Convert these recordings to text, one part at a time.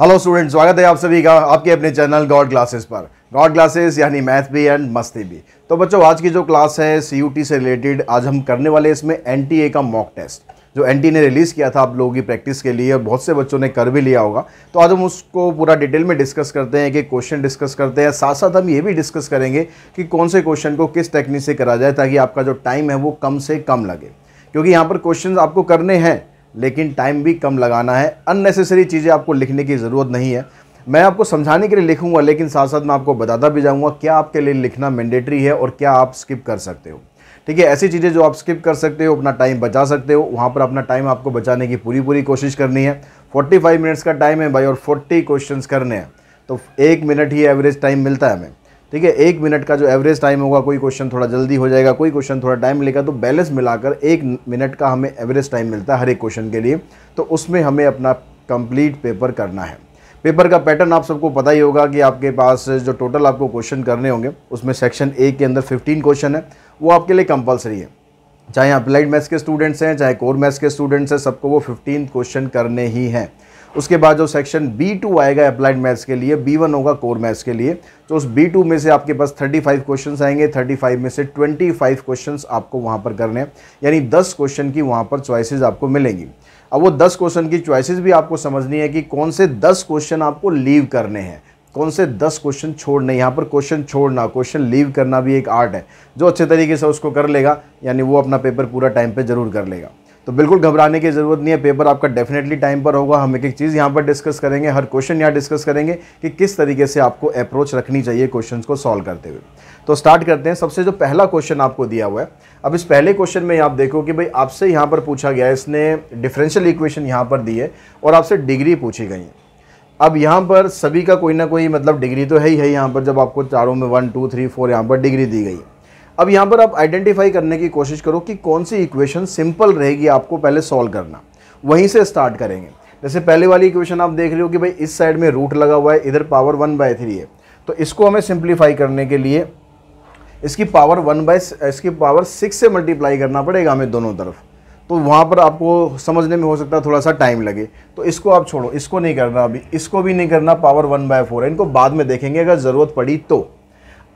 Hello student स्वागत है आप सभी का आपके अपने चैनल गॉड क्लासेस पर गॉड क्लासेस यानी मैथ भी एंड मस्ती भी तो बच्चों आज की जो क्लास है सी से रिलेटेड आज हम करने वाले इसमें एन का मॉक टेस्ट जो एन ने रिलीज़ किया था आप लोगों की प्रैक्टिस के लिए और बहुत से बच्चों ने कर भी लिया होगा तो आज हम उसको पूरा डिटेल में डिस्कस करते हैं कि क्वेश्चन डिस्कस करते हैं साथ साथ हम ये भी डिस्कस करेंगे कि कौन से क्वेश्चन को किस टेक्निक से करा जाए ताकि आपका जो टाइम है वो कम से कम लगे क्योंकि यहाँ पर क्वेश्चन आपको करने हैं लेकिन टाइम भी कम लगाना है अननेसेसरी चीज़ें आपको लिखने की ज़रूरत नहीं है मैं आपको समझाने के लिए लिखूंगा लेकिन साथ साथ मैं आपको बताता भी जाऊंगा क्या आपके लिए लिखना मैंडेटरी है और क्या आप स्किप कर सकते हो ठीक है ऐसी चीज़ें जो आप स्किप कर सकते हो अपना टाइम बचा सकते हो वहाँ पर अपना टाइम आपको बचाने की पूरी पूरी कोशिश करनी है 45 मिनट्स का टाइम है भाई और 40 क्वेश्चंस करने हैं तो एक मिनट ही एवरेज टाइम मिलता है हमें ठीक है एक मिनट का जो एवरेज टाइम होगा कोई क्वेश्चन थोड़ा जल्दी हो जाएगा कोई क्वेश्चन थोड़ा टाइम लेगा तो बैलेंस मिलाकर एक मिनट का हमें एवरेज टाइम मिलता है हर एक क्वेश्चन के लिए तो उसमें हमें अपना कंप्लीट पेपर करना है पेपर का पैटर्न आप सबको पता ही होगा कि आपके पास जो टोटल आपको क्वेश्चन करने होंगे उसमें सेक्शन ए के अंदर 15 क्वेश्चन है वो आपके लिए कंपलसरी है चाहे अप्लाइड मैथ्स के स्टूडेंट्स हैं चाहे कोर मैथ्स के स्टूडेंट्स हैं सबको वो 15 क्वेश्चन करने ही हैं उसके बाद जो सेक्शन बी टू आएगा अप्लाइड मैथ्स के लिए बी वन होगा कोर मैथ्स के लिए तो उस बी टू में से आपके पास थर्टी फाइव क्वेश्चन आएंगे थर्टी फाइव में से ट्वेंटी फाइव क्वेश्चन आपको वहाँ पर करने हैं यानी दस क्वेश्चन की वहाँ पर चॉइसेज आपको मिलेंगी अब वो दस क्वेश्चन की चॉइसेस भी आपको समझनी है कि कौन से दस क्वेश्चन आपको लीव करने हैं कौन से दस क्वेश्चन छोड़ने यहाँ पर क्वेश्चन छोड़ना क्वेश्चन लीव करना भी एक आर्ट है जो अच्छे तरीके से उसको कर लेगा यानी वो अपना पेपर पूरा टाइम पे ज़रूर कर लेगा तो बिल्कुल घबराने की ज़रूरत नहीं है पेपर आपका डेफिनेटली टाइम पर होगा हम एक एक चीज़ यहाँ पर डिस्कस करेंगे हर क्वेश्चन यहाँ डिस्कस करेंगे कि किस तरीके से आपको अप्रोच रखनी चाहिए क्वेश्चन को सॉल्व करते हुए तो स्टार्ट करते हैं सबसे जो पहला क्वेश्चन आपको दिया हुआ है अब इस पहले क्वेश्चन में आप देखो कि भाई आपसे यहाँ पर पूछा गया है इसने डिफरेंशियल इक्वेशन यहाँ पर दी है और आपसे डिग्री पूछी गई है अब यहाँ पर सभी का कोई ना कोई मतलब डिग्री तो है ही है यहाँ पर जब आपको चारों में वन टू थ्री फोर यहाँ पर डिग्री दी गई है अब यहाँ पर आप आइडेंटिफाई करने की कोशिश करो कि कौन सी इक्वेशन सिंपल रहेगी आपको पहले सॉल्व करना वहीं से स्टार्ट करेंगे जैसे पहले वाली इक्वेशन आप देख रहे हो कि भाई इस साइड में रूट लगा हुआ है इधर पावर वन बाय थ्री है तो इसको हमें सिंप्लीफाई करने के लिए इसकी पावर वन बाय इसकी पावर सिक्स से मल्टीप्लाई करना पड़ेगा हमें दोनों तरफ तो वहाँ पर आपको समझने में हो सकता है थोड़ा सा टाइम लगे तो इसको आप छोड़ो इसको नहीं करना अभी इसको भी नहीं करना पावर वन बाय फोर है इनको बाद में देखेंगे अगर ज़रूरत पड़ी तो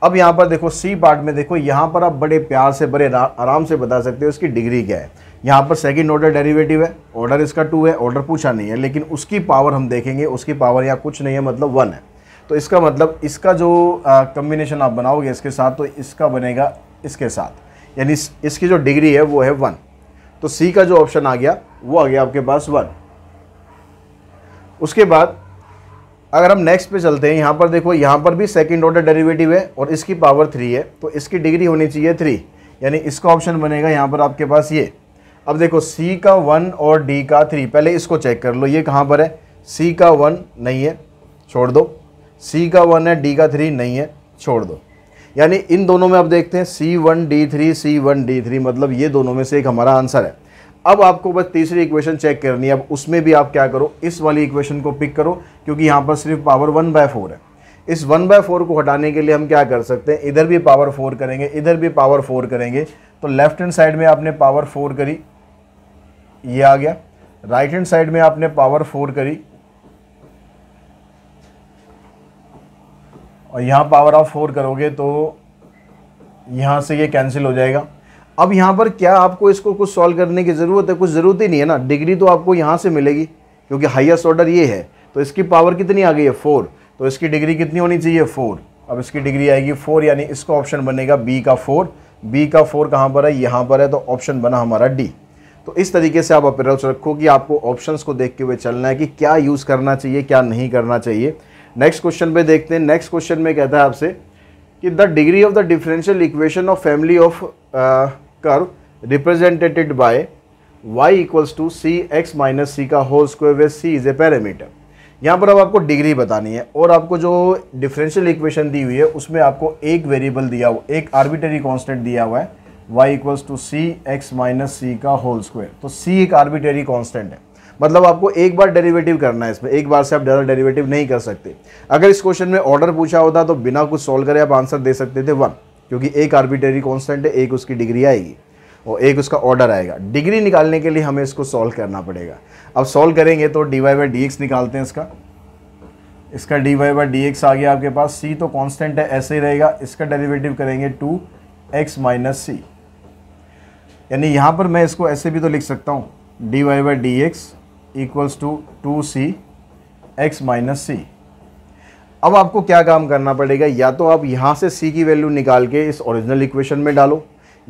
अब यहाँ पर देखो सी पार्ट में देखो यहाँ पर आप बड़े प्यार से बड़े आराम से बता सकते हो इसकी डिग्री क्या है यहाँ पर सेकंड ऑर्डर डेरिवेटिव है ऑर्डर इसका टू है ऑर्डर पूछा नहीं है लेकिन उसकी पावर हम देखेंगे उसकी पावर यहाँ कुछ नहीं है मतलब वन है तो इसका मतलब इसका जो कम्बिनेशन आप बनाओगे इसके साथ तो इसका बनेगा इसके साथ यानी इस, इसकी जो डिग्री है वो है वन तो सी का जो ऑप्शन आ गया वो आ गया आपके पास वन उसके बाद अगर हम नेक्स्ट पे चलते हैं यहाँ पर देखो यहाँ पर भी सेकेंड ऑर्डर डेरिवेटिव है और इसकी पावर थ्री है तो इसकी डिग्री होनी चाहिए थ्री यानी इसका ऑप्शन बनेगा यहाँ पर आपके पास ये अब देखो सी का वन और डी का थ्री पहले इसको चेक कर लो ये कहाँ पर है सी का वन नहीं है छोड़ दो सी का वन है डी का थ्री नहीं है छोड़ दो यानी इन दोनों में आप देखते हैं C one D three C one D three मतलब ये दोनों में से एक हमारा आंसर है अब आपको बस तीसरी इक्वेशन चेक करनी है अब उसमें भी आप क्या करो इस वाली इक्वेशन को पिक करो क्योंकि यहाँ पर सिर्फ पावर वन बाय फोर है इस वन बाय फोर को हटाने के लिए हम क्या कर सकते हैं इधर भी पावर फोर करेंगे इधर भी पावर फोर करेंगे तो लेफ्ट हैंड साइड में आपने पावर फोर करी ये आ गया राइट हैंड साइड में आपने पावर फोर करी और यहाँ पावर ऑफ फोर करोगे तो यहाँ से ये कैंसिल हो जाएगा अब यहाँ पर क्या आपको इसको कुछ सॉल्व करने की ज़रूरत है कुछ ज़रूरत ही नहीं है ना डिग्री तो आपको यहाँ से मिलेगी क्योंकि हाइएस्ट ऑर्डर ये है तो इसकी पावर कितनी आ गई है फोर तो इसकी डिग्री कितनी होनी चाहिए फोर अब इसकी डिग्री आएगी फोर यानी इसका ऑप्शन बनेगा बी का फोर बी का फोर कहाँ पर है यहाँ पर है तो ऑप्शन बना हमारा डी तो इस तरीके से आप अप्रोच रखो कि आपको ऑप्शंस को देखते हुए चलना है कि क्या यूज़ करना चाहिए क्या नहीं करना चाहिए नेक्स्ट क्वेश्चन पे देखते हैं नेक्स्ट क्वेश्चन में कहता है आपसे कि the degree of the differential equation of family of curve represented by y equals to c x minus c का whole square where c is a parameter यहाँ पर अब आपको डिग्री बतानी है और आपको जो डिफरेंशियल इक्वेशन दी हुई है उसमें आपको एक वेरिएबल दिया हुआ एक आर्बिटरी कांस्टेंट दिया हुआ है y equals to c x minus c का होल स्क्वायर तो c एक आर्बिटरी कांस्टेंट है मतलब आपको एक बार डेरिवेटिव करना है इसमें एक बार से आप डबल डेरिवेटिव नहीं कर सकते अगर इस क्वेश्चन में ऑर्डर पूछा होता तो बिना कुछ सॉल्व करे आप आंसर दे सकते थे वन क्योंकि एक आर्बिटरी कॉन्स्टेंट है एक उसकी डिग्री आएगी और एक उसका ऑर्डर आएगा डिग्री निकालने के लिए हमें इसको सॉल्व करना पड़ेगा अब सॉल्व करेंगे तो d y by d x निकालते हैं इसका इसका d y by d x आ गया आपके पास सी तो कॉन्स्टेंट है ऐसे ही रहेगा इसका डेरिवेटिव करेंगे टू एक्स माइनस सी यानी यहाँ पर मैं इसको ऐसे भी तो लिख सकता हूँ d y by d x equals to two c x minus c अब आपको क्या काम करना पड़ेगा या तो आप यहाँ से सी की वैल्यू निकाल के इस ओरिजिनल इक्वेशन में डालो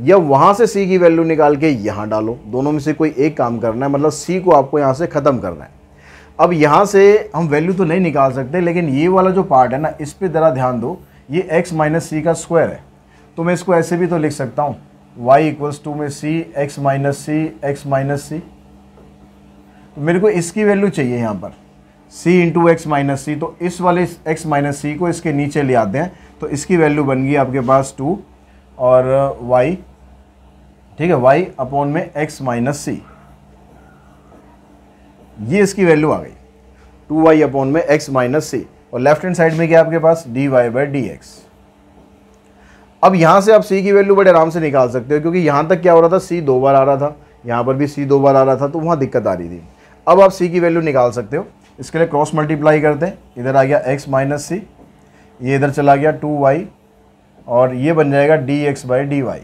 या वहाँ से सी की वैल्यू निकाल के यहाँ डालो दोनों में से कोई एक काम करना है मतलब सी को आपको यहाँ से ख़त्म करना है अब यहाँ से हम वैल्यू तो नहीं निकाल सकते लेकिन ये वाला जो पार्ट है ना इस पर ज़रा ध्यान दो ये एक्स माइनस सी का स्क्वायर है तो मैं इसको ऐसे भी तो लिख सकता हूँ वाई इक्वल्स टू में c x minus c x minus c तो मेरे को इसकी वैल्यू चाहिए यहाँ पर c into x minus c तो इस वाले x माइनस सी को इसके नीचे ले आते हैं तो इसकी वैल्यू बन गई आपके पास टू और uh, y ठीक है y अपॉन में x माइनस सी ये इसकी वैल्यू आ गई टू वाई अपॉन में x माइनस सी और लेफ्ट हैंड साइड में क्या आपके पास d y by d x अब यहाँ से आप c की वैल्यू बड़े आराम से निकाल सकते हो क्योंकि यहां तक क्या हो रहा था c दो बार आ रहा था यहाँ पर भी c दो बार आ रहा था तो वहाँ दिक्कत आ रही थी अब आप c की वैल्यू निकाल सकते हो इसके लिए क्रॉस मल्टीप्लाई कर दें इधर आ गया x माइनस सी ये इधर चला गया टू वाई और ये बन जाएगा d x by d y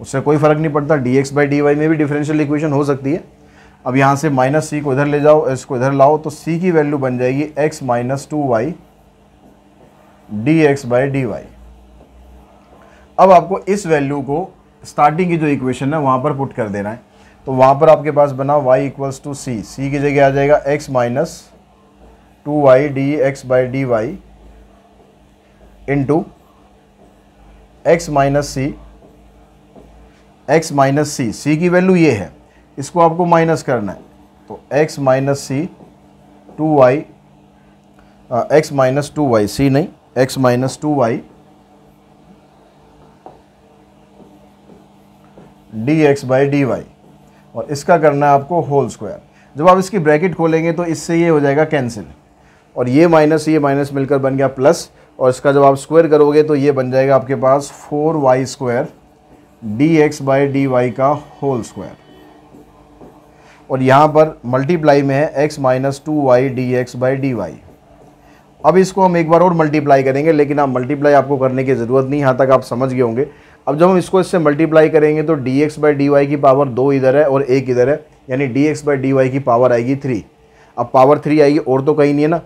उससे कोई फ़र्क नहीं पड़ता d x by d y में भी डिफरेंशियल इक्वेशन हो सकती है अब यहाँ से माइनस सी को इधर ले जाओ इसको को इधर लाओ तो सी की वैल्यू बन जाएगी x minus two y d x by d y अब आपको इस वैल्यू को स्टार्टिंग की जो इक्वेशन है वहाँ पर पुट कर देना है तो वहाँ पर आपके पास बना y equals to c c की जगह आ जाएगा x minus two y d x by d y into x minus c x minus c c की वैल्यू ये है इसको आपको माइनस करना है तो x minus c two y x minus two y c नहीं x minus two y d x by d y और इसका करना है आपको होल स्क्वायर जब आप इसकी ब्रैकेट खोलेंगे तो इससे ये हो जाएगा कैंसिल और ये माइनस ये माइनस मिलकर बन गया प्लस और इसका जब आप स्क्वायर करोगे तो ये बन जाएगा आपके पास four y square d x by d y का होल स्क्वायर और यहाँ पर मल्टीप्लाई में है x minus two y d x by d y अब इसको हम एक बार और मल्टीप्लाई करेंगे लेकिन आप मल्टीप्लाई आपको करने की ज़रूरत नहीं यहाँ तक आप समझ गए होंगे अब जब हम इसको इससे मल्टीप्लाई करेंगे तो d x by d y की पावर दो इधर है और एक इधर है यानी d x by d y की पावर आएगी थ्री अब पावर थ्री आएगी और तो कहीं नहीं है ना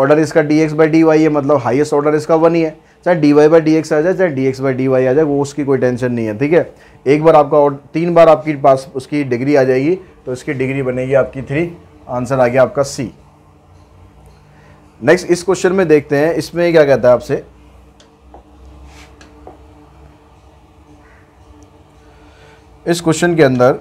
ऑर्डर इसका d x by d y है मतलब हाइस्ट ऑर्डर इसका वन ही है चाहे d y by d x आ जाए चाहे d x by d y आ जाए वो उसकी कोई टेंशन नहीं है ठीक है एक बार आपका और तीन बार आपकी पास उसकी डिग्री आ जाएगी तो इसकी डिग्री बनेगी आपकी थ्री आंसर आ गया आपका सी नेक्स्ट इस क्वेश्चन में देखते हैं इसमें क्या कहता है आपसे इस क्वेश्चन के अंदर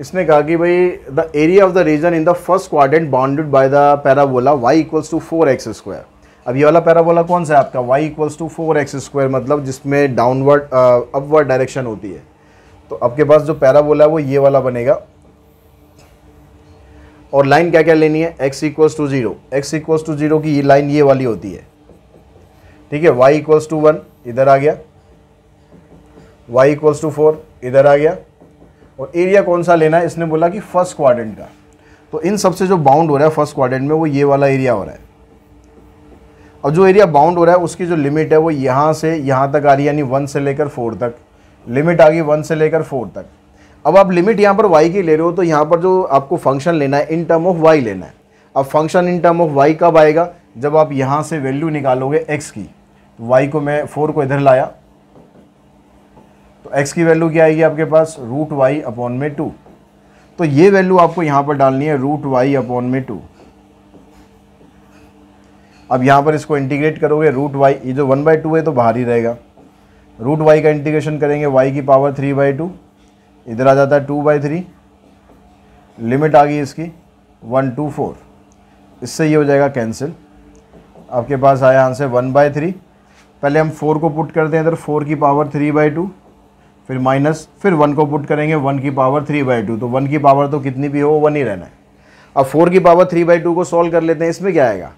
इसने कहा कि भाई the area of the region in the first quadrant bounded by the parabola y equals to four x square अब ये वाला पैराबोला कौन सा है आपका y equals to four x square मतलब जिसमें डाउनवर्ड अपवर्ड डायरेक्शन होती है तो आपके पास जो पैराबोला है वो ये वाला बनेगा और लाइन क्या क्या लेनी है x equals to zero x equals to zero की लाइन ये वाली होती है ठीक है वाई इक्वल्स टू वन इधर आ गया वाई इक्वल्स टू फोर इधर आ गया और एरिया कौन सा लेना है इसने बोला कि फर्स्ट क्वाड्रेंट का तो इन सबसे जो बाउंड हो रहा है फर्स्ट क्वाड्रेंट में वो ये वाला एरिया हो रहा है और जो एरिया बाउंड हो रहा है उसकी जो लिमिट है वो यहाँ से यहाँ तक आ रही है यानी वन से लेकर फोर तक लिमिट आ गई वन से लेकर फोर तक अब आप लिमिट यहाँ पर वाई की ले रहे हो तो यहाँ पर जो आपको फंक्शन लेना है इन टर्म ऑफ वाई लेना है अब function in term of y कब आएगा जब आप यहाँ से वैल्यू निकालोगे एक्स की तो वाई को मैं फोर को इधर लाया तो x की वैल्यू क्या आएगी आपके पास रूट वाई अपॉन में टू तो ये वैल्यू आपको यहाँ पर डालनी है रूट वाई अपॉन में टू अब यहाँ पर इसको इंटीग्रेट करोगे रूट वाई ये जो वन बाई टू है तो बाहर ही रहेगा रूट वाई का इंटीग्रेशन करेंगे वाई की पावर थ्री बाई टू इधर आ जाता है टू बाई थ्री लिमिट आ गई इसकी वन टू फोर इससे ये हो जाएगा कैंसिल आपके पास आया आंसर वन बाई थ्री पहले हम फोर को पुट करते हैं इधर फोर की पावर थ्री बाई टू फिर माइनस फिर वन को पुट करेंगे वन की पावर थ्री बाई टू तो वन की पावर तो कितनी भी हो वन ही रहना है अब फोर की पावर थ्री बाई टू को सॉल्व कर लेते हैं इसमें क्या आएगा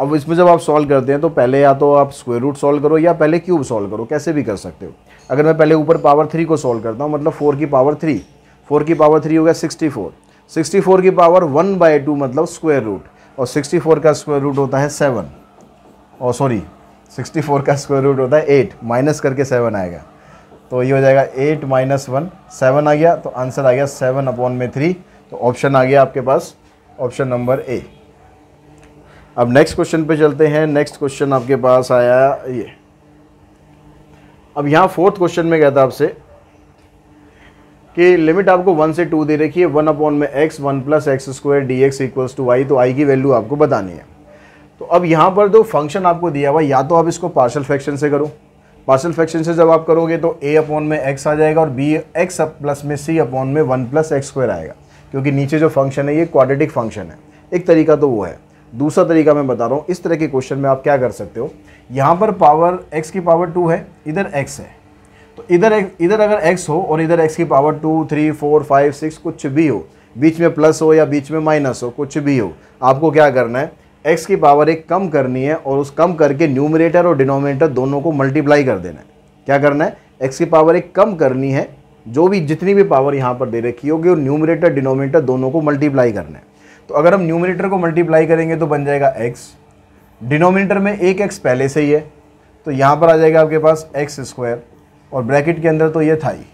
अब इसमें जब आप सॉल्व करते हैं तो पहले या तो आप स्क्वेयर रूट सॉल्व करो या पहले क्यूब सॉल्व करो कैसे भी कर सकते हो अगर मैं पहले ऊपर पावर थ्री को सॉल्व करता हूँ मतलब फोर की पावर थ्री फोर की पावर थ्री हो गया सिक्सटी फोर सिक्सटी फोर की पावर वन बाई टू मतलब स्क्वायर रूट और सिक्सटी फोर का स्क्वायर रूट होता है सेवन और सॉरी सिक्सटी फोर का स्क्वायर रूट होता है एट माइनस करके सेवन आएगा तो ये हो जाएगा एट माइनस वन सेवन आ गया तो आंसर आ गया सेवन अपॉन में थ्री तो ऑप्शन आ गया आपके पास ऑप्शन नंबर ए अब नेक्स्ट क्वेश्चन पे चलते हैं नेक्स्ट क्वेश्चन आपके पास आया ये अब यहाँ फोर्थ क्वेश्चन में कहता आपसे कि लिमिट आपको वन से टू दे रखी है वन अपॉन में x one plus x square d x equals to y तो आई की वैल्यू आपको बतानी है तो अब यहाँ पर जो फंक्शन आपको दिया हुआ या तो आप इसको पार्शल फ्रैक्शन से करो पार्सल फ्रैक्शन से जब आप करोगे तो ए अपॉन में एक्स आ जाएगा और बी एक्स प्लस में सी अपॉन में वन प्लस एक्स स्क्वायर आएगा क्योंकि नीचे जो फंक्शन है ये क्वाड्रेटिक फंक्शन है एक तरीका तो वो है दूसरा तरीका मैं बता रहा हूँ इस तरह के क्वेश्चन में आप क्या कर सकते हो यहाँ पर पावर एक्स की पावर टू है इधर एक्स है तो इधर इधर अगर एक्स हो और इधर एक्स की power two three four five six कुछ भी हो बीच में प्लस हो या बीच में माइनस हो कुछ भी हो आपको क्या करना है एक्स की पावर एक कम करनी है और उस कम करके न्यूमरेटर और डिनोमिनेटर दोनों को मल्टीप्लाई कर देना है क्या करना है एक्स की पावर एक कम करनी है जो भी जितनी भी पावर यहाँ पर दे रखी होगी और न्यूमरेटर डिनोमिनेटर दोनों को मल्टीप्लाई करना है तो अगर हम न्यूमरेटर को मल्टीप्लाई करेंगे तो बन जाएगा एक्स डिनोमिनेटर में एक एक्स पहले से ही है तो यहाँ पर आ जाएगा आपके पास एक्स स्क्वायर और ब्रैकेट के अंदर तो ये था ही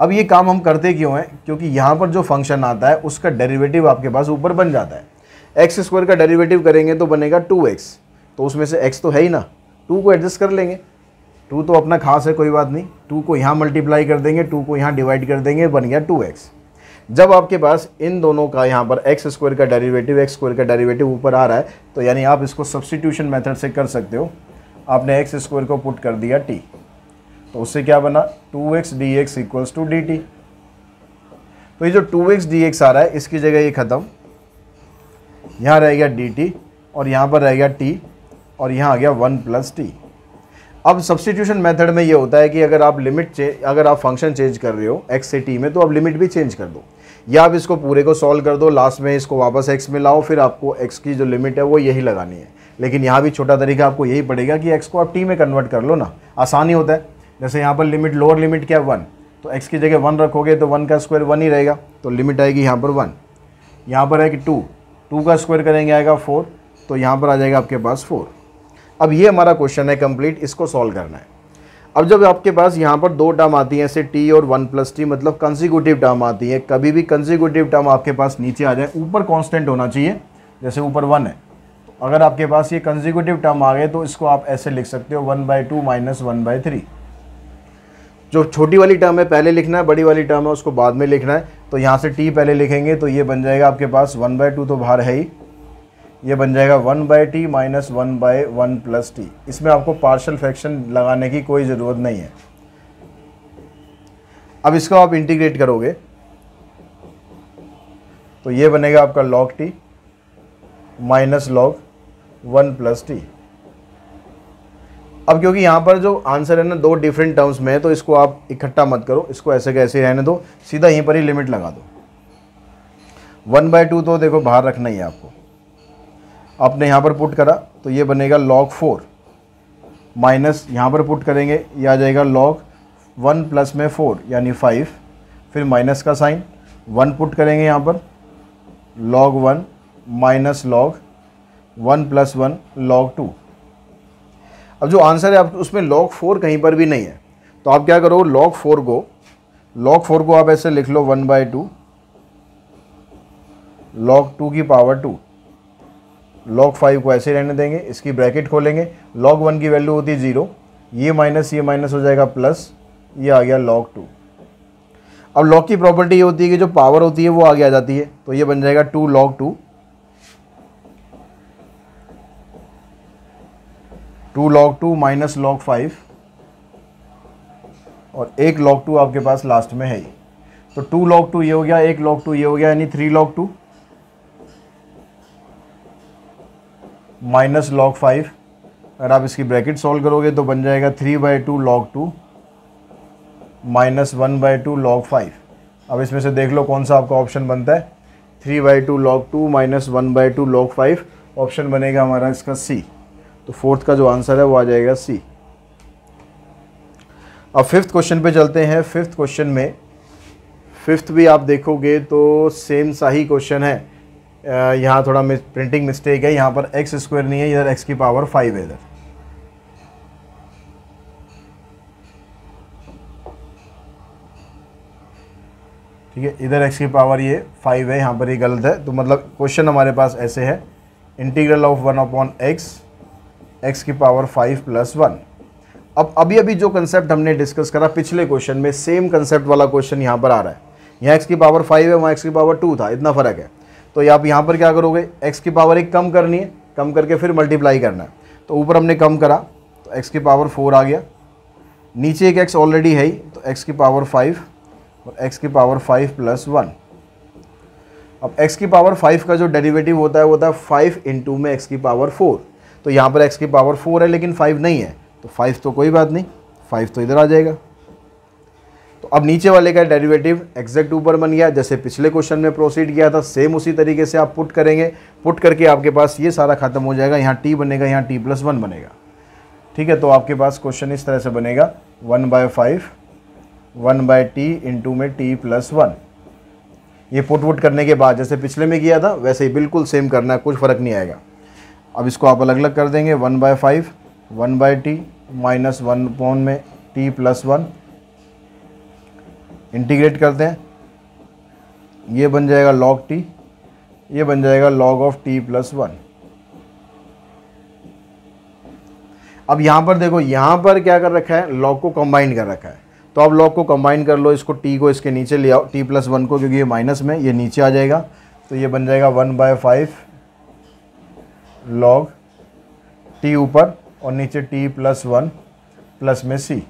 अब ये काम हम करते क्यों हैं क्योंकि यहाँ पर जो फंक्शन आता है उसका डेरिवेटिव आपके पास ऊपर बन जाता है एक्स स्क्वायर का डेरिवेटिव करेंगे तो बनेगा टू एक्स तो उसमें से एक्स तो है ही ना टू को एडजस्ट कर लेंगे टू तो अपना खास है कोई बात नहीं टू को यहाँ मल्टीप्लाई कर देंगे टू को यहाँ डिवाइड कर देंगे बन गया टू एक्स जब आपके पास इन दोनों का यहाँ पर एक्स स्क्वायर का डेरिवेटिव एक्स स्क्वायर का डेरिवेटिव ऊपर आ रहा है तो यानी आप इसको सब्सटीट्यूशन मेथड से कर सकते हो आपने एक्स स्क्वायर को पुट कर दिया टी तो उससे क्या बना two x d x equals to d t तो ये जो टू एक्स डी एक्स आ रहा है इसकी जगह ये ख़त्म यहाँ रहेगा डी टी और यहाँ पर रहेगा टी और यहाँ आ गया वन प्लस टी अब सब्सटीट्यूशन मेथड में ये होता है कि अगर आप लिमिट अगर आप फंक्शन चेंज कर रहे हो एक्स से टी में तो आप लिमिट भी चेंज कर दो या आप इसको पूरे को सॉल्व कर दो लास्ट में इसको वापस एक्स में लाओ फिर आपको एक्स की जो लिमिट है वो यही लगानी है लेकिन यहाँ भी छोटा तरीका आपको यही पड़ेगा कि एक्स को आप टी में कन्वर्ट कर लो ना आसानी होता है जैसे यहाँ पर लिमिट लोअर लिमिट क्या है वन तो एक्स की जगह वन रखोगे तो वन का स्क्वायर वन ही रहेगा तो लिमिट आएगी यहाँ पर वन यहाँ पर है कि टू टू का स्क्वायर करेंगे आएगा फोर तो यहाँ पर आ जाएगा आपके पास फोर अब ये हमारा क्वेश्चन है कंप्लीट इसको सॉल्व करना है अब जब आपके पास यहाँ पर दो टर्म आती हैं ऐसे टी और वन प्लस टी मतलब कंसिक्यूटिव टर्म आती है कभी भी कंसिक्यूटिव टर्म आपके पास नीचे आ जाए ऊपर कांस्टेंट होना चाहिए जैसे ऊपर वन है तो अगर आपके पास ये कंजिक्यूटिव टर्म आ गए तो इसको आप ऐसे लिख सकते हो one by two minus one by three जो छोटी वाली टर्म है पहले लिखना है बड़ी वाली टर्म है उसको बाद में लिखना है तो यहाँ से टी पहले लिखेंगे तो ये बन जाएगा आपके पास वन बाय टू तो बाहर है ही ये बन जाएगा one by t minus one by one plus t इसमें आपको पार्शल फ्रैक्शन लगाने की कोई ज़रूरत नहीं है अब इसको आप इंटीग्रेट करोगे तो ये बनेगा आपका log t minus log one plus t अब क्योंकि यहाँ पर जो आंसर है ना दो डिफरेंट टर्म्स में है तो इसको आप इकट्ठा मत करो इसको ऐसे कैसे रहने दो सीधा यहीं पर ही लिमिट लगा दो वन बाय टू तो देखो बाहर रखना ही है आपको आपने यहाँ पर पुट करा तो ये बनेगा लॉग फोर माइनस यहाँ पर पुट करेंगे ये आ जाएगा लॉग वन प्लस में फोर यानी फाइव फिर माइनस का साइन वन पुट करेंगे यहाँ पर log one minus log one plus one log two अब जो आंसर है आप उसमें लॉग फोर कहीं पर भी नहीं है तो आप क्या करो लॉग फोर को लॉग फोर को आप ऐसे लिख लो one by two log two की पावर टू लॉग फाइव को ऐसे रहने देंगे इसकी ब्रैकेट खोलेंगे लॉग वन की वैल्यू होती है ज़ीरो ये माइनस ये माइनस हो जाएगा प्लस ये आ गया लॉग टू अब लॉग की प्रॉपर्टी ये होती है कि जो पावर होती है वो आगे आ जाती है तो ये बन जाएगा two log two two log two minus log five और एक लॉग टू आपके पास लास्ट में है ही तो टू लॉग टू ये हो गया एक लॉग टू ये हो गया यानी three log two minus log five अगर आप इसकी ब्रैकेट सॉल्व करोगे तो बन जाएगा three by two log two minus one by two log five अब इसमें से देख लो कौन सा आपका ऑप्शन बनता है three by two log two minus one by two log five option बनेगा हमारा इसका सी तो फोर्थ का जो आंसर है वो आ जाएगा सी अब फिफ्थ क्वेश्चन पे चलते हैं फिफ्थ क्वेश्चन में फिफ्थ भी आप देखोगे तो सेम सा ही क्वेश्चन है यहाँ थोड़ा मिस प्रिंटिंग मिस्टेक है यहाँ पर एक्स स्क्वायर नहीं है इधर एक्स की पावर फाइव है इधर ठीक है इधर एक्स की पावर ये फाइव है यहाँ पर ये गलत है तो मतलब क्वेश्चन हमारे पास ऐसे है integral of one upon x x की पावर फाइव प्लस वन अब अभी अभी जो कंसेप्ट हमने डिस्कस करा पिछले क्वेश्चन में सेम कंसेप्ट वाला क्वेश्चन यहाँ पर आ रहा है यहाँ एक्स की पावर फाइव है वहाँ एक्स की पावर टू था इतना फ़र्क है तो आप यहाँ पर क्या करोगे एक्स की पावर एक कम करनी है कम करके फिर मल्टीप्लाई करना है तो ऊपर हमने कम करा तो एक्स की पावर फोर आ गया नीचे एक एक्स ऑलरेडी है ही तो एक्स की पावर फाइव और एक्स की पावर फाइव प्लस वन अब एक्स की पावर फाइव का जो डेरिवेटिव होता है वो होता है फाइव इंटू में एक्स की पावर फोर तो यहाँ पर एक्स की पावर फोर है लेकिन फाइव नहीं है तो फाइव तो कोई बात नहीं फाइव तो इधर आ जाएगा तो अब नीचे वाले का डेरिवेटिव एग्जैक्ट ऊपर बन गया जैसे पिछले क्वेश्चन में प्रोसीड किया था सेम उसी तरीके से आप पुट करेंगे पुट करके आपके पास ये सारा खत्म हो जाएगा यहाँ टी बनेगा यहाँ टी प्लस वन बनेगा ठीक है तो आपके पास क्वेश्चन इस तरह से बनेगा one by five one by t into में टी प्लस वन ये पुट वुट करने के बाद जैसे पिछले में किया था वैसे ही बिल्कुल सेम करना है कुछ फ़र्क नहीं आएगा अब इसको आप अलग अलग कर देंगे one by five one by t minus one upon में टी प्लस वन इंटीग्रेट करते हैं ये बन जाएगा लॉग टी ये बन जाएगा log of t plus one अब यहाँ पर देखो यहाँ पर क्या कर रखा है लॉग को कंबाइन कर रखा है तो अब लॉग को कंबाइन कर लो इसको टी को इसके नीचे ले आओ टी प्लस वन को क्योंकि ये माइनस में ये नीचे आ जाएगा तो ये बन जाएगा one by five log t ऊपर और नीचे टी प्लस वन प्लस में सी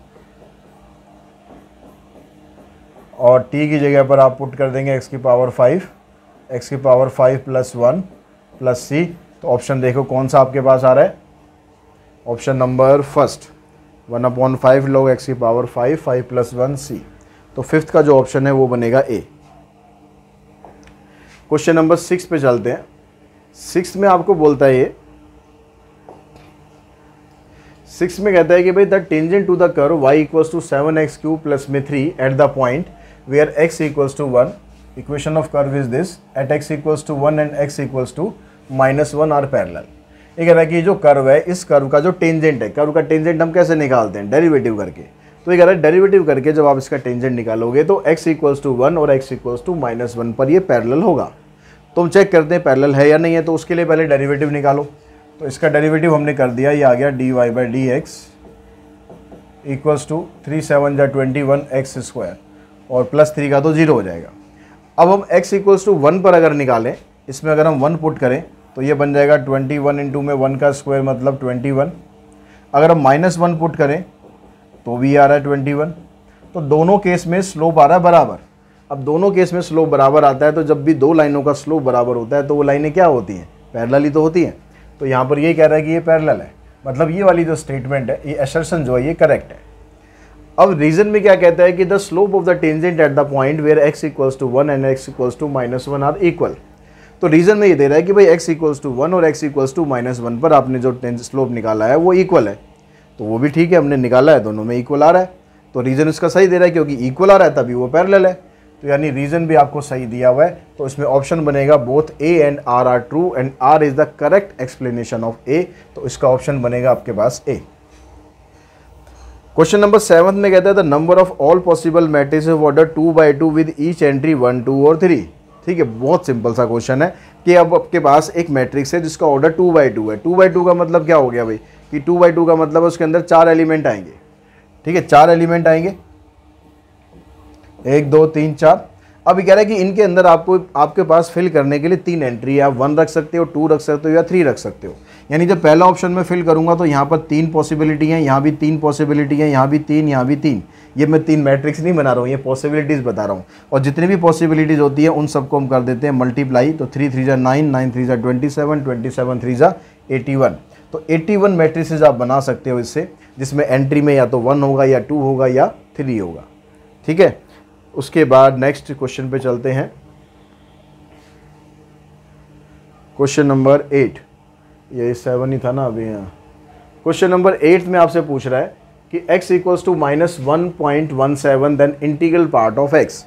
और टी की जगह पर आप पुट कर देंगे एक्स की पावर फाइव एक्स की power five plus one plus c तो ऑप्शन देखो कौन सा आपके पास आ रहा है option number first one upon five log x की power five five plus one c तो फिफ्थ का जो ऑप्शन है वो बनेगा ए क्वेश्चन नंबर सिक्स पे चलते हैं सिक्स में आपको बोलता है ये सिक्स में कहता है कि भाई the tangent to the curve y equals to seven x cube plus में three at the point where x equals to one equation of curve is this at x equals to one and x equals to minus one are parallel ये कह रहा है कि जो curve है इस curve का जो टेंजेंट है कर्व का टेंजेंट हम कैसे निकालते हैं डेरिवेटिव करके तो ये कह रहा है डेरिवेटिव करके जब आप इसका टेंजेंट निकालोगे तो एक्स इक्वल्स टू वन और x equals to minus one पर ये पैरल होगा तुम चेक करते हैं पैरेलल है या नहीं है तो उसके लिए पहले डेरिवेटिव निकालो तो इसका डेरिवेटिव हमने कर दिया ये आ गया d y by d x equals to three seven या ट्वेंटी वन एक्स स्क्वायर और प्लस थ्री का तो जीरो हो जाएगा अब हम एक्स इक्वल्स टू वन पर अगर निकालें इसमें अगर हम वन पुट करें तो ये बन जाएगा ट्वेंटी वन इंटू में वन का स्क्वायर मतलब ट्वेंटी वन अगर हम माइनस वन पुट करें तो भी आ रहा है ट्वेंटी वन तो दोनों केस में स्लोप आ रहा है बराबर अब दोनों केस में स्लोप बराबर आता है तो जब भी दो लाइनों का स्लोप बराबर होता है तो वो लाइनें क्या होती हैं पैरल ही तो होती हैं तो यहाँ पर ये कह रहा है कि ये पैरल है मतलब ये वाली जो स्टेटमेंट है ये एसर्सन जो है ये करेक्ट है अब रीजन में क्या कहता है कि the slope of the tangent at the point where x equals to one and x equals to minus one are equal तो रीजन में ये दे रहा है कि भाई एक्स इक्वल्स टू वन और x equals to minus one पर आपने जो स्लोप निकाला है वो इक्वल है तो वो भी ठीक है हमने निकाला है दोनों में इक्वल आ रहा है तो रीजन उसका सही दे रहा है क्योंकि इक्वल आ रहा है तभी वो पैरल है तो यानी रीज़न भी आपको सही दिया हुआ है तो इसमें ऑप्शन बनेगा both A and R are true and R is the correct explanation of A तो इसका ऑप्शन बनेगा आपके पास ए क्वेश्चन नंबर सेवन में कहता है the number of all possible matrix of order two by two with each entry one two और three ठीक है बहुत सिंपल सा क्वेश्चन है कि अब आपके पास एक मैट्रिक्स है जिसका ऑर्डर टू बाई टू है टू बाई टू का मतलब क्या हो गया भाई कि टू बाई टू का मतलब उसके अंदर चार एलिमेंट आएंगे ठीक है चार एलिमेंट आएंगे एक दो तीन चार अब ये कह रहा है कि इनके अंदर आपको आपके पास फिल करने के लिए तीन एंट्री है आप वन रख सकते हो टू रख सकते हो या थ्री रख सकते हो यानी जब पहला ऑप्शन में फिल करूंगा तो यहाँ पर तीन पॉसिबिलिटी हैं यहाँ भी तीन पॉसिबिलिटी हैं यहाँ भी तीन यहाँ भी तीन ये मैं तीन मैट्रिक्स नहीं बना रहा हूँ ये पॉसिबिलिटीज़ बता रहा हूँ और जितनी भी पॉसिबिलिटीज़ होती है उन सबको हम कर देते हैं मल्टीप्लाई तो थ्री थ्री ज़ा नाइन नाइन थ्री ज़ा twenty seven twenty seven three ज़ा एटी वन तो एटी वन मैट्रिक्स आप बना सकते हो इससे जिसमें एंट्री में या तो वन होगा या टू होगा या थ्री होगा ठीक है उसके बाद नेक्स्ट क्वेश्चन पे चलते हैं क्वेश्चन नंबर एट ये सेवन ही था ना अभी यहाँ क्वेश्चन नंबर एट में आपसे पूछ रहा है कि x equals to minus one point one seven then integral part of x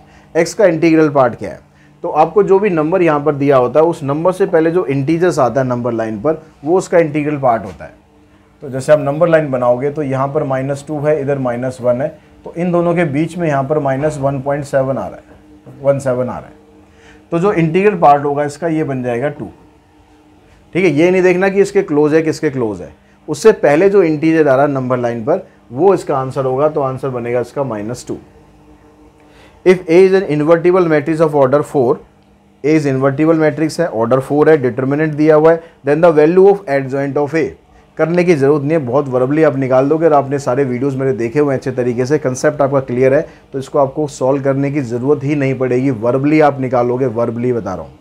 x का इंटीग्रल पार्ट क्या है तो आपको जो भी नंबर यहाँ पर दिया होता है उस नंबर से पहले जो इंटीजर्स आता है नंबर लाइन पर वो उसका इंटीग्रल पार्ट होता है तो जैसे आप नंबर लाइन बनाओगे तो यहाँ पर माइनस टू है इधर माइनस वन है तो इन दोनों के बीच में यहाँ पर माइनस वन पॉइंट सेवन आ रहा है वन सेवन आ रहा है तो जो इंटीग्रल पार्ट होगा इसका ये बन जाएगा टू ठीक है ये नहीं देखना कि इसके क्लोज है किसके क्लोज है उससे पहले जो इंटीजर आ रहा है नंबर लाइन पर वो इसका आंसर होगा तो आंसर बनेगा इसका minus two if A is an invertible matrix of order four A is invertible matrix है ऑर्डर फोर है डिटर्मिनेंट दिया हुआ है then the value of adjoint of A करने की ज़रूरत नहीं है बहुत वर्बली आप निकाल दोगे और आपने सारे वीडियोस मेरे देखे हुए हैं अच्छे तरीके से कंसेप्ट आपका क्लियर है तो इसको आपको सॉल्व करने की ज़रूरत ही नहीं पड़ेगी वर्बली आप निकालोगे वर्बली बता रहा हूँ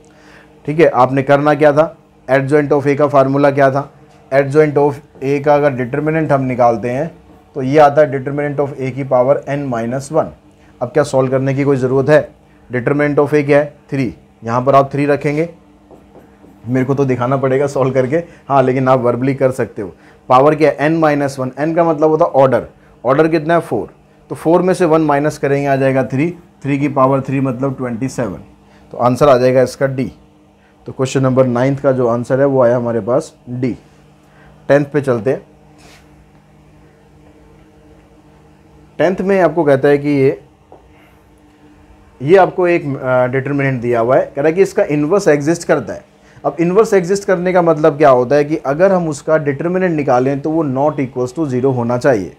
ठीक है आपने करना क्या था एट जॉइंट ऑफ ए का फार्मूला क्या था एट जॉइंट ऑफ ए का अगर डिटर्मिनेंट हम निकालते हैं तो ये आता है डिटर्मिनेंट ऑफ ए की पावर एन माइनस वन अब क्या सॉल्व करने की कोई ज़रूरत है डिटर्मिनेंट ऑफ ए क्या है थ्री यहाँ पर आप थ्री रखेंगे मेरे को तो दिखाना पड़ेगा सॉल्व करके हाँ लेकिन आप वर्बली कर सकते हो पावर क्या है एन माइनस वन एन का मतलब होता है ऑर्डर ऑर्डर कितना है फोर तो फोर में से वन माइनस करेंगे आ जाएगा थ्री थ्री की पावर थ्री मतलब ट्वेंटी सेवन तो आंसर आ जाएगा इसका डी तो क्वेश्चन नंबर नाइन्थ का जो आंसर है वो आया हमारे पास डी टेंथ पे चलते हैं टेंथ में आपको कहता है कि ये ये आपको एक डिटर्मिनेंट दिया हुआ है कह रहा है कि इसका इन्वर्स एग्जिस्ट करता है अब इन्वर्स एग्जिस्ट करने का मतलब क्या होता है कि अगर हम उसका डिटर्मिनेंट निकालें तो वो नॉट इक्वल्स टू ज़ीरो होना चाहिए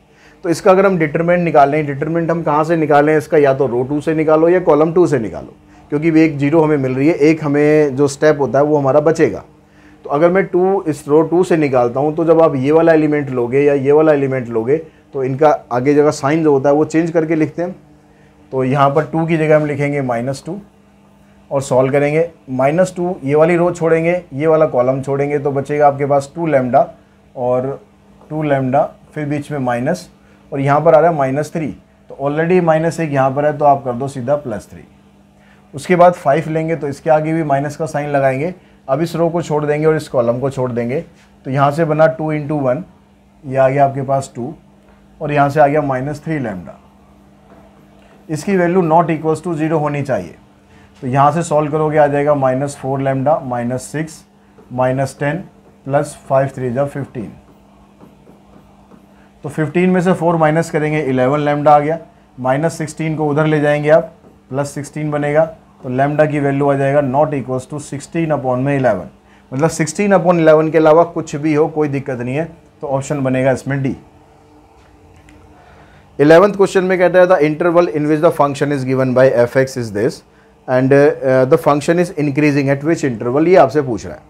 तो इसका अगर हम डिटर्मिनेंट निकालें डिटर्मिनेंट हम कहाँ से निकालें इसका या तो रो टू से निकालो या कॉलम टू से निकालो क्योंकि एक जीरो हमें मिल रही है एक हमें जो स्टेप होता है वो हमारा बचेगा तो अगर मैं टू इस रो टू से निकालता हूँ तो जब आप ये वाला एलिमेंट लोगे या ये वाला एलिमेंट लोगे तो इनका आगे जगह साइन जो होता है वो चेंज करके लिखते हैं तो यहाँ पर टू की जगह हम लिखेंगे माइनस टू और सॉल्व करेंगे माइनस टू ये वाली रो छोड़ेंगे ये वाला कॉलम छोड़ेंगे तो बचेगा आपके पास टू लेमडा और टू लेमडा फिर बीच में माइनस और यहाँ पर आ रहा है माइनस थ्री तो ऑलरेडी माइनस एक यहाँ पर है तो आप कर दो सीधा प्लस थ्री उसके बाद फाइव लेंगे तो इसके आगे भी माइनस का साइन लगाएंगे अब इस रो को छोड़ देंगे और इस कॉलम को छोड़ देंगे तो यहाँ से बना टू इंटू वन ये आ गया आपके पास टू और यहाँ से आ गया माइनस थ्री लेमडा इसकी value not equals to zero होनी चाहिए तो यहाँ से सॉल्व करोगे आ जाएगा minus four lambda minus six minus ten plus five three जब फिफ्टीन तो फिफ्टीन में से फोर माइनस करेंगे इलेवन लेमडा आ गया माइनस सिक्सटीन को उधर ले जाएंगे आप प्लस सिक्सटीन बनेगा तो लेमडा की वैल्यू आ जाएगा not equals to sixteen upon में इलेवन मतलब सिक्सटीन अपॉन इलेवन के अलावा कुछ भी हो कोई दिक्कत नहीं है तो ऑप्शन बनेगा इसमें डी इलेवंथ क्वेश्चन में कहता है the interval in which the function is given by f x is this and the function is increasing at which interval ये आपसे पूछ रहा है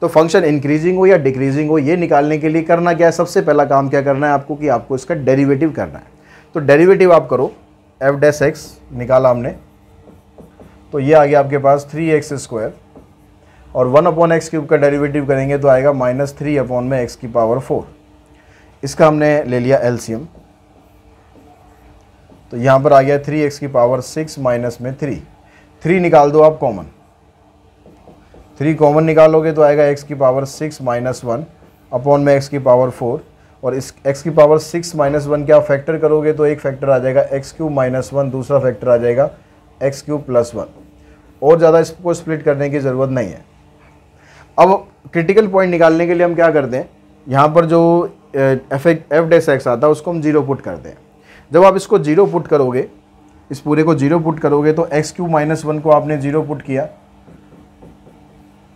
तो फंक्शन इंक्रीजिंग हो या डिक्रीजिंग हो ये निकालने के लिए करना क्या है सबसे पहला काम क्या करना है आपको कि आपको इसका डेरिवेटिव करना है तो डेरिवेटिव आप करो एफ डेस एक्स निकाला हमने तो ये आ गया आपके पास थ्री एक्स स्क्वायर और वन अपॉन एक्स क्यूब का डेरिवेटिव करेंगे तो आएगा माइनस थ्री अपॉन में एक्स की पावर फोर इसका हमने ले लिया एलसीएम तो यहाँ पर आ गया थ्री एक्स की पावर सिक्स माइनस में थ्री थ्री निकाल दो आप कॉमन थ्री कॉमन निकालोगे तो आएगा एक्स की power six minus one upon में एक्स की पावर फोर और इस एक्स की पावर सिक्स माइनस वन के आप फैक्टर करोगे तो एक फैक्टर आ जाएगा एक्स क्यूब माइनस वन दूसरा फैक्टर आ जाएगा एक्स क्यूब प्लस वन और ज़्यादा इसको स्प्लिट करने की ज़रूरत नहीं है अब क्रिटिकल पॉइंट निकालने के लिए हम क्या करते हैं यहाँ पर जो एफ एफ डेस एक्स आता है उसको हम जीरो पुट करते हैं जब आप इसको जीरो पुट करोगे इस पूरे को जीरो पुट करोगे तो एक्स क्यूब माइनस वन को आपने जीरो पुट किया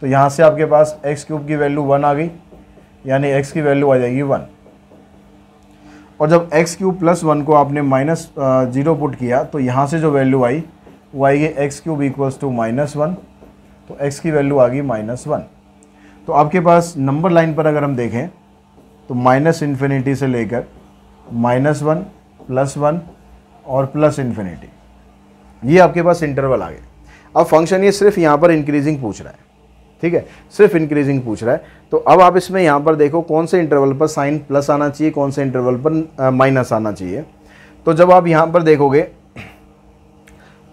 तो यहाँ से आपके पास एक्स क्यूब की वैल्यू वन आ गई यानी एक्स की वैल्यू आ जाएगी वन और जब एक्स क्यूब प्लस वन को आपने माइनस जीरो पुट किया तो यहाँ से जो वैल्यू आई वो आएगी x cube equals to minus one तो एक्स की वैल्यू आ गई माइनस वन तो आपके पास नंबर लाइन पर अगर हम देखें तो माइनस इन्फिनिटी से लेकर माइनस वन प्लस वन और प्लस इन्फिनिटी ये आपके पास इंटरवल आ गया अब फंक्शन ये सिर्फ यहाँ पर इंक्रीजिंग पूछ रहा है ठीक है सिर्फ इंक्रीजिंग पूछ रहा है तो अब आप इसमें यहाँ पर देखो कौन से इंटरवल पर साइन प्लस आना चाहिए कौन से इंटरवल पर माइनस आना चाहिए तो जब आप यहाँ पर देखोगे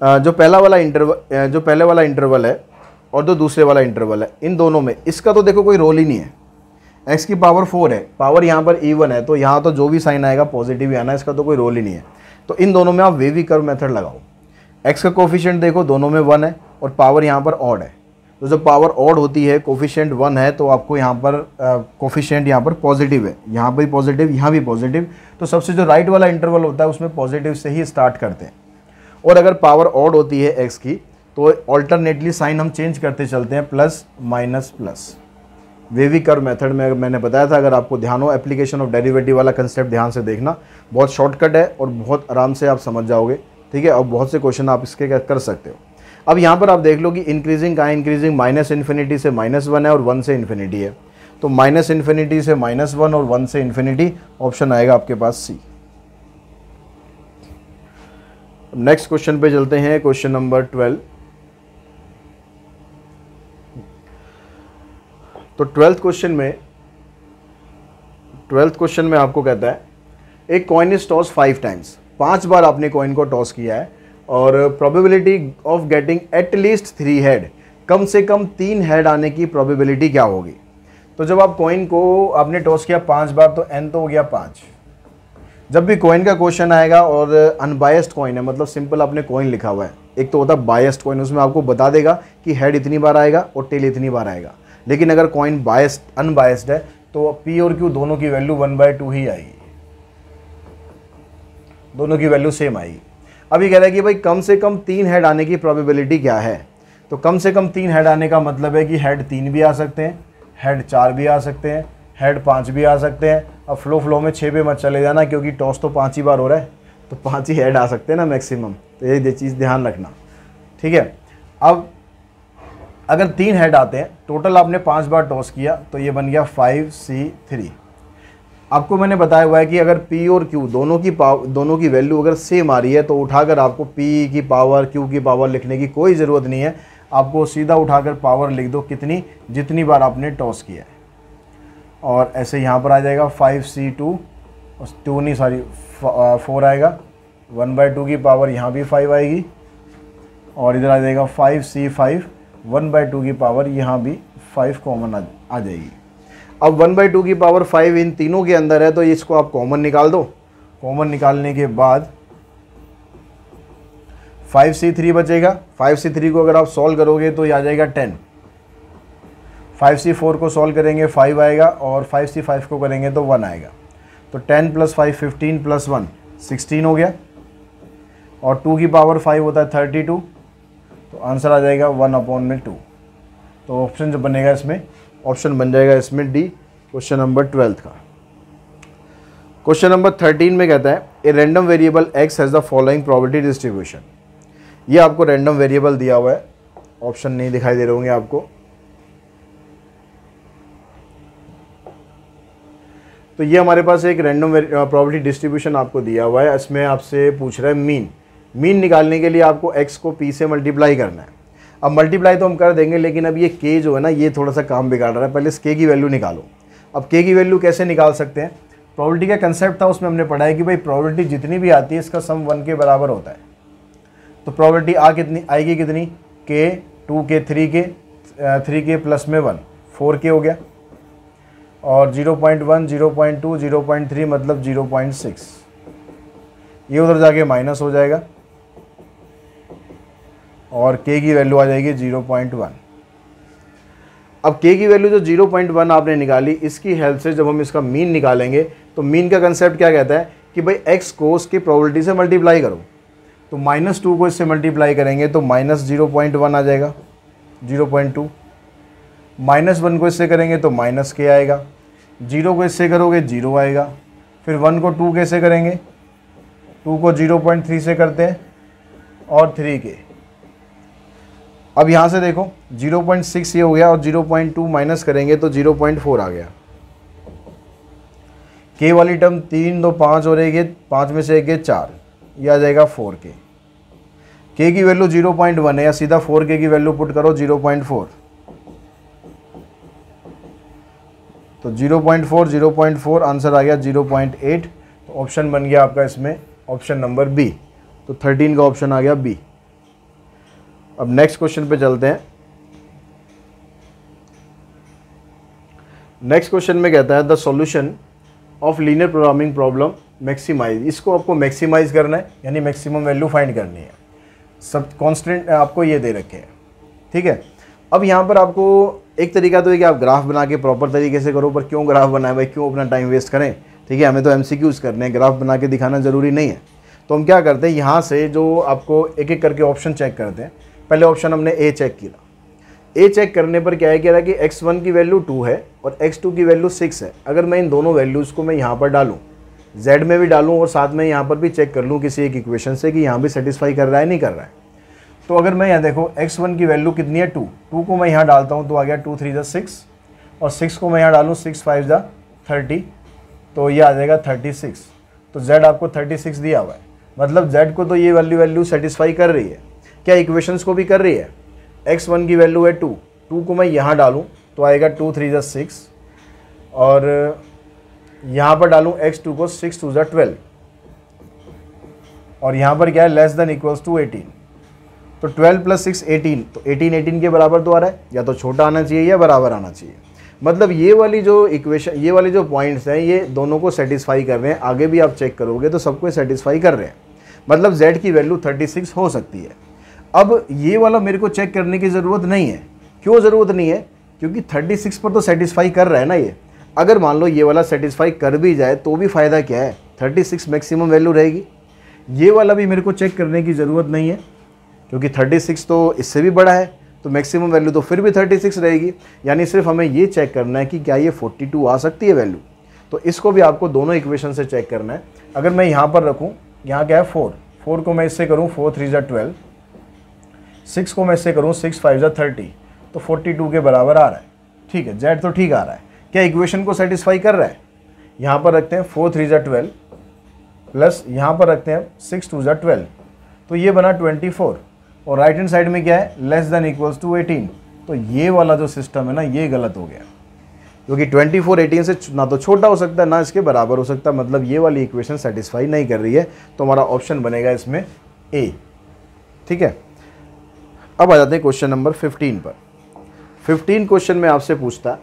जो पहला वाला इंटरवल जो पहले वाला इंटरवल है और जो दूसरे वाला इंटरवल है इन दोनों में इसका तो देखो कोई रोल ही नहीं है एक्स की पावर फोर है पावर यहाँ पर ई वन है तो यहाँ तो जो भी साइन आएगा पॉजिटिव ही आना इसका तो कोई रोल ही नहीं है तो इन दोनों में आप वेवी कर्व मेथड लगाओ एक्स का कोफिशेंट देखो दोनों में वन है और पावर यहाँ पर ऑड है तो जब पावर ऑड होती है कोफिशेंट वन है तो आपको यहाँ पर कोफिशेंट यहाँ पर पॉजिटिव है यहाँ पर पॉजिटिव यहाँ भी पॉजिटिव तो सबसे जो राइट वाला इंटरवल होता है उसमें पॉजिटिव से ही स्टार्ट करते हैं और अगर पावर ऑड होती है एक्स की तो ऑल्टरनेटली साइन हम चेंज करते चलते हैं plus minus plus wavy curve method में मैंने बताया था अगर आपको ध्यान हो एप्लीकेशन ऑफ डेरिवेटिव वाला कंसेप्ट ध्यान से देखना बहुत शॉर्टकट है और बहुत आराम से आप समझ जाओगे ठीक है और बहुत से क्वेश्चन आप इसके कर सकते हो अब यहाँ पर आप देख लो कि इंक्रीजिंग का इंक्रीजिंग माइनस इन्फिनिटी से माइनस वन है और वन से इन्फिनिटी है तो माइनस इन्फिनिटी से माइनस वन और वन से इन्फिनिटी ऑप्शन आएगा आपके पास सी नेक्स्ट क्वेश्चन पे चलते हैं क्वेश्चन नंबर ट्वेल्व तो ट्वेल्थ क्वेश्चन में ट्वेल्थ क्वेश्चन में आपको कहता है एक coin is toss five times पांच बार आपने कॉइन को टॉस किया है और probability of getting at least three head कम से कम तीन हेड आने की प्रोबेबिलिटी क्या होगी तो जब आप कॉइन को आपने टॉस किया पांच बार तो एन तो हो गया पाँच जब भी कॉइन का क्वेश्चन आएगा और अनबायस्ड कॉइन है मतलब सिंपल आपने कॉइन लिखा हुआ है एक तो होता है बायस्ड कॉइन उसमें आपको बता देगा कि हेड इतनी बार आएगा और टेल इतनी बार आएगा लेकिन अगर कॉइन बायस्ड अनबायस्ड है तो पी और क्यू दोनों की वैल्यू वन बाय टू ही आएगी दोनों की वैल्यू सेम आएगी अब ये कह रहा है कि भाई कम से कम तीन हेड आने की प्रोबेबिलिटी क्या है तो कम से कम तीन हेड आने का मतलब है कि हेड तीन भी आ सकते हैं हेड चार भी आ सकते हैं हेड पाँच भी आ सकते हैं अब फ्लो फ्लो में छः पे मत चले जाना क्योंकि टॉस तो पाँच ही बार हो रहा है तो पाँच ही हेड आ सकते हैं ना मैक्सिमम तो ये चीज़ ध्यान रखना ठीक है अब अगर तीन हेड आते हैं टोटल आपने पाँच बार टॉस किया तो ये बन गया फाइव सी थ्री आपको मैंने बताया हुआ है कि अगर पी और क्यू दोनों की पाव दोनों की वैल्यू अगर सेम आ रही है तो उठाकर आपको पी की पावर क्यू की पावर लिखने की कोई ज़रूरत नहीं है आपको सीधा उठाकर पावर लिख दो कितनी जितनी बार आपने टॉस किया है और ऐसे यहाँ पर आ जाएगा फाइव सी टू टू नहीं सॉरी फोर आएगा वन बाई टू की पावर यहाँ भी फाइव आएगी और इधर आ जाएगा five C five one by two की पावर यहाँ भी फाइव कॉमन आ जाएगी अब वन बाई टू की पावर फाइव इन तीनों के अंदर है तो इसको आप कॉमन निकाल दो कॉमन निकालने के बाद फाइव सी थ्री बचेगा फाइव सी थ्री को अगर आप सॉल्व करोगे तो ये आ जाएगा टेन फाइव सी फोर को सॉल्व करेंगे फाइव आएगा और फाइव सी फाइव को करेंगे तो वन आएगा तो ten plus five fifteen plus one sixteen हो गया और टू की पावर फाइव होता है थर्टी टू तो आंसर आ जाएगा वन अपॉन में टू तो ऑप्शन जो बनेगा इसमें ऑप्शन बन जाएगा इसमें डी क्वेश्चन नंबर ट्वेल्थ का क्वेश्चन नंबर थर्टीन में कहता है a random variable x has the following property distribution ये आपको रैंडम वेरिएबल दिया हुआ है ऑप्शन नहीं दिखाई दे रहे होंगे आपको तो ये हमारे पास एक रैंडम प्रॉपर्टी डिस्ट्रीब्यूशन आपको दिया हुआ है इसमें आपसे पूछ रहा है मीन मीन निकालने के लिए आपको एक्स को पी से मल्टीप्लाई करना है अब मल्टीप्लाई तो हम कर देंगे लेकिन अब ये के जो है ना ये थोड़ा सा काम बिगाड़ रहा है पहले इस के की वैल्यू निकालो अब के की वैल्यू कैसे निकाल सकते हैं प्रॉबिलिटी का कंसेप्ट था उसमें हमने पढ़ा है कि भाई प्रॉबिलिटी जितनी भी आती है इसका सम वन के बराबर होता है तो प्रॉबिलिटी आ कितनी आएगी कितनी के टू के थ्री के थ्री के प्लस में वन फोर के हो गया और zero point one zero point two zero point three मतलब जीरो पॉइंट सिक्स ये उधर जाके माइनस हो जाएगा और के की वैल्यू आ जाएगी जीरो पॉइंट वन अब के की वैल्यू जो जीरो पॉइंट वन आपने निकाली इसकी हेल्प से जब हम इसका मीन निकालेंगे तो मीन का कंसेप्ट क्या कहता है कि भाई एक्स को उसकी प्रॉबलिटी से मल्टीप्लाई करो तो माइनस टू को इससे मल्टीप्लाई करेंगे तो माइनस जीरो पॉइंट वन आ जाएगा zero point two minus one को इससे करेंगे तो माइनस के आएगा जीरो को इससे करोगे जीरो आएगा फिर वन को टू कैसे करेंगे टू को जीरो पॉइंट थ्री से करते हैं और थ्री के अब यहाँ से देखो 0.6 ये हो गया और 0.2 माइनस करेंगे तो 0.4 आ गया के वाली टर्म तीन दो पाँच और एक पाँच में से एक है चार ये आ जाएगा फोर के के की वैल्यू जीरो पॉइंट वन है या सीधा फोर के की वैल्यू पुट करो जीरो पॉइंट फोर तो zero point four zero point four answer आ गया जीरो पॉइंट एट तो ऑप्शन बन गया आपका इसमें ऑप्शन नंबर बी तो थर्टीन का ऑप्शन आ गया बी अब नेक्स्ट क्वेश्चन पे चलते हैं नेक्स्ट क्वेश्चन में कहता है the solution of linear programming problem maximize इसको आपको मैक्सिमाइज करना है यानी मैक्सिमम वैल्यू फाइंड करनी है सब कॉन्स्टेंट आपको ये दे रखे हैं ठीक है अब यहाँ पर आपको एक तरीका तो है कि आप ग्राफ बना के प्रॉपर तरीके से करो पर क्यों ग्राफ बनाए भाई क्यों अपना टाइम वेस्ट करें ठीक है हमें तो एम करने हैं ग्राफ बना के दिखाना ज़रूरी नहीं है तो हम क्या करते हैं यहाँ से जो आपको एक एक करके ऑप्शन चेक करते हैं पहले ऑप्शन हमने ए चेक किया ए चेक करने पर क्या है कह रहा है कि एक्स वन की वैल्यू टू है और एक्स टू की वैल्यू सिक्स है अगर मैं इन दोनों वैल्यूज़ को मैं यहाँ पर डालूँ जेड में भी डालूँ और साथ में यहाँ पर भी चेक कर लूँ किसी एक इक्वेशन से कि यहाँ भी सेटिस्फाई कर रहा है नहीं कर रहा है तो अगर मैं यहाँ देखो एक्स वन की वैल्यू कितनी है टू टू को मैं यहाँ डालता हूँ तो आ गया टू थ्री दस सिक्स और सिक्स को मैं यहाँ डालूँ सिक्स फाइव दा थर्टी तो ये आ जाएगा थर्टी सिक्स तो जेड आपको थर्टी सिक्स दिया हुआ है मतलब जेड को तो ये वैल्यू वैल्यू सेटिस्फाई कर रही है क्या इक्वेशंस को भी कर रही है एक्स वन की वैल्यू है टू टू को मैं यहाँ डालूँ तो आएगा टू थ्री ज़ा सिक्स और यहाँ पर डालूँ एक्स टू को सिक्स टू ज़ा ट्वेल्व और यहाँ पर क्या है less than equals to eighteen तो ट्वेल्व प्लस सिक्स एटीन तो एटीन एटीन के बराबर तो आ रहा है या तो छोटा आना चाहिए या बराबर आना चाहिए मतलब ये वाली जो इक्वेशन ये वाले जो पॉइंट्स हैं ये दोनों को सेटिस्फाई कर रहे हैं आगे भी आप चेक करोगे तो सबको सेटिस्फाई कर रहे हैं मतलब z की वैल्यू 36 हो सकती है अब ये वाला मेरे को चेक करने की ज़रूरत नहीं है क्यों ज़रूरत नहीं है क्योंकि 36 पर तो सेटिस्फाई कर रहा है ना ये अगर मान लो ये वाला सेटिस्फाई कर भी जाए तो भी फ़ायदा क्या है 36 मैक्सिमम वैल्यू रहेगी ये वाला भी मेरे को चेक करने की ज़रूरत नहीं है क्योंकि 36 तो इससे भी बड़ा है तो मैक्सिमम वैल्यू तो फिर भी 36 रहेगी यानी सिर्फ हमें ये चेक करना है कि क्या ये 42 आ सकती है वैल्यू तो इसको भी आपको दोनों इक्वेशन से चेक करना है अगर मैं यहाँ पर रखूँ यहाँ क्या है फोर फोर को मैं इससे करूँ फोर थ्री ज़ा ट्वेल्व सिक्स को मैं इससे करूँ सिक्स फाइव जै थर्टी तो फोर्टी टू के बराबर आ रहा है ठीक है जेड तो ठीक आ रहा है क्या इक्वेशन को सेटिस्फाई कर रहा है यहाँ पर रखते हैं फोर थ्री ज़ा ट्वेल्व प्लस यहाँ पर रखते हैं सिक्स टू ज़ा ट्वेल्व तो ये बना ट्वेंटी फोर और राइट हैंड साइड में क्या है less than equals to eighteen तो ये वाला जो सिस्टम है ना ये गलत हो गया क्योंकि ट्वेंटी फोर एटीन से ना तो छोटा हो सकता है ना इसके बराबर हो सकता है मतलब ये वाली इक्वेशन सेटिस्फाई नहीं कर रही है तो हमारा ऑप्शन बनेगा इसमें ए ठीक है अब आ जाते हैं क्वेश्चन नंबर फिफ्टीन पर फिफ्टीन क्वेश्चन में आपसे पूछता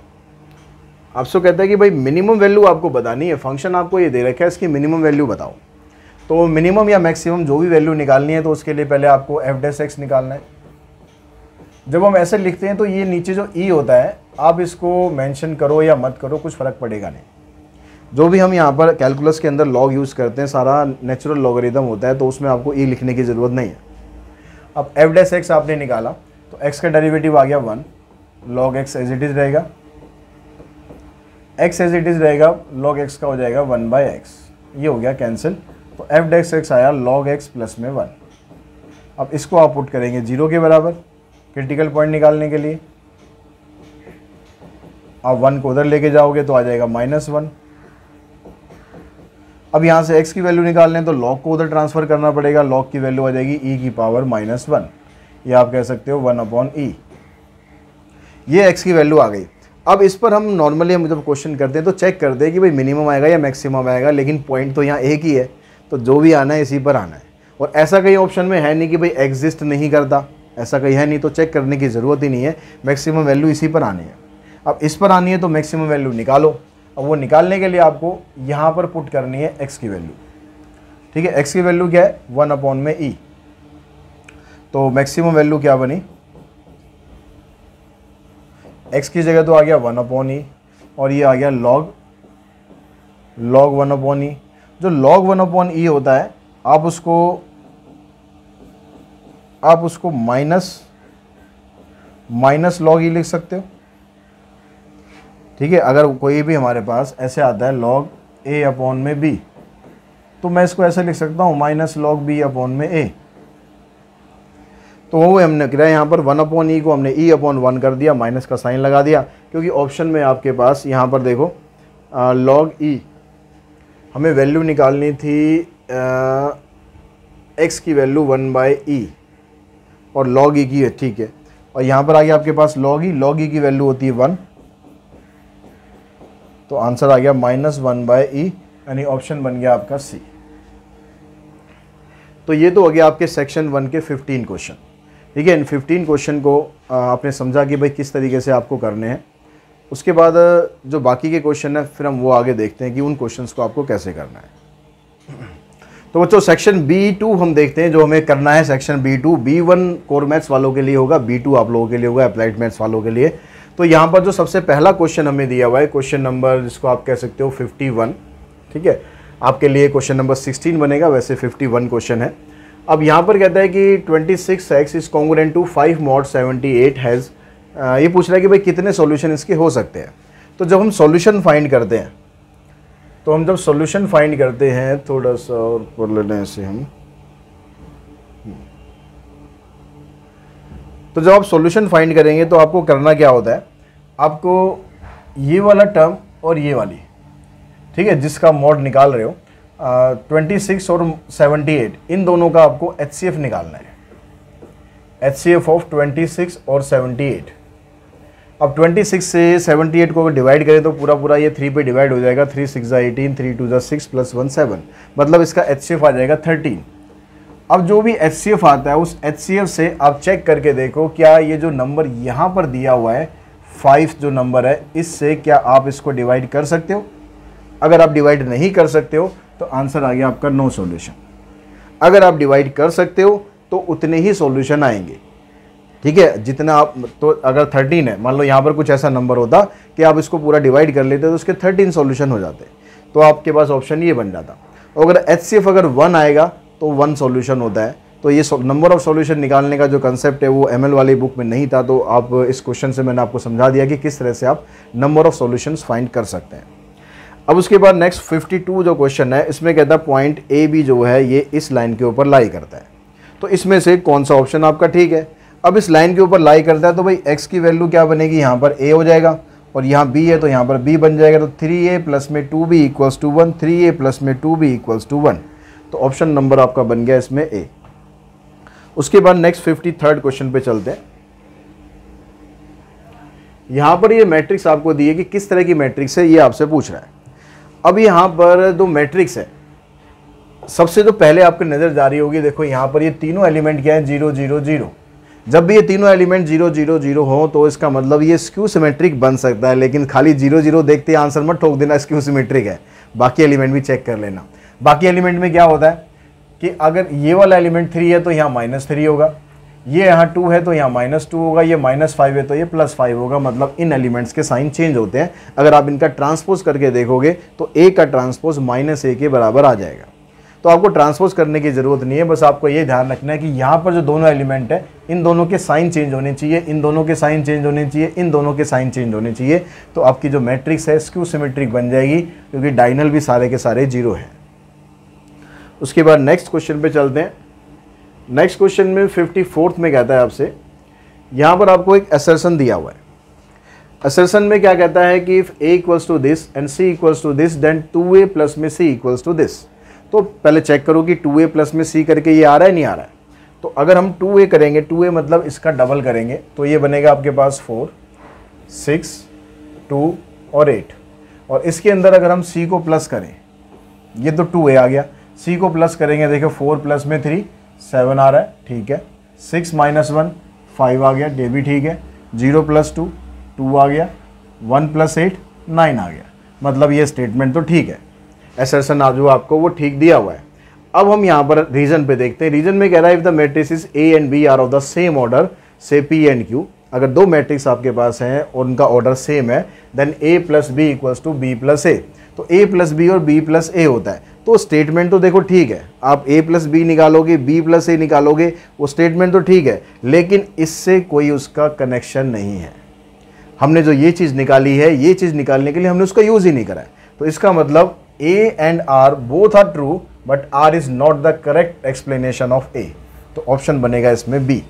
आपसे कहता है कि भाई मिनिमम वैल्यू आपको बतानी है फंक्शन आपको ये दे रखा है इसकी मिनिमम वैल्यू बताओ तो मिनिमम या मैक्सिमम जो भी वैल्यू निकालनी है तो उसके लिए पहले आपको एफ डेस एक्स निकालना है जब हम ऐसे लिखते हैं तो ये नीचे जो ई e होता है आप इसको मेंशन करो या मत करो कुछ फ़र्क पड़ेगा नहीं जो भी हम यहाँ पर कैलकुलस के अंदर लॉग यूज़ करते हैं सारा नेचुरल लॉगरिदम होता है तो उसमें आपको ई e लिखने की ज़रूरत नहीं है अब एफ डेस एक्स आपने निकाला तो एक्स का डेरिवेटिव आ गया one log x as it is रहेगा एक्स एज इट इज़ रहेगा लॉग एक्स का हो जाएगा वन बाई एक्स ये हो गया कैंसिल तो एफ डेक्स एक्स आया लॉग एक्स प्लस में वन अब इसको आप पुट करेंगे जीरो के बराबर क्रिटिकल पॉइंट निकालने के लिए आप वन को उधर लेके जाओगे तो आ जाएगा माइनस वन अब यहाँ से x की वैल्यू निकाल लें तो log को उधर ट्रांसफ़र करना पड़ेगा log की वैल्यू आ जाएगी e की पावर माइनस वन ये आप कह सकते हो वन अपॉन ई ये x की वैल्यू आ गई अब इस पर हम नॉर्मली हम जब क्वेश्चन करते हैं तो चेक करते हैं कि भाई मिनिमम आएगा या मैक्सिमम आएगा लेकिन पॉइंट तो यहाँ एक ही है तो जो भी आना है इसी पर आना है और ऐसा कहीं ऑप्शन में है नहीं कि भाई एग्जिस्ट नहीं करता ऐसा कहीं है नहीं तो चेक करने की ज़रूरत ही नहीं है मैक्सिमम वैल्यू इसी पर आनी है अब इस पर आनी है तो मैक्सिमम वैल्यू निकालो और वो निकालने के लिए आपको यहाँ पर पुट करनी है एक्स की वैल्यू ठीक है एक्स की वैल्यू क्या है वन अपॉन में ई e। तो मैक्सिमम वैल्यू क्या बनी एक्स की जगह तो आ गया वन अपॉन ई e और ये आ गया log log one upon e e। जो लॉग वन अपॉन ई होता है आप उसको आप उसको माइनस माइनस लॉग ई लिख सकते हो ठीक है अगर कोई भी हमारे पास ऐसे आता है लॉग ए अपॉन में बी तो मैं इसको ऐसे लिख सकता हूँ माइनस लॉग बी अपॉन में ए तो वो हमने किया यहाँ पर वन अपॉन ई को हमने ई अपॉन वन कर दिया माइनस का साइन लगा दिया क्योंकि ऑप्शन में आपके पास यहाँ पर देखो लॉग ई e, हमें वैल्यू निकालनी थी एक्स की वैल्यू वन बाई ई और लॉग ई e की है ठीक है और यहाँ पर आ गया आपके पास लॉग ई लॉग ई की वैल्यू होती है वन तो आंसर आ गया माइनस वन बाय ई यानी ऑप्शन बन गया आपका सी तो ये तो हो गया आपके सेक्शन वन के फिफ्टीन क्वेश्चन ठीक है इन फिफ्टीन क्वेश्चन को आपने समझा कि भाई किस तरीके से आपको करने हैं उसके बाद जो बाकी के क्वेश्चन हैं फिर हम वो आगे देखते हैं कि उन क्वेश्चन को आपको कैसे करना है तो बच्चों सेक्शन बी टू हम देखते हैं जो हमें करना है section B two B one core maths वालों के लिए होगा बी टू आप लोगों के लिए होगा अप्लाइड मैथ्स वालों के लिए तो यहाँ पर जो सबसे पहला क्वेश्चन हमें दिया हुआ है क्वेश्चन नंबर जिसको आप कह सकते हो 51 ठीक है आपके लिए क्वेश्चन नंबर 16 बनेगा वैसे 51 क्वेश्चन है अब यहाँ पर कहता है कि 26 six x is congruent to five mod eight has ये पूछ रहा है कि भाई कितने सोल्यूशन इसके हो सकते हैं तो जब हम सोल्यूशन फाइंड करते हैं तो हम जब सोल्यूशन फाइंड करते हैं थोड़ा सा और कर लेने से ऐसे हम तो जब आप सॉल्यूशन फाइंड करेंगे तो आपको करना क्या होता है आपको ये वाला टर्म और ये वाली ठीक है जिसका मॉड निकाल रहे हो ट्वेंटी सिक्स और सेवेंटी एट इन दोनों का आपको एच सी एफ निकालना है H C F of twenty six और सेवेंटी एट अब ट्वेंटी सिक्स से सेवेंटी एट को अगर डिवाइड करें तो पूरा पूरा ये थ्री पे डिवाइड हो जाएगा थ्री सिक्स ज़ा एटीन थ्री टू ज़ा सिक्स प्लस वन सेवन मतलब इसका एच सी एफ आ जाएगा थर्टीन अब जो भी एच सी एफ आता है उस एच सी एफ से आप चेक करके देखो क्या ये जो नंबर यहाँ पर दिया हुआ है फाइव जो नंबर है इससे क्या आप इसको डिवाइड कर सकते हो अगर आप डिवाइड नहीं कर सकते हो तो आंसर आ गया आपका नो सॉल्यूशन अगर आप डिवाइड कर सकते हो तो उतने ही सॉल्यूशन आएंगे ठीक है जितना आप तो अगर थर्टीन है मान लो यहाँ पर कुछ ऐसा नंबर होता कि आप इसको पूरा डिवाइड कर लेते तो उसके थर्टीन सॉल्यूशन हो जाते तो आपके पास ऑप्शन ये बन जाता अगर एच अगर वन आएगा तो वन सोल्यूशन होता है तो ये नंबर ऑफ़ सॉल्यूशन निकालने का जो कंसेप्ट है वो एम वाली बुक में नहीं था तो आप इस क्वेश्चन से मैंने आपको समझा दिया कि किस तरह से आप नंबर ऑफ़ सॉल्यूशन फाइंड कर सकते हैं अब उसके बाद नेक्स्ट 52 जो क्वेश्चन है इसमें कहता है पॉइंट ए बी जो है ये इस लाइन के ऊपर लाई करता है तो इसमें से कौन सा ऑप्शन आपका ठीक है अब इस लाइन के ऊपर लाई करता है तो भाई एक्स की वैल्यू क्या बनेगी यहाँ पर ए हो जाएगा और यहाँ बी है तो यहाँ पर बी बन जाएगा तो थ्री ए प्लस में two B equals to one three A plus में two B equals to one तो ऑप्शन नंबर आपका बन गया इसमें ए उसके बाद नेक्स्ट फिफ्टी थर्ड क्वेश्चन पे चलते हैं यहां पर ये मैट्रिक्स आपको दी है कि किस तरह की मैट्रिक्स है ये आपसे पूछ रहा है अब यहां पर दो मैट्रिक्स है सबसे तो पहले आपकी नज़र जा रही होगी देखो यहां पर ये तीनों एलिमेंट क्या है जीरो जीरो जीरो जब भी ये तीनों एलिमेंट जीरो जीरो जीरो हो तो इसका मतलब ये स्क्यू सिमेट्रिक बन सकता है लेकिन खाली जीरो जीरो देखते आंसर मत ठोक देना स्क्यू सिमेट्रिक है बाकी एलिमेंट भी चेक कर लेना बाकी एलिमेंट में क्या होता है कि अगर ये वाला एलिमेंट थ्री है तो यहाँ माइनस थ्री होगा ये यहाँ टू है तो यहाँ माइनस टू होगा ये माइनस फाइव है तो ये प्लस फाइव होगा मतलब इन एलिमेंट्स के साइन चेंज होते हैं अगर आप इनका ट्रांसपोज करके देखोगे तो ए का ट्रांसपोज माइनस ए के बराबर आ जाएगा तो आपको ट्रांसपोज करने की ज़रूरत नहीं है बस आपको ये ध्यान रखना है कि यहाँ पर जो दोनों एलिमेंट है इन दोनों के साइन चेंज होने चाहिए इन दोनों के साइन चेंज होने चाहिए इन दोनों के साइन चेंज होने चाहिए तो आपकी जो मैट्रिक्स है स्क्यू सिमेट्रिक बन जाएगी क्योंकि डाइनल भी सारे के सारे जीरो हैं उसके बाद नेक्स्ट क्वेश्चन पे चलते हैं नेक्स्ट क्वेश्चन में फिफ्टी फोर्थ में कहता है आपसे यहाँ पर आपको एक असरसन दिया हुआ है असरसन में क्या कहता है कि if A equals to this and C equals to this then two A plus में सी इक्वल्स टू दिस तो पहले चेक करो कि टू ए प्लस में सी करके ये आ रहा है नहीं आ रहा है तो अगर हम टू ए करेंगे टू ए मतलब इसका डबल करेंगे तो ये बनेगा आपके पास फोर सिक्स टू और एट और इसके अंदर अगर हम सी को प्लस करें ये तो टू ए आ गया सी को प्लस करेंगे देखो फोर प्लस में थ्री सेवन आ रहा है ठीक है सिक्स माइनस वन फाइव आ गया डे भी ठीक है जीरो प्लस टू टू आ गया वन प्लस एट नाइन आ गया मतलब ये स्टेटमेंट तो ठीक है एसरसन आज आपको वो ठीक दिया हुआ है अब हम यहाँ पर रीजन पे देखते हैं रीजन में कह रहा है if the is A and B are of the same order से पी एंड क्यू अगर दो मैट्रिक्स आपके पास हैं और उनका ऑर्डर सेम है then A plus B equals to B plus A तो ए प्लस बी और बी प्लस ए होता है तो स्टेटमेंट तो देखो ठीक है आप ए प्लस बी निकालोगे बी प्लस ए निकालोगे वो स्टेटमेंट तो ठीक है लेकिन इससे कोई उसका कनेक्शन नहीं है हमने जो ये चीज़ निकाली है ये चीज़ निकालने के लिए हमने उसका यूज़ ही नहीं करा है तो इसका मतलब A and R both are true but R is not the correct explanation of A तो ऑप्शन बनेगा इसमें बी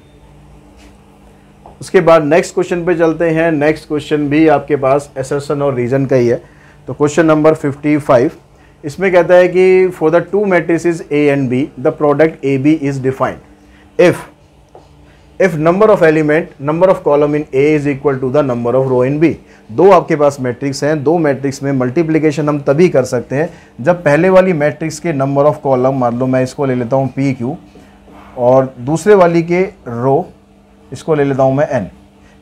उसके बाद नेक्स्ट क्वेश्चन पे चलते हैं नेक्स्ट क्वेश्चन भी आपके पास एसेसन और रीजन का ही है तो क्वेश्चन नंबर फाइव इसमें कहता है कि for the two matrices A and B the product A B is defined if if number of element number of column in A is equal to the number of row in B दो आपके पास matrix हैं दो matrix में multiplication हम तभी कर सकते हैं जब पहले वाली मैट्रिक्स के नंबर ऑफ कॉलम मान लो मैं इसको ले लेता हूँ पी क्यू और दूसरे वाली के रो इसको ले लेता हूँ मैं एन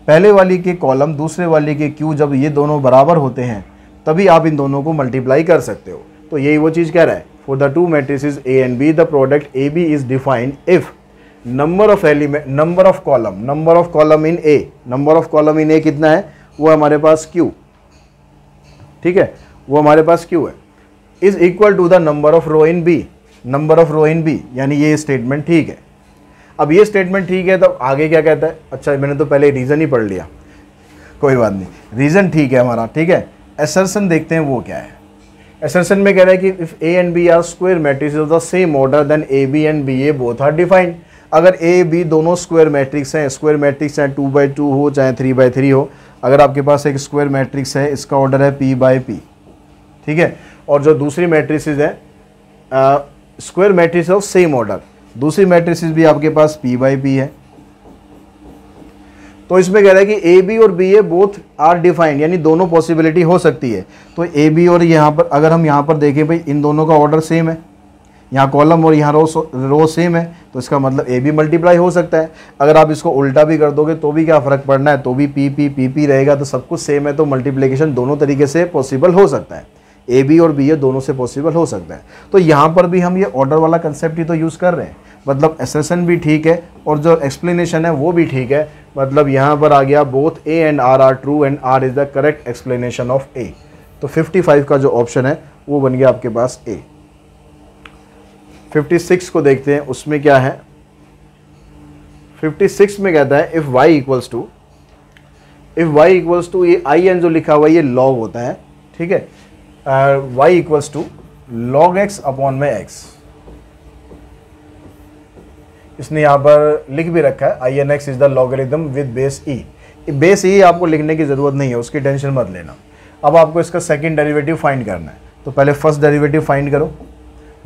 पहले वाली के कॉलम दूसरे वाली के क्यू जब ये दोनों बराबर होते हैं तभी आप इन दोनों को मल्टीप्लाई कर सकते हो तो यही वो चीज़ कह रहा है for the two matrices A and B the product A B is defined if number of element number of column number of column in A number of column in A कितना है वो हमारे पास क्यू ठीक है वो हमारे पास क्यू है is equal to the number of row in B number of row in B यानी ये स्टेटमेंट ठीक है अब ये स्टेटमेंट ठीक है तब आगे क्या कहता है अच्छा मैंने तो पहले रीज़न ही पढ़ लिया कोई बात नहीं रीज़न ठीक है हमारा ठीक है एसरसन देखते हैं वो क्या है एसेंशन में कह रहा है कि if A and B are square matrix is the same order then A B and B A both are defined अगर ए बी दोनों स्क्वायर मैट्रिक्स हैं स्क्वायर मैट्रिक्स चाहे टू बाई टू हो चाहे थ्री बाई थ्री हो अगर आपके पास एक स्क्वायर मैट्रिक्स है इसका ऑर्डर है पी बाई पी ठीक है और जो दूसरी मैट्रिसेज है square matrix of same order दूसरी मैट्रिसेज भी आपके पास पी बाई पी है तो इसमें कह रहा है कि ए बी और B A both are defined यानी दोनों पॉसिबिलिटी हो सकती है तो ए बी और यहाँ पर अगर हम यहाँ पर देखें भाई इन दोनों का ऑर्डर सेम है यहाँ कॉलम और यहाँ रो रो सेम है तो इसका मतलब ए बी मल्टीप्लाई हो सकता है अगर आप इसको उल्टा भी कर दोगे तो भी क्या फ़र्क पड़ना है तो भी पी पी पी पी रहेगा तो सब कुछ सेम है तो मल्टीप्लीकेशन दोनों तरीके से पॉसिबल हो सकता है ए बी और बी ए दोनों से पॉसिबल हो सकता है तो यहाँ पर भी हम ये ऑर्डर वाला कंसेप्ट ही तो यूज़ कर रहे हैं मतलब एसेसन भी ठीक है और जो एक्सप्लेनेशन है वो भी ठीक है मतलब यहाँ पर आ गया both A and R are true and R is the correct explanation of A तो 55 का जो ऑप्शन है वो बन गया आपके पास ए 56 को देखते हैं उसमें क्या है 56 में कहता है if Y equals to if Y equals to ये आई एन जो लिखा हुआ है ये लॉग होता है ठीक है Y equals to log X upon में एक्स इसने यहाँ पर लिख भी रखा है I N X is the logarithm with base E base E आपको लिखने की ज़रूरत नहीं है उसकी टेंशन मत लेना अब आपको इसका सेकेंड डेरीवेटिव फाइंड करना है तो पहले फर्स्ट डेरीवेटिव फाइंड करो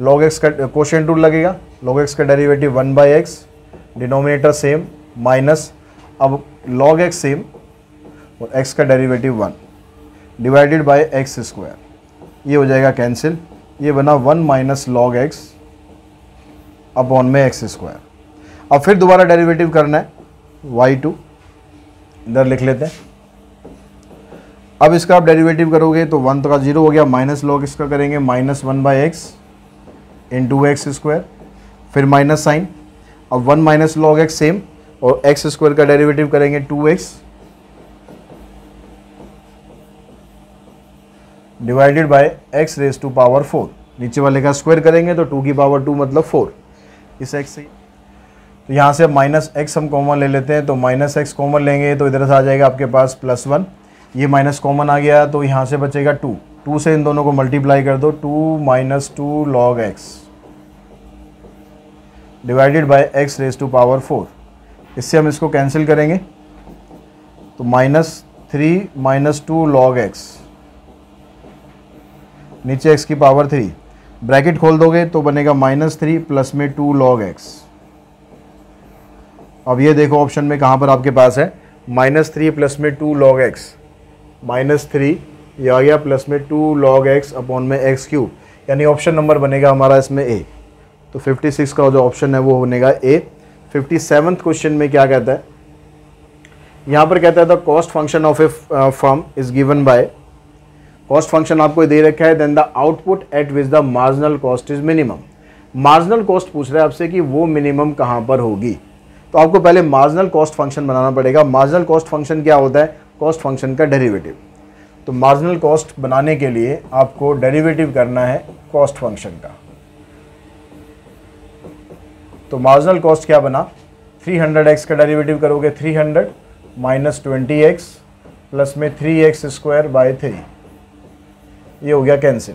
लॉग एक्स का क्वेश्चन टूल लगेगा लॉग एक्स का derivative one by X denominator same minus अब लॉग एक्स सेम और एक्स का derivative one divided by X square ये हो जाएगा कैंसिल ये बना one minus log X upon में एक्स स्क्वायर अब फिर दोबारा डेरिवेटिव करना है वाई टू इधर लिख लेते हैं अब इसका आप डेरिवेटिव करोगे तो वन का जीरो हो गया माइनस लॉग इसका करेंगे minus one by X into X square फिर माइनस साइन अब one minus log X same और एक्स स्क्वायर का डेरिवेटिव करेंगे two X divided by X raise to power four नीचे वाले का स्क्वायर करेंगे तो टू की पावर टू मतलब फोर इस एक्स से तो यहाँ से माइनस एक्स हम कॉमन ले लेते हैं तो माइनस एक्स कॉमन लेंगे तो इधर से आ जाएगा आपके पास प्लस वन ये माइनस कॉमन आ गया तो यहाँ से बचेगा टू टू से इन दोनों को मल्टीप्लाई कर दो two minus two log X divided by X raise to power four इससे हम इसको कैंसिल करेंगे तो minus three minus two log X नीचे एक्स की पावर थ्री ब्रैकेट खोल दोगे तो बनेगा माइनस थ्री प्लस में टू लॉग एक्स अब ये देखो ऑप्शन में कहाँ पर आपके पास है माइनस थ्री प्लस में two log X minus three या गया प्लस में टू लॉग एक्स अपॉन में एक्स क्यूब यानी ऑप्शन नंबर बनेगा हमारा इसमें ए तो 56 का जो ऑप्शन है वो बनेगा ए फिफ्टी क्वेश्चन में क्या कहता है यहाँ पर कहता है the cost function of a firm is given by cost function आपको दे रखा है then the output at which the marginal cost is minimum marginal cost पूछ रहा है आपसे कि वो मिनिमम कहाँ पर होगी तो आपको पहले मार्जिनल कॉस्ट फंक्शन बनाना पड़ेगा मार्जिनल कॉस्ट फंक्शन क्या होता है कॉस्ट फंक्शन का डेरिवेटिव तो मार्जिनल कॉस्ट बनाने के लिए आपको डेरिवेटिव करना है कॉस्ट फंक्शन का तो मार्जिनल कॉस्ट क्या बना 300x का डेरिवेटिव करोगे 300 hundred minus twenty X plus में three x square by three ये हो गया कैंसिल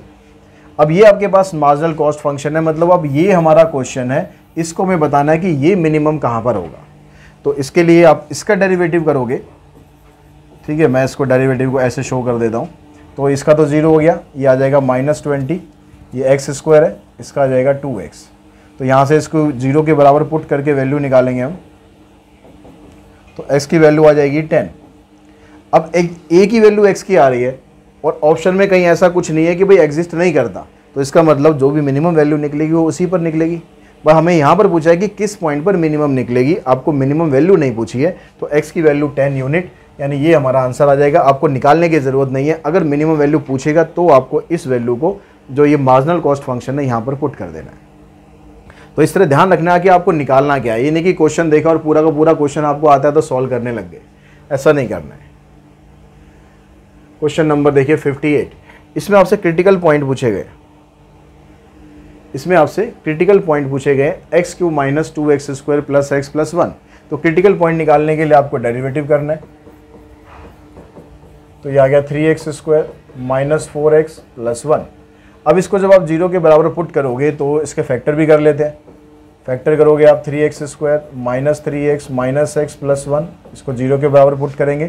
अब ये आपके पास मार्जिनल कॉस्ट फंक्शन है मतलब अब ये हमारा क्वेश्चन है इसको हमें बताना है कि ये मिनिमम कहाँ पर होगा तो इसके लिए आप इसका डेरिवेटिव करोगे ठीक है मैं इसको डेरिवेटिव को ऐसे शो कर देता हूँ तो इसका तो ज़ीरो हो गया ये आ जाएगा माइनस ट्वेंटी ये एक्स स्क्वायर है इसका आ जाएगा टू एक्स तो यहाँ से इसको जीरो के बराबर पुट करके वैल्यू निकालेंगे हम तो एक्स की वैल्यू आ जाएगी टेन अब एक ए की वैल्यू एक्स की आ रही है और ऑप्शन में कहीं ऐसा कुछ नहीं है कि भाई एग्जिस्ट नहीं करता तो इसका मतलब जो भी मिनिमम वैल्यू निकलेगी वो उसी पर निकलेगी पर हमें यहाँ पर पूछा है कि किस पॉइंट पर मिनिमम निकलेगी आपको मिनिमम वैल्यू नहीं पूछी है तो एक्स की वैल्यू टेन यूनिट यानी ये हमारा आंसर आ जाएगा आपको निकालने की ज़रूरत नहीं है अगर मिनिमम वैल्यू पूछेगा तो आपको इस वैल्यू को जो ये मार्जिनल कॉस्ट फंक्शन है यहाँ पर पुट कर देना है तो इस तरह ध्यान रखना कि आपको निकालना क्या है ये नहीं कि क्वेश्चन देखा और पूरा का पूरा क्वेश्चन आपको आता है तो सॉल्व करने लग गए ऐसा नहीं करना है क्वेश्चन नंबर देखिए 58 इसमें आपसे क्रिटिकल पॉइंट पूछे गए इसमें आपसे क्रिटिकल पॉइंट पूछे गए X cube minus two X square plus X plus one तो क्रिटिकल पॉइंट निकालने के लिए आपको डेरिवेटिव करना है तो ये आ गया three x square minus four X plus one अब इसको जब आप जीरो के बराबर पुट करोगे तो इसके फैक्टर भी कर लेते हैं फैक्टर करोगे आप three x square minus three x minus X plus one इसको जीरो के बराबर पुट करेंगे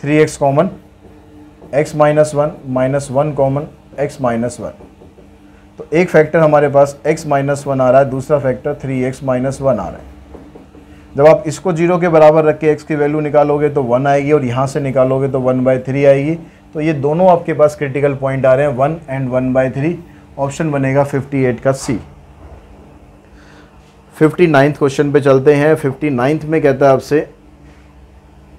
three X common X minus one minus one common X minus one तो एक फैक्टर हमारे पास x माइनस वन आ रहा है दूसरा factor three x minus one आ रहा है जब आप इसको जीरो के बराबर रख के एक्स की वैल्यू निकालोगे तो वन आएगी और यहाँ से निकालोगे तो वन बाई थ्री आएगी तो ये दोनों आपके पास क्रिटिकल पॉइंट आ रहे हैं one and one by three option बनेगा फिफ्टी एट का सी फिफ्टी नाइन्थ क्वेश्चन पे चलते हैं फिफ्टी नाइन्थ में कहता है आपसे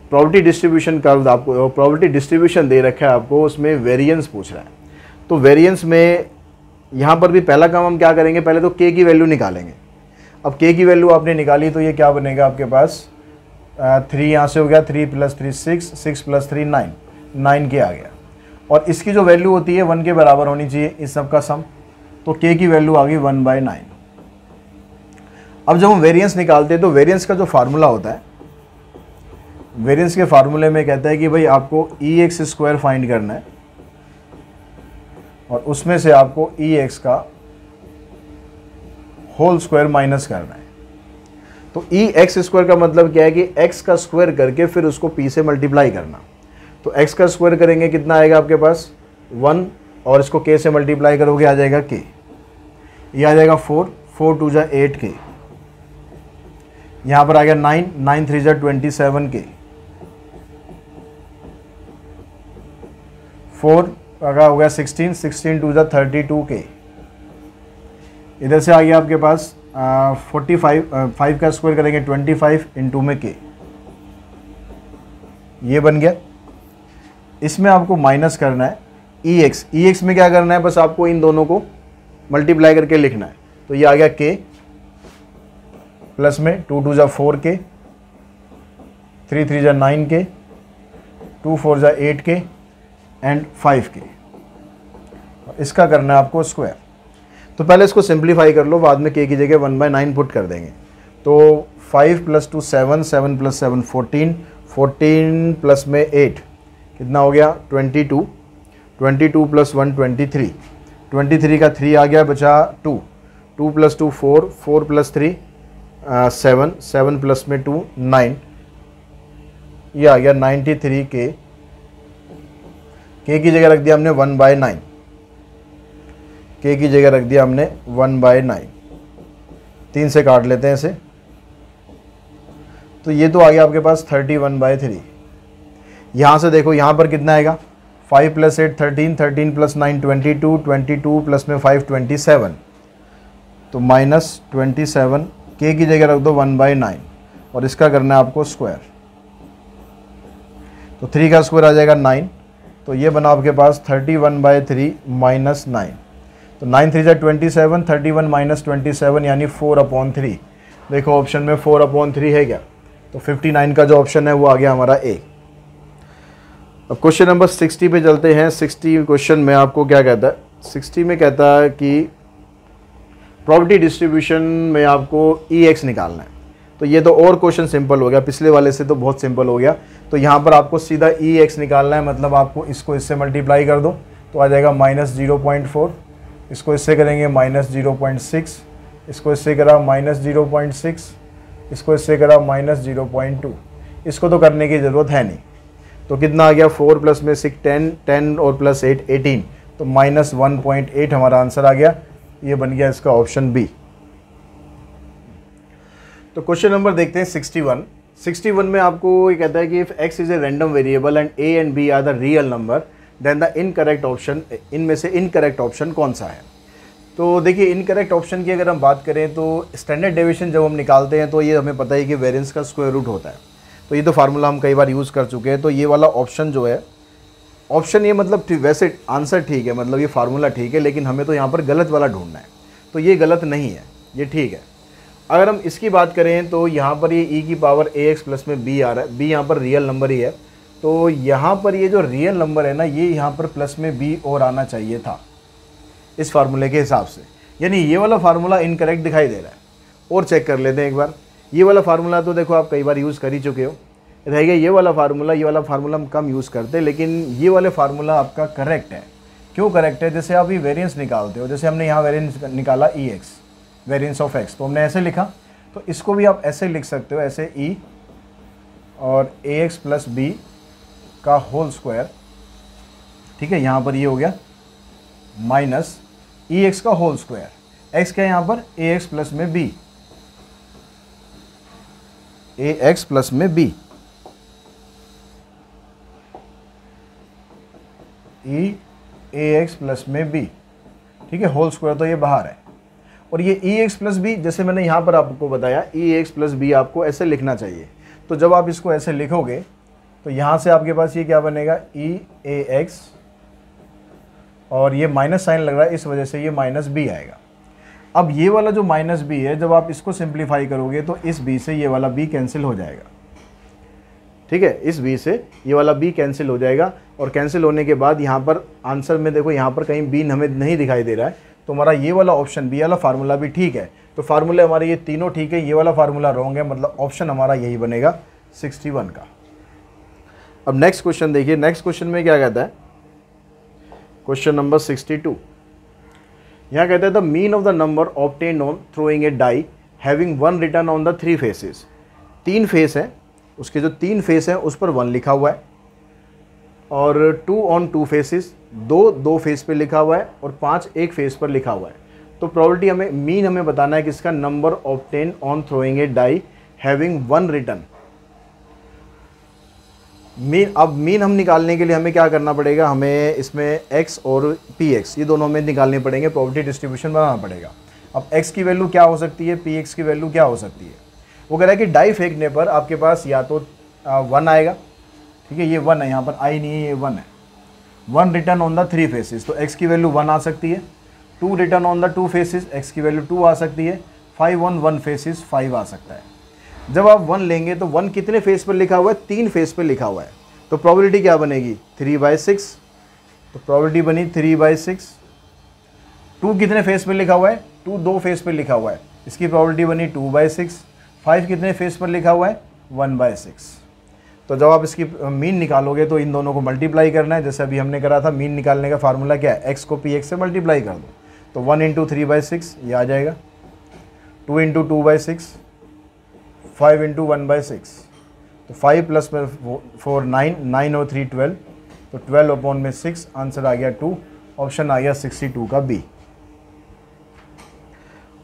प्रॉपर्टी डिस्ट्रीब्यूशन का आपको प्रॉपर्टी डिस्ट्रीब्यूशन दे रखा है आपको उसमें वेरिएंस पूछ रहा है तो वेरिएंस में यहाँ पर भी पहला काम हम क्या करेंगे पहले तो के की वैल्यू निकालेंगे अब के की वैल्यू आपने निकाली तो ये क्या बनेगा आपके पास थ्री यहाँ से हो गया three plus three six six plus three nine nine के आ गया और इसकी जो वैल्यू होती है वन के बराबर होनी चाहिए इस सब का सम तो के की वैल्यू आ गई वन बाई नाइन अब जब हम वेरिएंस निकालते हैं तो वेरिएंस का जो फार्मूला होता है वेरिएंस के फार्मूले में कहता है कि भाई आपको ई एक्स स्क्वायर फाइंड करना है और उसमें से आपको ई e एक्स का होल स्क्वायर माइनस करना है तो ई एक्स स्क्वायर का मतलब क्या है कि एक्स का स्क्वायर करके फिर उसको पी से मल्टीप्लाई करना तो एक्स का स्क्वायर करेंगे कितना आएगा आपके पास वन और इसको के से मल्टीप्लाई करोगे आ जाएगा के ये आ जाएगा फोर फोर टू जा एट के यहाँ पर आ गया नाइन नाइन थ्री जा ट्वेंटी सेवन के फोर आगा हो गया सिक्सटीन सिक्सटीन टू जै थर्टी टू के इधर से आ गया आपके पास फोर्टी फाइव फाइव का स्क्वायर करेंगे ट्वेंटी फाइव में के ये बन गया इसमें आपको माइनस करना है ई एक्स ई एक्स में क्या करना है बस आपको इन दोनों को मल्टीप्लाई करके लिखना है तो ये आ गया के प्लस में टू टू ज़ा फोर के थ्री थ्री ज़ा नाइन के टू फोर ज़ा एट के एंड फाइव के इसका करना है आपको स्क्वायर तो पहले इसको सिंप्लीफाई कर लो बाद में के की जगह वन बाई नाइन पुट कर देंगे तो five plus two seven seven plus seven fourteen fourteen plus में एट कितना हो गया twenty two twenty two plus one twenty three twenty three का थ्री आ गया बचा two two plus two four four plus three seven seven plus में two nine ये आ गया नाइन्टी थ्री के के की जगह रख दिया हमने वन बाय नाइन के की जगह रख दिया हमने वन बाय नाइन तीन से काट लेते हैं इसे तो ये तो आ गया आपके पास थर्टी वन बाय थ्री यहाँ से देखो यहाँ पर कितना आएगा five plus eight thirteen thirteen plus nine twenty two twenty two plus में फाइव ट्वेंटी सेवन तो माइनस ट्वेंटी सेवन के की जगह रख दो वन बाई नाइन और इसका करना है आपको स्क्वायर तो थ्री का स्क्वायर आ जाएगा नाइन तो ये बना आपके पास thirty one by three minus nine तो नाइन थ्री जै twenty seven thirty one minus twenty seven यानी फोर अपॉन थ्री देखो ऑप्शन में फोर अपॉन थ्री है क्या तो फिफ्टी नाइन का जो ऑप्शन है वो आ गया हमारा ए अब क्वेश्चन नंबर सिक्सटी पे चलते हैं सिक्सटी क्वेश्चन में आपको क्या कहता है सिक्सटी में कहता है कि प्रॉपर्टी डिस्ट्रीब्यूशन में आपको ई e एक्स निकालना है तो ये तो और क्वेश्चन सिंपल हो गया पिछले वाले से तो बहुत सिंपल हो गया तो यहाँ पर आपको सीधा ई e एक्स निकालना है मतलब आपको इसको इससे मल्टीप्लाई कर दो तो आ जाएगा माइनस जीरो पॉइंट फोर इसको इससे करेंगे माइनस जीरो पॉइंट सिक्स इसको इससे करा माइनस जीरो पॉइंट सिक्स इसको इससे करा माइनस जीरो पॉइंट टू इसको तो करने की ज़रूरत है नहीं तो कितना आ गया फोर प्लस में सिक्स टेन टेन और प्लस एट एटीन तो माइनस वन पॉइंट एट हमारा आंसर आ गया ये बन गया इसका ऑप्शन बी तो क्वेश्चन नंबर देखते हैं सिक्सटी वन सिक्सटी वन में आपको ये कहता है कि if X is a random variable and A and B are the real number then the incorrect option इनमें से इनकरेक्ट ऑप्शन कौन सा है तो देखिए इनकरेक्ट ऑप्शन की अगर हम बात करें तो स्टैंडर्ड डेविएशन जब हम निकालते हैं तो ये हमें पता है कि वेरियंस का स्क्वायर रूट होता है तो ये तो फार्मूला हम कई बार यूज़ कर चुके हैं तो ये वाला ऑप्शन जो है ऑप्शन ये मतलब वैसे आंसर ठीक है मतलब ये फार्मूला ठीक है लेकिन हमें तो यहाँ पर गलत वाला ढूंढना है तो ये गलत नहीं है ये ठीक है अगर हम इसकी बात करें तो यहाँ पर ये ई e की पावर ए एक्स प्लस में बी आ रहा है बी यहाँ पर रियल नंबर ही है तो यहाँ पर ये जो रियल नंबर है ना ये यहाँ पर प्लस में बी और आना चाहिए था इस फार्मूले के हिसाब से यानी ये वाला फार्मूला इनकरेक्ट दिखाई दे रहा है और चेक कर लेते हैं एक बार ये वाला फार्मूला तो देखो आप कई बार यूज़ कर ही चुके हो रह गया ये वाला फार्मूला ये वाला फार्मूला हम कम यूज़ करते हैं लेकिन ये वाला फार्मूला आपका करेक्ट है क्यों करेक्ट है जैसे आप ये वेरियंस निकालते हो जैसे हमने यहाँ वेरियंस निकाला E e X variance of X तो हमने ऐसे लिखा तो इसको भी आप ऐसे लिख सकते हो ऐसे ई e और ए एक्स प्लस बी का होल स्क्वायर ठीक है यहाँ पर ये यह हो गया माइनस ई एक्स का होल स्क्वायर एक्स क्या है यहाँ पर ए एक्स प्लस में बी ए एक्स प्लस में b e a x plus में बी ठीक है होल स्क्वायर तो ये बाहर है और ये ई एक्स प्लस बी जैसे मैंने यहाँ पर आपको बताया ई एक्स प्लस बी आपको ऐसे लिखना चाहिए तो जब आप इसको ऐसे लिखोगे तो यहाँ से आपके पास ये क्या बनेगा ई ए एक्स और ये माइनस साइन लग रहा है इस वजह से ये माइनस बी आएगा अब ये वाला जो माइनस बी है जब आप इसको सिंप्लीफाई करोगे तो इस बी से ये वाला बी कैंसिल हो जाएगा ठीक है इस बी से ये वाला बी कैंसिल हो जाएगा और कैंसिल होने के बाद यहाँ पर आंसर में देखो यहाँ पर कहीं बी हमें नहीं दिखाई दे रहा है तो हमारा ये वाला ऑप्शन बी वाला फार्मूला भी ठीक है तो फार्मूले हमारे ये तीनों ठीक है ये वाला फार्मूला रॉन्ग है मतलब ऑप्शन हमारा यही बनेगा 61 का अब नेक्स्ट क्वेश्चन देखिए नेक्स्ट क्वेश्चन में क्या कहता है क्वेश्चन नंबर 62 यहाँ कहता है the mean of the number obtain on throwing a die having one written on the three faces तीन फेस हैं उसके जो तीन फेस हैं उस पर वन लिखा हुआ है और टू ऑन टू फेसेस दो दो फेस पर लिखा हुआ है और पाँच एक फेस पर लिखा हुआ है तो प्रॉबर्टी हमें मीन हमें बताना है कि इसका number obtain on throwing a die having one written mean अब मीन हम निकालने के लिए हमें क्या करना पड़ेगा हमें इसमें एक्स और पी एक्स ये दोनों हमें निकालने पड़ेंगे प्रॉपर्टी डिस्ट्रीब्यूशन बनाना पड़ेगा अब एक्स की वैल्यू क्या हो सकती है पी एक्स की वैल्यू क्या हो सकती है वो कह रहा है कि डाई फेंकने पर आपके पास या तो वन आएगा ठीक है ये वन है यहाँ पर आई नहीं है ये वन है one written on the three faces तो एक्स की वैल्यू वन आ सकती है two written on the two faces x की वैल्यू टू आ सकती है five one one faces five आ सकता है जब आप वन लेंगे तो वन कितने फेस पर लिखा हुआ है तीन फेस पर लिखा हुआ है तो प्रॉबिलिटी क्या बनेगी थ्री बाई सिक्स तो प्रॉबिलिटी बनी थ्री बाई सिक्स टू कितने फेस पर लिखा हुआ है टू दो फेस पर लिखा हुआ है इसकी प्रॉबिलिटी बनी टू बाई सिक्स फाइव कितने फेस पर लिखा हुआ है वन बाय सिक्स तो जब आप इसकी मीन निकालोगे तो इन दोनों को मल्टीप्लाई करना है जैसे अभी हमने करा था मीन निकालने का फार्मूला क्या है एक्स को पी एक्स से मल्टीप्लाई कर दो तो one into three by six ये आ जाएगा two into two by six five into one by six तो फाइव प्लस तो में फोर नाइन नाइन और थ्री ट्वेल्व तो ट्वेल्व अपॉन में सिक्स आंसर आ गया टू ऑप्शन आ गया सिक्सटी टू का बी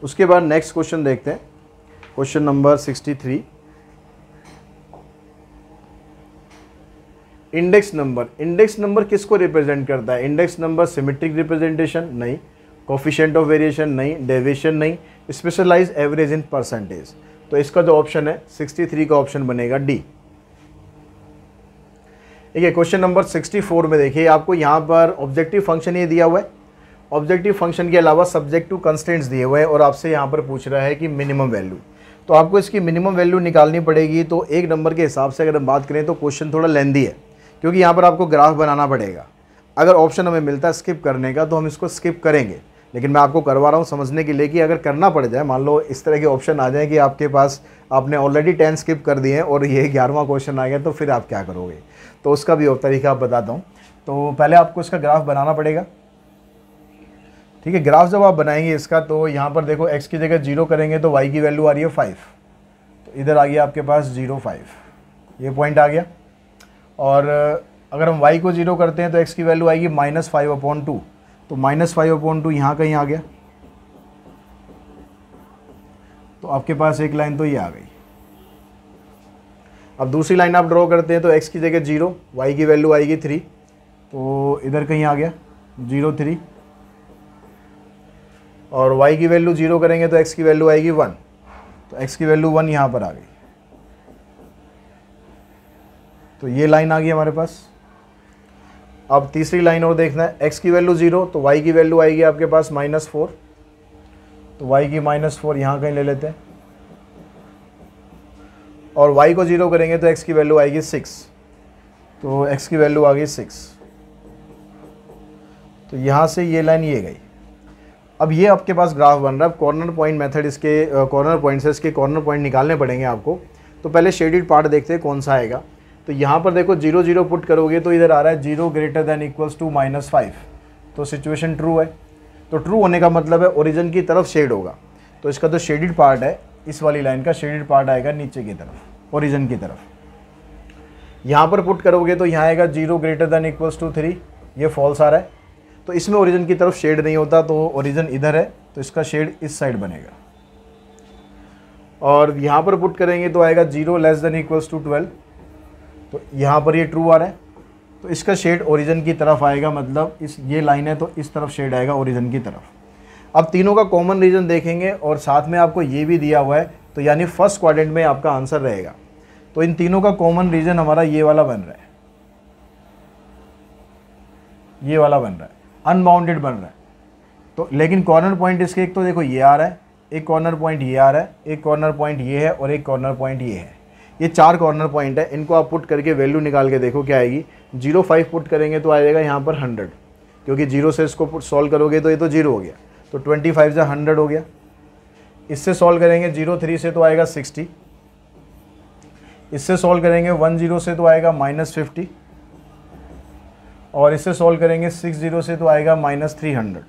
उसके बाद नेक्स्ट क्वेश्चन देखते हैं question number sixty three index number index number किसको रिप्रेजेंट करता है इंडेक्स नंबर सिमेट्रिक रिप्रेजेंटेशन नहीं कॉफिशेंट ऑफ वेरिएशन नहीं डेविएशन नहीं स्पेशलाइज एवरेज इन परसेंटेज तो इसका जो ऑप्शन है 63 का ऑप्शन बनेगा डी ठीक है क्वेश्चन नंबर 64 में देखिए आपको यहाँ पर ऑब्जेक्टिव फंक्शन ये दिया हुआ है ऑब्जेक्टिव फंक्शन के अलावा सब्जेक्ट टू कंस्टेंट्स दिए हुए हैं और आपसे यहाँ पर पूछ रहा है कि मिनिमम वैल्यू तो आपको इसकी मिनिमम वैल्यू निकालनी पड़ेगी तो एक नंबर के हिसाब से अगर हम बात करें तो क्वेश्चन थोड़ा लेंदी है क्योंकि यहाँ पर आपको ग्राफ बनाना पड़ेगा अगर ऑप्शन हमें मिलता है स्किप करने का तो हम इसको स्किप करेंगे लेकिन मैं आपको करवा रहा हूँ समझने के लिए कि अगर करना पड़ जाए मान लो इस तरह के ऑप्शन आ जाए कि आपके पास आपने ऑलरेडी टेन स्किप कर दिए हैं और ये ग्यारहवा क्वेश्चन आ गया तो फिर आप क्या करोगे तो उसका भी तरीका आप बताता हूँ तो पहले आपको इसका ग्राफ बनाना पड़ेगा ठीक है ग्राफ जब आप बनाएंगे इसका तो यहाँ पर देखो एक्स की जगह जीरो करेंगे तो वाई की वैल्यू आ रही है फाइव तो इधर आ गया आपके पास जीरो फाइव ये पॉइंट आ गया और अगर हम y को ज़ीरो करते हैं तो x की वैल्यू आएगी माइनस फाइव अपॉन टू तो माइनस फाइव अपॉन टू यहाँ कहीं आ गया तो आपके पास एक लाइन तो ये आ गई अब दूसरी लाइन आप ड्रॉ करते हैं तो x की जगह जीरो y की वैल्यू आएगी थ्री तो इधर कहीं आ गया जीरो थ्री और y की वैल्यू जीरो करेंगे तो x की वैल्यू आएगी वन तो x की वैल्यू वन यहाँ पर आ गई तो ये लाइन आ गई हमारे पास अब तीसरी लाइन और देखना है एक्स की वैल्यू ज़ीरो तो वाई की वैल्यू आएगी आपके पास माइनस फोर तो वाई की माइनस फोर यहाँ कहीं ले लेते हैं और वाई को ज़ीरो करेंगे तो एक्स की वैल्यू आएगी सिक्स तो एक्स की वैल्यू आ गई सिक्स तो यहाँ से ये लाइन ये गई अब ये आपके पास ग्राफ बन रहा है कॉर्नर पॉइंट मेथड इसके कॉर्नर पॉइंट से इसके कॉर्नर पॉइंट निकालने पड़ेंगे आपको तो पहले शेडिड पार्ट देखते हैं कौन सा आएगा तो यहाँ पर देखो जीरो जीरो पुट करोगे तो इधर आ रहा है zero greater than equals to minus five तो सिचुएशन ट्रू है तो ट्रू होने का मतलब है ओरिजिन की तरफ शेड होगा तो इसका जो शेडिड पार्ट है इस वाली लाइन का शेडिड पार्ट आएगा नीचे की तरफ ओरिजिन की तरफ यहाँ पर पुट करोगे तो यहाँ आएगा zero greater than equals to three ये फॉल्स आ रहा है तो इसमें ओरिजिन की तरफ शेड नहीं होता तो ओरिजिन इधर है तो इसका शेड इस साइड बनेगा और यहाँ पर पुट करेंगे तो आएगा zero less than equals to twelve तो यहाँ पर ये ट्रू आ रहा है तो इसका शेड ओरिजन की तरफ आएगा मतलब इस ये लाइन है तो इस तरफ शेड आएगा ओरिजन की तरफ अब तीनों का कॉमन रीजन देखेंगे और साथ में आपको ये भी दिया हुआ है तो यानी फर्स्ट क्वाड्रेंट में आपका आंसर रहेगा तो इन तीनों का कॉमन रीजन हमारा ये वाला बन रहा है ये वाला बन रहा है अनबाउंडेड बन रहा है तो लेकिन कॉर्नर पॉइंट इसके एक तो देखो ये आ रहा है एक कॉर्नर पॉइंट ये आ रहा है एक कॉर्नर पॉइंट ये है और एक कॉर्नर पॉइंट ये है ये चार कॉर्नर पॉइंट है इनको आप पुट करके वैल्यू निकाल के देखो क्या आएगी जीरो फाइव पुट करेंगे तो आएगा यहाँ पर हंड्रेड क्योंकि जीरो से इसको सॉल्व करोगे तो ये तो जीरो हो गया तो ट्वेंटी फाइव से हंड्रेड हो गया इससे सॉल्व करेंगे जीरो थ्री से तो आएगा सिक्सटी इससे सॉल्व करेंगे वन जीरो से तो आएगा माइनस फिफ्टी और इससे सॉल्व करेंगे सिक्स जीरो से तो आएगा माइनस थ्री हंड्रेड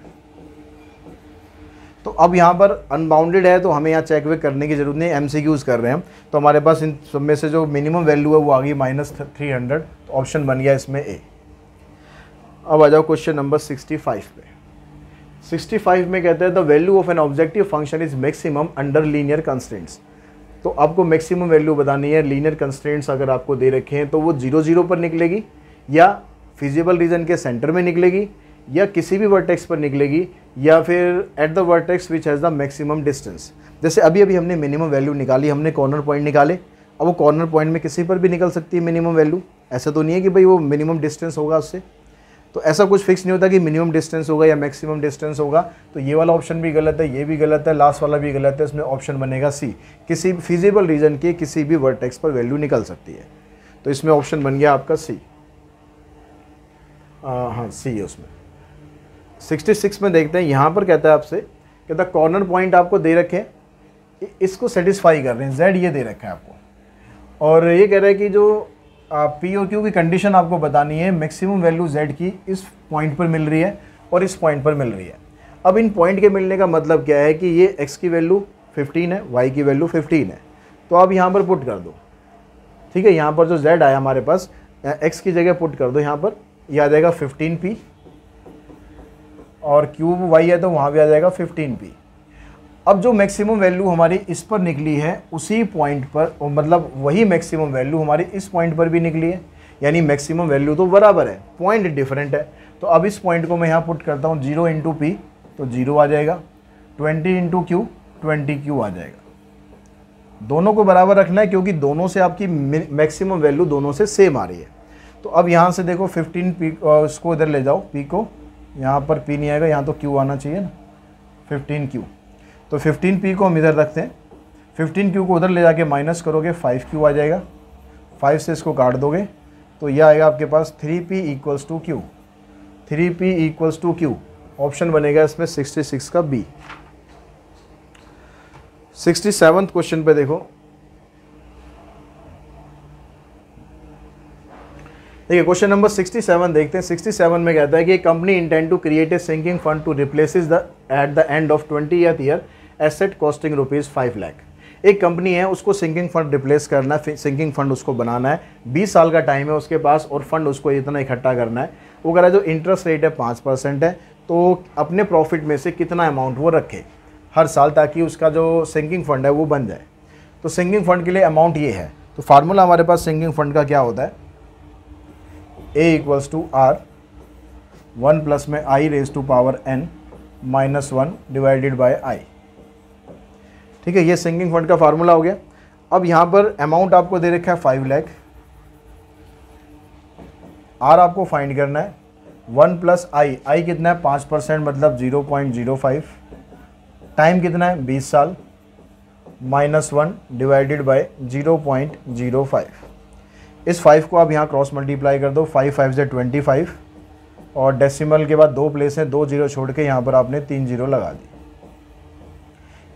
तो अब यहाँ पर अनबाउंडेड है तो हमें यहाँ चेक वेक करने की जरूरत नहीं है एम कर रहे हैं तो हमारे पास इन सब में से जो मिनिमम वैल्यू है वो आ गई माइनस थ्री हंड्रेड तो ऑप्शन बन गया इसमें ए अब आ जाओ क्वेश्चन नंबर सिक्सटी फाइव पे 65 में कहते हैं the value of an objective function is maximum under linear constants तो आपको मैक्सिमम वैल्यू बतानी है लीनियर कंस्टेंट्स अगर आपको दे रखे हैं तो वो जीरो जीरो पर निकलेगी या फिजिबल रीजन के सेंटर में निकलेगी या किसी भी वर्टेक्स पर निकलेगी या फिर at the vertex which has the maximum distance जैसे अभी अभी हमने मिनिमम वैल्यू निकाली हमने कॉर्नर पॉइंट निकाले अब वो कॉर्नर पॉइंट में किसी पर भी निकल सकती है मिनिमम वैल्यू ऐसा तो नहीं है कि भाई वो मिनिमम डिस्टेंस होगा उससे तो ऐसा कुछ फिक्स नहीं होता कि मिनिमम डिस्टेंस होगा या मैक्सिमम डिस्टेंस होगा तो ये वाला ऑप्शन भी गलत है ये भी गलत है लास्ट वाला भी गलत है इसमें ऑप्शन बनेगा सी किसी फिजिबल रीजन के किसी भी वर्टेक्स पर वैल्यू निकल सकती है तो इसमें ऑप्शन बन गया आपका सी हाँ सी है उसमें 66 में देखते हैं यहाँ पर कहता है आपसे कहता है कॉर्नर पॉइंट आपको दे रखे हैं इसको सेटिस्फाई कर रहे हैं जेड ये दे रखा है आपको और ये कह रहा है कि जो पी और क्यू की कंडीशन आपको बतानी है मैक्सिमम वैल्यू जेड की इस पॉइंट पर मिल रही है और इस पॉइंट पर मिल रही है अब इन पॉइंट के मिलने का मतलब क्या है कि ये एक्स की वैल्यू फिफ्टीन है वाई की वैल्यू फिफ्टीन है तो आप यहाँ पर पुट कर दो ठीक है यहाँ पर जो जेड आया हमारे पास एक्स की जगह पुट कर दो यहाँ पर यह आ जाएगा फिफ्टीन पी और क्यूब वाई है तो वहाँ भी आ जाएगा फिफ्टीन पी अब जो मैक्सिमम वैल्यू हमारी इस पर निकली है उसी पॉइंट पर मतलब वही मैक्सिमम वैल्यू हमारी इस पॉइंट पर भी निकली है यानी मैक्सिमम वैल्यू तो बराबर है पॉइंट डिफरेंट है तो अब इस पॉइंट को मैं यहाँ पुट करता हूँ जीरो इंटू पी तो जीरो आ जाएगा twenty into q twenty q आ जाएगा दोनों को बराबर रखना है क्योंकि दोनों से आपकी मैक्सिमम वैल्यू दोनों से सेम आ रही है तो अब यहाँ से देखो फिफ्टीन पी इसको इधर ले जाओ पी को यहाँ पर पी नहीं आएगा यहाँ तो क्यू आना चाहिए ना फिफ्टीन क्यू तो फिफ्टीन पी को हम इधर रखते हैं फिफ्टीन क्यू को उधर ले जाके माइनस करोगे फाइव क्यू आ जाएगा फाइव से इसको काट दोगे तो यह आएगा आपके पास three p equals to q three p equals to q option बनेगा इसमें सिक्सटी सिक्स का बी सिक्सटी सेवन्थ क्वेश्चन पे देखो देखिए क्वेश्चन नंबर 67 देखते हैं 67 में कहता है कि company intend to create a sinking fund to replace the at the end of twenty year asset costing rupees five lakh एक कंपनी है उसको सिंकिंग फंड रिप्लेस करना है सिंकिंग फंड उसको बनाना है बीस साल का टाइम है उसके पास और फंड उसको इतना इकट्ठा करना है वो कह रहा है जो इंटरेस्ट रेट है पाँच परसेंट है तो अपने प्रॉफिट में से कितना अमाउंट वो रखे हर साल ताकि उसका जो सिंकिंग फंड है वो बन जाए तो सिंगिंग फंड के लिए अमाउंट ये है तो फार्मूला हमारे पास सिंगिंग फंड का क्या होता है a equals to r one plus में i raise to power n minus one divided by i ठीक है ये सिंगिंग फंड का फार्मूला हो गया अब यहाँ पर अमाउंट आपको दे रखा है फाइव लैख आर आपको फाइंड करना है वन प्लस आई आई कितना है पाँच परसेंट मतलब zero point zero five time कितना है बीस साल minus one divided by zero point zero five इस फाइव को आप यहाँ क्रॉस मल्टीप्लाई कर दो फाइव फाइव से ट्वेंटी फाइव और डेसिमल के बाद दो प्लेस हैं दो जीरो छोड़ के यहाँ पर आपने तीन जीरो लगा दी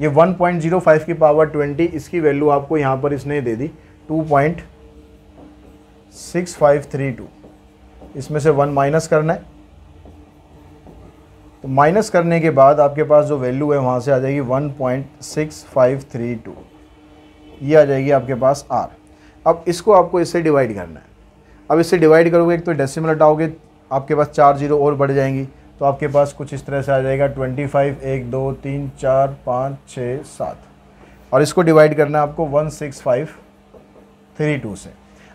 ये 1.05 की पावर 20 इसकी वैल्यू आपको यहाँ पर इसने दे दी 2.6532 इसमें से वन माइनस करना है तो माइनस करने के बाद आपके पास जो वैल्यू है वहाँ से आ जाएगी 1.6532 ये आ जाएगी आपके पास आर अब इसको आपको इससे डिवाइड करना है अब इससे डिवाइड करोगे एक तो डेसिमल हटाओगे आपके पास चार जीरो और बढ़ जाएंगी तो आपके पास कुछ इस तरह से आ जाएगा ट्वेंटी फाइव एक दो तीन चार पाँच छः सात और इसको डिवाइड करना है आपको one six five three two से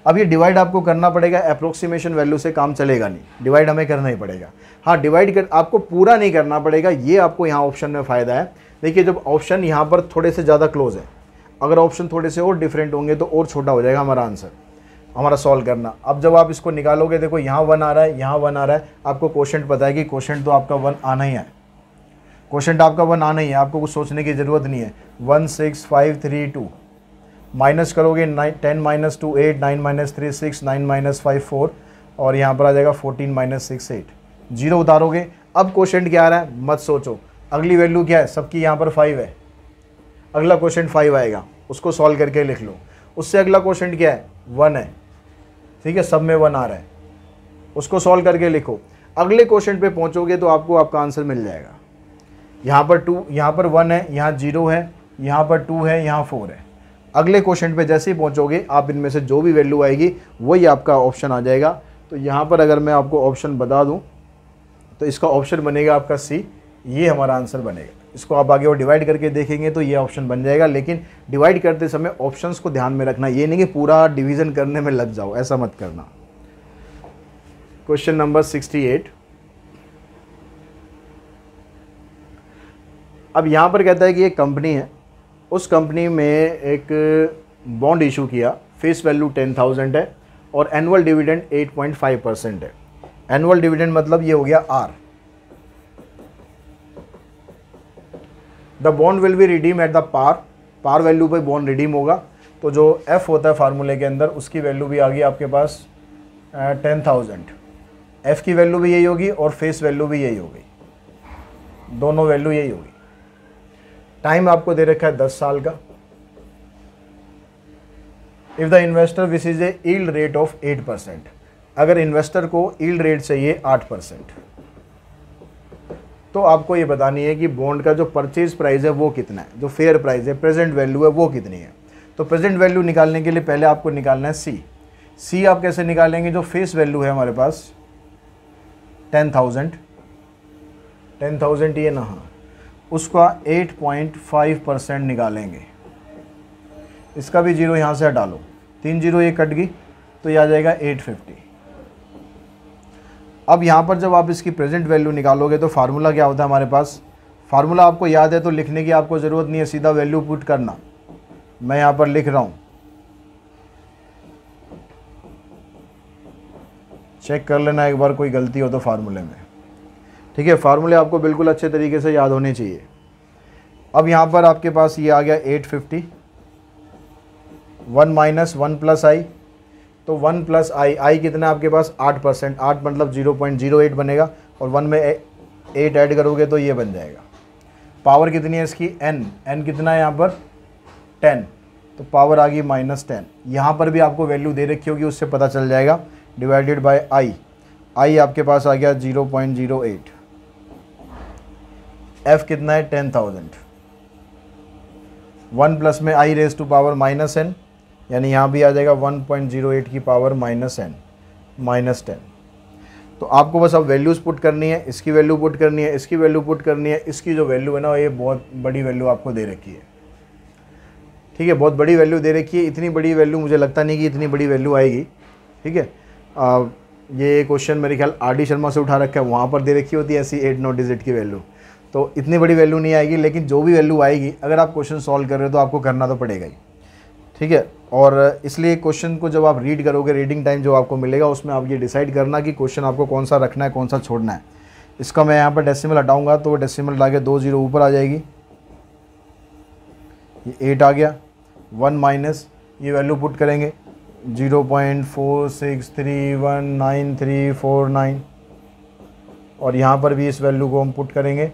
अब ये डिवाइड आपको करना पड़ेगा अप्रोक्सीमेशन वैल्यू से काम चलेगा नहीं डिवाइड हमें करना ही पड़ेगा हाँ डिवाइड कर आपको पूरा नहीं करना पड़ेगा ये आपको यहाँ ऑप्शन में फ़ायदा है देखिए जब ऑप्शन यहाँ पर थोड़े से ज़्यादा क्लोज है अगर ऑप्शन थोड़े से और डिफरेंट होंगे तो और छोटा हो जाएगा हमारा आंसर हमारा सॉल्व करना अब जब आप इसको निकालोगे देखो यहाँ वन आ रहा है यहाँ वन आ रहा है आपको क्वेश्चन पता है कि क्वेश्चन तो आपका वन आना ही है क्वेश्चन आपका वन आना ही है आपको कुछ सोचने की ज़रूरत नहीं है one six five three two minus करोगे nine ten minus two eight nine minus three six nine minus five four और यहाँ पर आ जाएगा fourteen minus six eight zero उतारोगे अब क्वेश्चन क्या आ रहा है मत सोचो अगली वैल्यू क्या है सबकी यहाँ पर फाइव है अगला क्वेश्चन फाइव आएगा उसको सॉल्व करके लिख लो उससे अगला क्वेश्चन क्या है वन है ठीक है सब में वन आ रहा है उसको सॉल्व करके लिखो अगले क्वेश्चन पे पहुंचोगे तो आपको आपका आंसर मिल जाएगा यहाँ पर टू यहाँ पर वन है यहाँ जीरो है यहाँ पर टू है यहाँ फोर है अगले क्वेश्चन पे जैसे ही पहुँचोगे आप इनमें से जो भी वैल्यू आएगी वही आपका ऑप्शन आ जाएगा तो यहाँ पर अगर मैं आपको ऑप्शन बता दूँ तो इसका ऑप्शन बनेगा आपका सी ये हमारा आंसर बनेगा इसको आप आगे और डिवाइड करके देखेंगे तो ये ऑप्शन बन जाएगा लेकिन डिवाइड करते समय ऑप्शंस को ध्यान में रखना ये नहीं कि पूरा डिवीज़न करने में लग जाओ ऐसा मत करना क्वेश्चन नंबर सिक्सटी एट अब यहाँ पर कहता है कि एक कंपनी है उस कंपनी में एक बॉन्ड इशू किया फेस वैल्यू टेन थाउजेंड है और annual dividend eight point five percent है एनुअल डिविडेंड मतलब ये हो गया are the bond will be redeem at the par par value पे बॉन्ड रिडीम होगा तो जो एफ़ होता है फार्मूले के अंदर उसकी वैल्यू भी आ गई आपके पास टेन थाउजेंड एफ़ की वैल्यू भी यही होगी और फेस वैल्यू भी यही होगी दोनों वैल्यू यही होगी टाइम आपको दे रखा है दस साल का if the investor wish is yield rate of eight percent अगर इन्वेस्टर को ईल्ड रेट चाहिए आठ परसेंट तो आपको ये बतानी है कि बॉन्ड का जो परचेज प्राइस है वो कितना है जो फेयर प्राइस है प्रेजेंट वैल्यू है वो कितनी है तो प्रेजेंट वैल्यू निकालने के लिए पहले आपको निकालना है सी सी आप कैसे निकालेंगे जो फेस वैल्यू है हमारे पास टेन थाउजेंड टेन थाउजेंड ये ना उसका एट पॉइंट फाइव परसेंट निकालेंगे इसका भी जीरो यहाँ से हटा लो तीन जीरो ये कट गई तो ये आ जाएगा एट फिफ्टी अब यहाँ पर जब आप इसकी प्रेजेंट वैल्यू निकालोगे तो फार्मूला क्या होता है हमारे पास फार्मूला आपको याद है तो लिखने की आपको ज़रूरत नहीं है सीधा वैल्यू पुट करना मैं यहाँ पर लिख रहा हूँ चेक कर लेना एक बार कोई गलती हो तो फार्मूले में ठीक है फार्मूले आपको बिल्कुल अच्छे तरीके से याद होने चाहिए अब यहाँ पर आपके पास ये आ गया 850 one minus one plus i तो वन प्लस आई आई कितना आपके पास आठ परसेंट आठ मतलब जीरो पॉइंट जीरो एट बनेगा और वन में एट ऐड करोगे तो ये बन जाएगा पावर कितनी है इसकी एन एन कितना है यहाँ पर टेन तो पावर आ गई माइनस टेन यहाँ पर भी आपको वैल्यू दे रखी होगी उससे पता चल जाएगा डिवाइडेड बाय आई आई आपके पास आ गया zero point zero eight f कितना है टेन थाउजेंड वन प्लस में i raise to power minus n यानी यहाँ भी आ जाएगा 1.08 की power minus n minus ten तो आपको बस अब वैल्यूज़ पुट करनी है इसकी वैल्यू पुट करनी है इसकी वैल्यू पुट करनी है इसकी जो वैल्यू है ना ये बहुत बड़ी वैल्यू आपको दे रखी है ठीक है बहुत बड़ी वैल्यू दे रखी है इतनी बड़ी वैल्यू मुझे लगता नहीं कि इतनी बड़ी वैल्यू आएगी ठीक है ये क्वेश्चन मेरे ख्याल आर डी शर्मा से उठा रखा है वहाँ पर दे रखी होती है ऐसी एट नो डिजिट की वैल्यू तो इतनी बड़ी वैल्यू नहीं आएगी लेकिन जो भी वैल्यू आएगी अगर आप क्वेश्चन सॉल्व कर रहे हो तो आपको करना तो पड़ेगा ही ठीक है और इसलिए क्वेश्चन को जब आप रीड करोगे रीडिंग टाइम जो आपको मिलेगा उसमें आप ये डिसाइड करना कि क्वेश्चन आपको कौन सा रखना है कौन सा छोड़ना है इसका मैं यहाँ पर डेसिमल हटाऊंगा तो वो डेसिमल ला के दो जीरो ऊपर आ जाएगी ये एट आ गया वन माइनस ये वैल्यू पुट करेंगे zero point four six three one nine three four nine और यहाँ पर भी इस वैल्यू को हम पुट करेंगे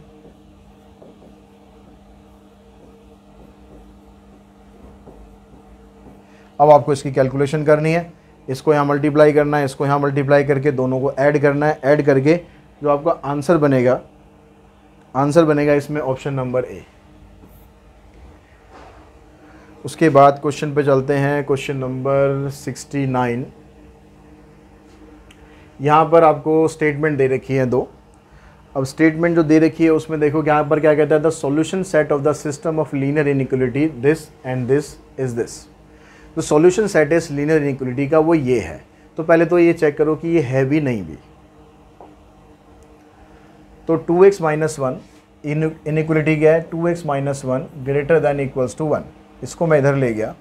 अब आपको इसकी कैलकुलेशन करनी है इसको यहाँ मल्टीप्लाई करना है इसको यहाँ मल्टीप्लाई करके दोनों को ऐड करना है ऐड करके जो आपका आंसर बनेगा आंसर बनेगा इसमें ऑप्शन नंबर ए उसके बाद क्वेश्चन पे चलते हैं क्वेश्चन नंबर सिक्सटी नाइन यहाँ पर आपको स्टेटमेंट दे रखी है दो अब स्टेटमेंट जो दे रखी है उसमें देखो यहाँ पर क्या कहता है the solution set of the system of linear inequality this and this is this तो सॉल्यूशन सेट इस लीनियर इनक्वलिटी का वो ये है तो पहले तो ये चेक करो कि ये है भी नहीं भी तो two x minus one inequality क्या है two x minus one greater than equals to one इसको मैं इधर ले गया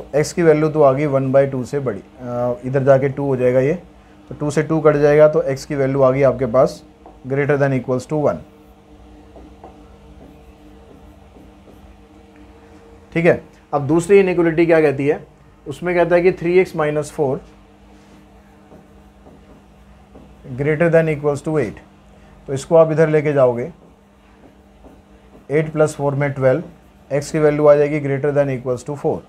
तो x की वैल्यू तो आ गई वन बाई टू से बड़ी आ, इधर जाके टू हो जाएगा ये तो टू से टू कट जाएगा तो x की वैल्यू आ गई आपके पास greater than equals to one ठीक है अब दूसरी इनिक्वलिटी क्या कहती है उसमें कहता है कि three x minus four greater than equals to eight तो इसको आप इधर लेके जाओगे एट प्लस फोर में ट्वेल्व एक्स की वैल्यू आ जाएगी greater than equals to four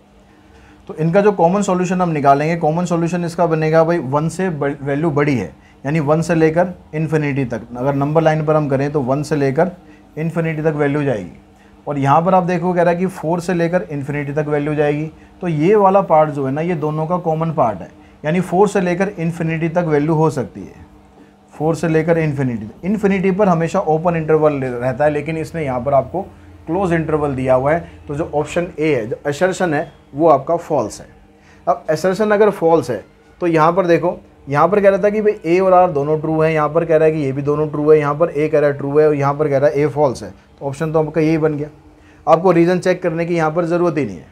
तो इनका जो कॉमन सॉल्यूशन हम निकालेंगे कॉमन सॉल्यूशन इसका बनेगा भाई वन से वैल्यू बड़ी है यानी वन से लेकर इन्फिनिटी तक अगर नंबर लाइन पर हम करें तो वन से लेकर इन्फिनिटी तक वैल्यू जाएगी और यहाँ पर आप देखो कह रहा है कि फोर से लेकर इन्फिनिटी तक वैल्यू जाएगी तो ये वाला पार्ट जो है ना ये दोनों का कॉमन पार्ट है यानी फोर से लेकर इन्फिनिटी तक वैल्यू हो सकती है फोर से लेकर इन्फिनिटी इन्फिनिटी पर हमेशा ओपन इंटरवल रहता है लेकिन इसने यहाँ पर आपको क्लोज इंटरवल दिया हुआ है तो जो ऑप्शन ए है जो एसर्सन है वो आपका फॉल्स है अब एसर्सन अगर फॉल्स है तो यहाँ पर देखो यहाँ पर कह रहा था कि भाई ए और आर दोनों ट्रू है यहाँ पर कह रहा है कि ये भी दोनों ट्रू है यहाँ पर ए कह रहा है ट्रू है और यहाँ पर कह रहा है ए फॉल्स है तो ऑप्शन तो आपका यही बन गया आपको रीज़न चेक करने की यहाँ पर ज़रूरत ही नहीं है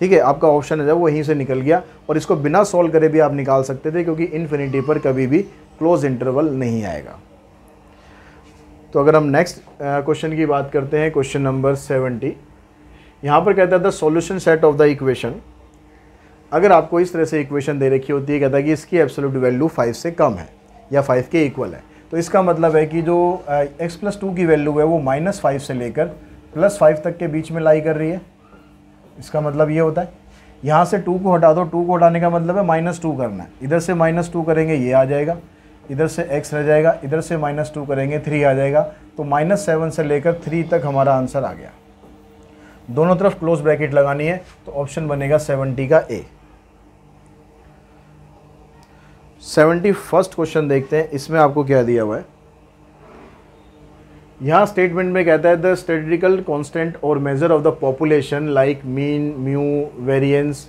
ठीक है आपका ऑप्शन है वो यहीं से निकल गया और इसको बिना सॉल्व करे भी आप निकाल सकते थे क्योंकि इन्फिनिटी पर कभी भी क्लोज इंटरवल नहीं आएगा तो अगर हम नेक्स्ट क्वेश्चन की बात करते हैं क्वेश्चन नंबर सेवेंटी यहाँ पर कहता था solution set of the equation अगर आपको इस तरह से इक्वेशन दे रखी होती है कहता है कि इसकी एब्सोल्यूट वैल्यू फाइव से कम है या फाइव के इक्वल है तो इसका मतलब है कि जो एक्स प्लस टू की वैल्यू है वो माइनस फाइव से लेकर प्लस फाइव तक के बीच में लाई कर रही है इसका मतलब ये होता है यहाँ से टू को हटा दो टू को हटाने का मतलब है माइनस टू करना है इधर से माइनस टू करेंगे ये आ जाएगा इधर से एक्स रह जाएगा इधर से माइनस टू करेंगे थ्री आ जाएगा तो माइनस सेवन से लेकर थ्री तक हमारा आंसर आ गया दोनों तरफ क्लोज ब्रैकेट लगानी है तो ऑप्शन बनेगा सेवेंटी का ए सेवेंटी फर्स्ट क्वेश्चन देखते हैं इसमें आपको क्या दिया हुआ है यहाँ स्टेटमेंट में कहता है द स्टेटिकल कॉन्स्टेंट और measure of the population like mean mu variance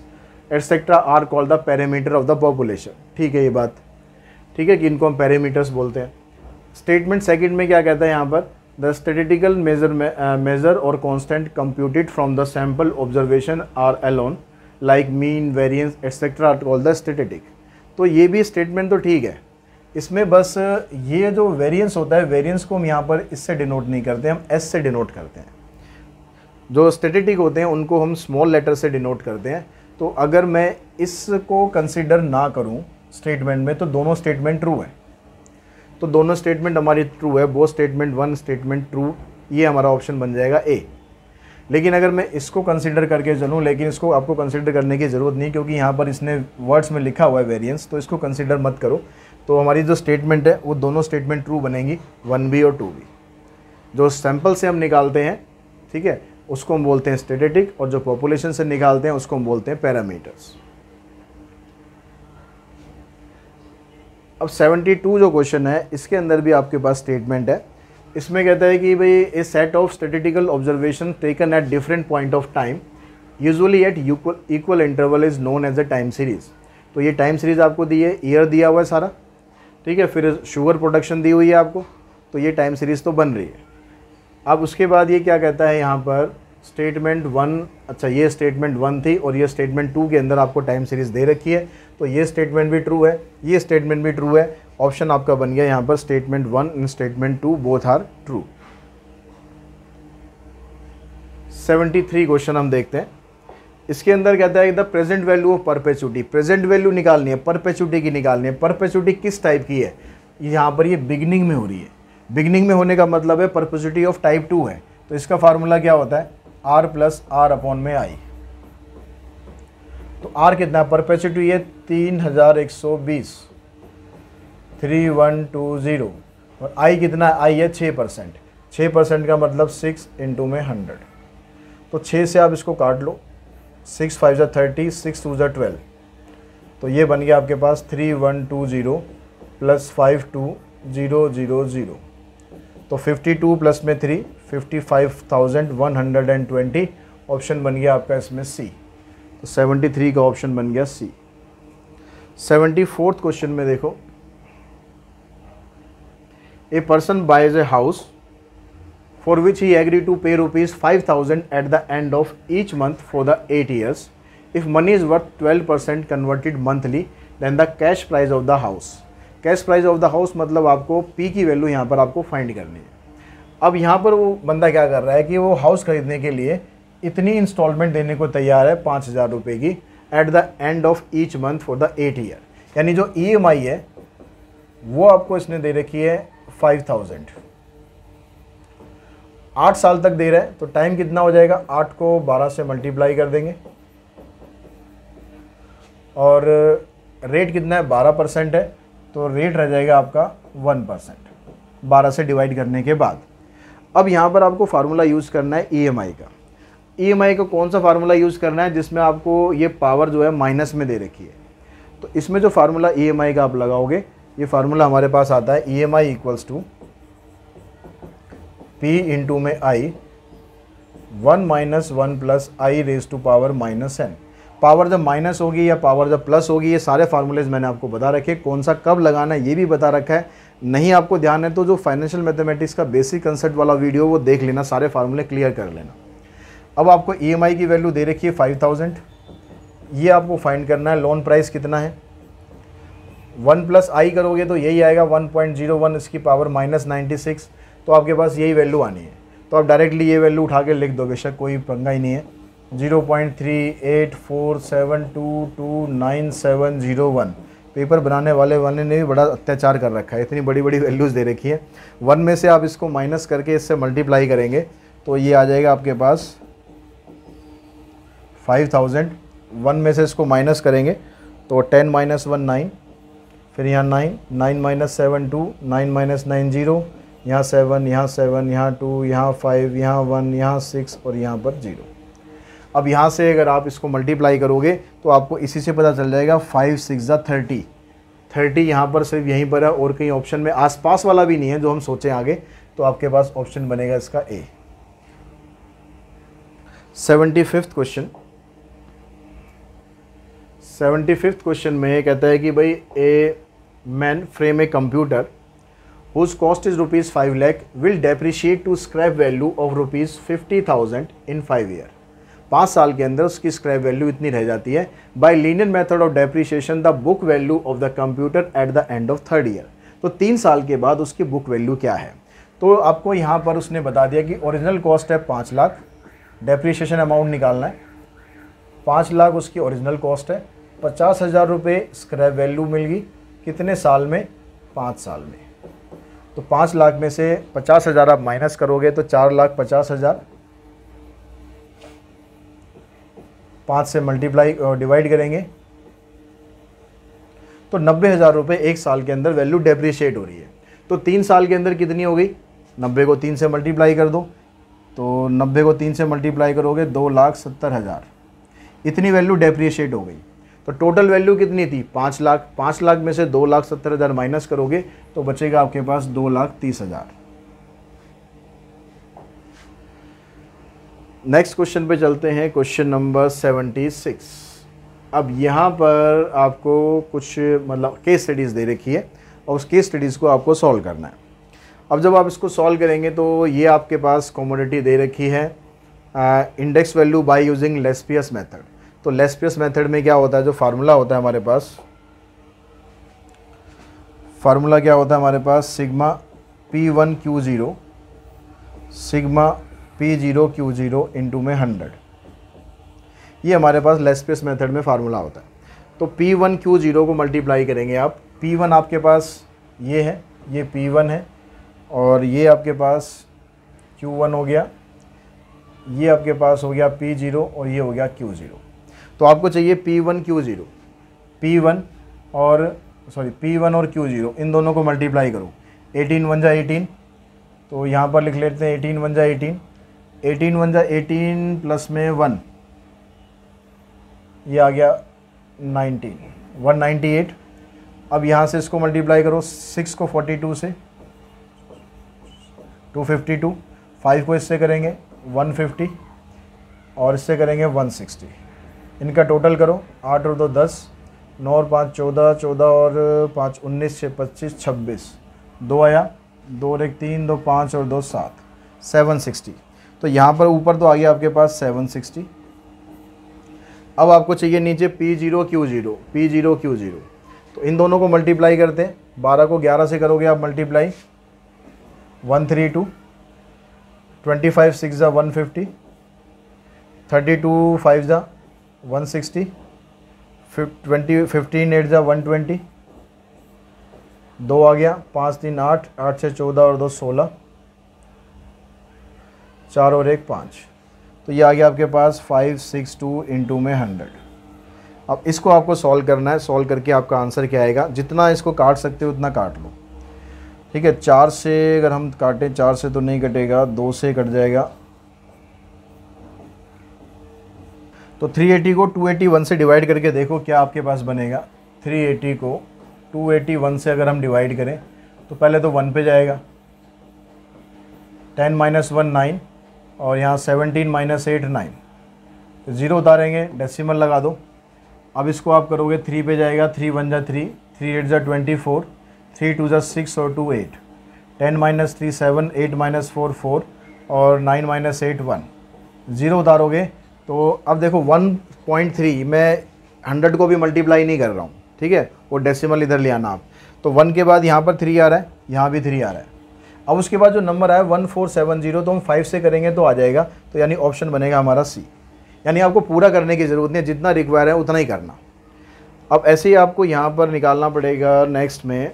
etcetera are call the parameter of the population ठीक है ये बात ठीक है कि इनको हम पैरामीटर्स बोलते हैं स्टेटमेंट सेकेंड में क्या कहता है यहाँ पर द स्टेटिकल मेजर मेजर और constant computed from the sample observation are alone like mean variance etcetera are call the statistic तो ये भी स्टेटमेंट तो ठीक है इसमें बस ये जो वेरिएंस होता है वेरिएंस को हम यहाँ पर इससे डिनोट नहीं करते हम एस से डिनोट करते हैं जो स्टेटिटिक होते हैं उनको हम स्मॉल लेटर से डिनोट करते हैं तो अगर मैं इसको कंसिडर ना करूँ स्टेटमेंट में तो दोनों स्टेटमेंट ट्रू है तो दोनों स्टेटमेंट हमारी ट्रू है वो स्टेटमेंट वन स्टेटमेंट ट्रू ये हमारा ऑप्शन बन जाएगा ए लेकिन अगर मैं इसको कंसिडर करके चलूँ लेकिन इसको आपको कंसिडर करने की ज़रूरत नहीं क्योंकि यहाँ पर इसने वर्ड्स में लिखा हुआ है वेरियंस तो इसको कंसिडर मत करो तो हमारी जो स्टेटमेंट है वो दोनों स्टेटमेंट ट्रू बनेंगी वन बी और टू बी जो सैम्पल से हम निकालते हैं ठीक है उसको हम बोलते हैं स्टेटेटिक और जो पॉपुलेशन से निकालते हैं उसको हम बोलते हैं पैरामीटर्स अब 72 जो क्वेश्चन है इसके अंदर भी आपके पास स्टेटमेंट है इसमें कहता है कि भाई a set of statistical observation taken at different point of time usually at equal interval is known as a time series तो ये टाइम सीरीज़ आपको दी है ईयर दिया हुआ है सारा ठीक है फिर शुगर प्रोडक्शन दी हुई है आपको तो ये टाइम सीरीज़ तो बन रही है अब उसके बाद ये क्या कहता है यहाँ पर स्टेटमेंट वन अच्छा ये स्टेटमेंट वन थी और ये स्टेटमेंट टू के अंदर आपको टाइम सीरीज़ दे रखी है तो ये स्टेटमेंट भी ट्रू है ये स्टेटमेंट भी ट्रू है ऑप्शन आपका बन गया यहां पर statement one and statement two both are true 73 question हम देखते हैं इसके अंदर कहता है the present value of perpetuity present value निकालनी है परपेचुटी की निकालनी है परपेचुटी किस टाइप की है यहां पर ये बिगनिंग में हो रही है बिगनिंग में होने का मतलब है परपेचुटी ऑफ टाइप टू है तो इसका फार्मूला क्या होता है आर प्लस आर अपॉन में आई तो आर कितना परपेचुटी है तीन हज़ार एक सौ बीस थ्री वन टू ज़ीरो और आई कितना आई है छः परसेंट छः परसेंट का मतलब सिक्स इंटू में हंड्रेड तो छः से आप इसको काट लो सिक्स फाइव ज़ा थर्टी सिक्स टू ज़ा ट्वेल्व तो ये बन गया आपके पास three one two zero plus five two zero zero zero तो फिफ्टी टू प्लस में three fifty five thousand one hundred and twenty option बन गया आपका इसमें सी तो सेवेंटी थ्री का ऑप्शन बन गया सी सेवेंटी फोर्थ क्वेश्चन में देखो a person buys a house for which he agree to pay rupees five thousand at the end of each month for the eight years if money is worth twelve percent converted monthly then the cash price of the house cash price of the house मतलब आपको P की value यहाँ पर आपको find करनी है अब यहाँ पर वो बंदा क्या कर रहा है कि वो हाउस खरीदने के लिए इतनी इंस्टॉलमेंट देने को तैयार है पाँच हज़ार रुपये की at the end of each month for the eight year यानी जो ई एम आई है वो आपको इसने दे रखी है फाइव थाउजेंड आठ साल तक दे रहा है तो टाइम कितना हो जाएगा आठ को बारह से मल्टीप्लाई कर देंगे और रेट कितना है बारह परसेंट है तो रेट रह जाएगा आपका वन परसेंट बारह से डिवाइड करने के बाद अब यहाँ पर आपको फार्मूला यूज़ करना है ई e का ई e का कौन सा फार्मूला यूज़ करना है जिसमें आपको ये पावर जो है माइनस में दे रखी है तो इसमें जो फार्मूला ई e का आप लगाओगे ये फार्मूला हमारे पास आता है E M I equals to P into में I one minus one plus I raise to power minus N power जब माइनस होगी या पावर जब प्लस होगी ये सारे फार्मूलेज मैंने आपको बता रखे कौन सा कब लगाना है ये भी बता रखा है नहीं आपको ध्यान है तो जो फाइनेंशियल मैथमेटिक्स का बेसिक कंसेप्ट वाला वीडियो वो देख लेना सारे फार्मूले क्लियर कर लेना अब आपको ई e की वैल्यू दे रखी है फाइव थाउजेंड ये आपको फाइंड करना है लोन प्राइस कितना है वन प्लस आई करोगे तो यही आएगा वन पॉइंट जीरो वन इसकी पावर माइनस नाइन्टी सिक्स तो आपके पास यही वैल्यू आनी है तो आप डायरेक्टली ये वैल्यू उठा के लिख दो बेशक कोई पंगा ही नहीं है zero point three eight four seven two two nine seven zero one paper बनाने वाले वाले ने भी बड़ा अत्याचार कर रखा है इतनी बड़ी बड़ी वैल्यूज़ दे रखी है वन में से आप इसको माइनस करके इससे मल्टीप्लाई करेंगे तो ये आ जाएगा आपके पास फाइव थाउजेंड वन में से इसको माइनस करेंगे तो टेन माइनस वन नाइन फिर यहाँ nine nine minus seven two nine minus nine zero यहाँ सेवन यहाँ सेवन यहाँ टू यहाँ फाइव यहाँ वन यहाँ सिक्स और यहाँ पर ज़ीरो अब यहाँ से अगर आप इसको मल्टीप्लाई करोगे तो आपको इसी से पता चल जाएगा फाइव सिक्स या थर्टी थर्टी यहाँ पर सिर्फ यहीं पर है और कहीं ऑप्शन में आसपास वाला भी नहीं है जो हम सोचें आगे तो आपके पास ऑप्शन बनेगा इसका A seventy fifth question seventy fifth question में कहता है कि भाई a man frame a computer whose cost is rupees five lakh will depreciate to scrap value of rupees fifty thousand in five year पाँच साल के अंदर उसकी स्क्रैप वैल्यू इतनी रह जाती है by linear method of depreciation the book value of the computer at the end of third year तो तीन साल के बाद उसकी बुक वैल्यू क्या है तो आपको यहाँ पर उसने बता दिया कि ओरिजिनल कॉस्ट है पाँच लाख डेप्रिशिएशन अमाउंट निकालना है पाँच लाख उसकी ओरिजिनल कॉस्ट है पचास हज़ार रुपये स्क्रैप वैल्यू मिल गई कितने साल में पाँच साल में तो पाँच लाख में से पचास हज़ार आप माइनस करोगे तो चार लाख पचास हज़ार पाँच से मल्टीप्लाई डिवाइड करेंगे तो नब्बे हज़ार रुपये एक साल के अंदर वैल्यू डेप्रिशिएट हो रही है तो तीन साल के अंदर कितनी हो गई नब्बे को तीन से मल्टीप्लाई कर दो तो नब्बे को तीन से मल्टीप्लाई करोगे दो लाख सत्तर हज़ार इतनी वैल्यू डेप्रिशिएट हो गई तो टोटल वैल्यू कितनी थी पाँच लाख पाँच लाख में से दो लाख सत्तर हज़ार माइनस करोगे तो बचेगा आपके पास दो लाख तीस हज़ार नेक्स्ट क्वेश्चन पे चलते हैं क्वेश्चन नंबर सेवेंटी सिक्स अब यहाँ पर आपको कुछ मतलब केस स्टडीज़ दे रखी है और उस केस स्टडीज़ को आपको सॉल्व करना है अब जब आप इसको सॉल्व करेंगे तो ये आपके पास कॉमोडिटी दे रखी है index value by using Laspeyres method तो लेस मेथड में क्या होता है जो फार्मूला होता है हमारे पास फार्मूला क्या होता है हमारे पास sigma P one Q zero sigma P zero Q zero into में हंड्रेड ये हमारे पास लेसपियस मेथड में फार्मूला होता है तो पी वन क्यू ज़ीरो को मल्टीप्लाई करेंगे आप पी वन आपके पास ये है ये पी वन है और ये आपके पास क्यू वन हो गया ये आपके पास हो गया पी जीरो और ये हो गया क्यू ज़ीरो तो आपको चाहिए P one Q zero P one और सॉरी पी वन और क्यू ज़ीरो इन दोनों को मल्टीप्लाई करो एटीन वन जा एटीन तो यहाँ पर लिख लेते हैं एटीन वन जा एटीन एटीन वन जा एटीन प्लस में वन ये आ गया नाइनटीन वन नाइन्टी एट अब यहाँ से इसको मल्टीप्लाई करो सिक्स को फोर्टी टू से टू फिफ्टी टू फाइव को इससे करेंगे वन फिफ्टी और इससे करेंगे वन सिक्सटी इनका टोटल करो आठ और दो दस नौ और पाँच चौदह चौदह और पाँच उन्नीस छः पच्चीस छब्बीस दो आया दो और एक तीन दो पाँच और दो सात सेवन सिक्सटी तो यहाँ पर ऊपर तो आ गया आपके पास सेवन सिक्सटी अब आपको चाहिए नीचे P zero Q zero P zero Q zero तो इन दोनों को मल्टीप्लाई करते हैं बारह को ग्यारह से करोगे आप multiply one three two twenty five six ज़ा one fifty thirty two five ज़ा one sixty twenty fifteen eight ज़ा वन ट्वेंटी दो आ गया पाँच तीन आठ आठ छः चौदह और दो सोलह चार और एक पाँच तो ये आ गया आपके पास फाइव सिक्स टू इंटू में हंड्रेड अब इसको आपको सॉल्व करना है सॉल्व करके आपका आंसर क्या आएगा जितना इसको काट सकते हो उतना काट लो ठीक है चार से अगर हम काटें चार से तो नहीं कटेगा दो से कट जाएगा तो 380 को 281 से डिवाइड करके देखो क्या आपके पास बनेगा 380 को 281 से अगर हम डिवाइड करें तो पहले तो वन पे जाएगा टेन माइनस वन नाइन और यहाँ सेवनटीन माइनस एट नाइन तो ज़ीरो उतारेंगे डेसिमल लगा दो अब इसको आप करोगे थ्री पे जाएगा थ्री वन जा थ्री थ्री एट जा ट्वेंटी फोर थ्री टू जा सिक्स और two eight ten minus three seven eight minus four four और nine minus eight one zero उतारोगे तो अब देखो 1.3 मैं 100 को भी मल्टीप्लाई नहीं कर रहा हूँ ठीक है वो डेसिमल इधर ले आना आप तो वन के बाद यहाँ पर थ्री आ रहा है यहाँ भी थ्री आ रहा है अब उसके बाद जो नंबर आया वन फोर सेवन जीरो तो हम फाइव से करेंगे तो आ जाएगा तो यानी ऑप्शन बनेगा हमारा सी यानी आपको पूरा करने की ज़रूरत नहीं है जितना रिक्वायर है उतना ही करना अब ऐसे ही आपको यहाँ पर निकालना पड़ेगा नेक्स्ट में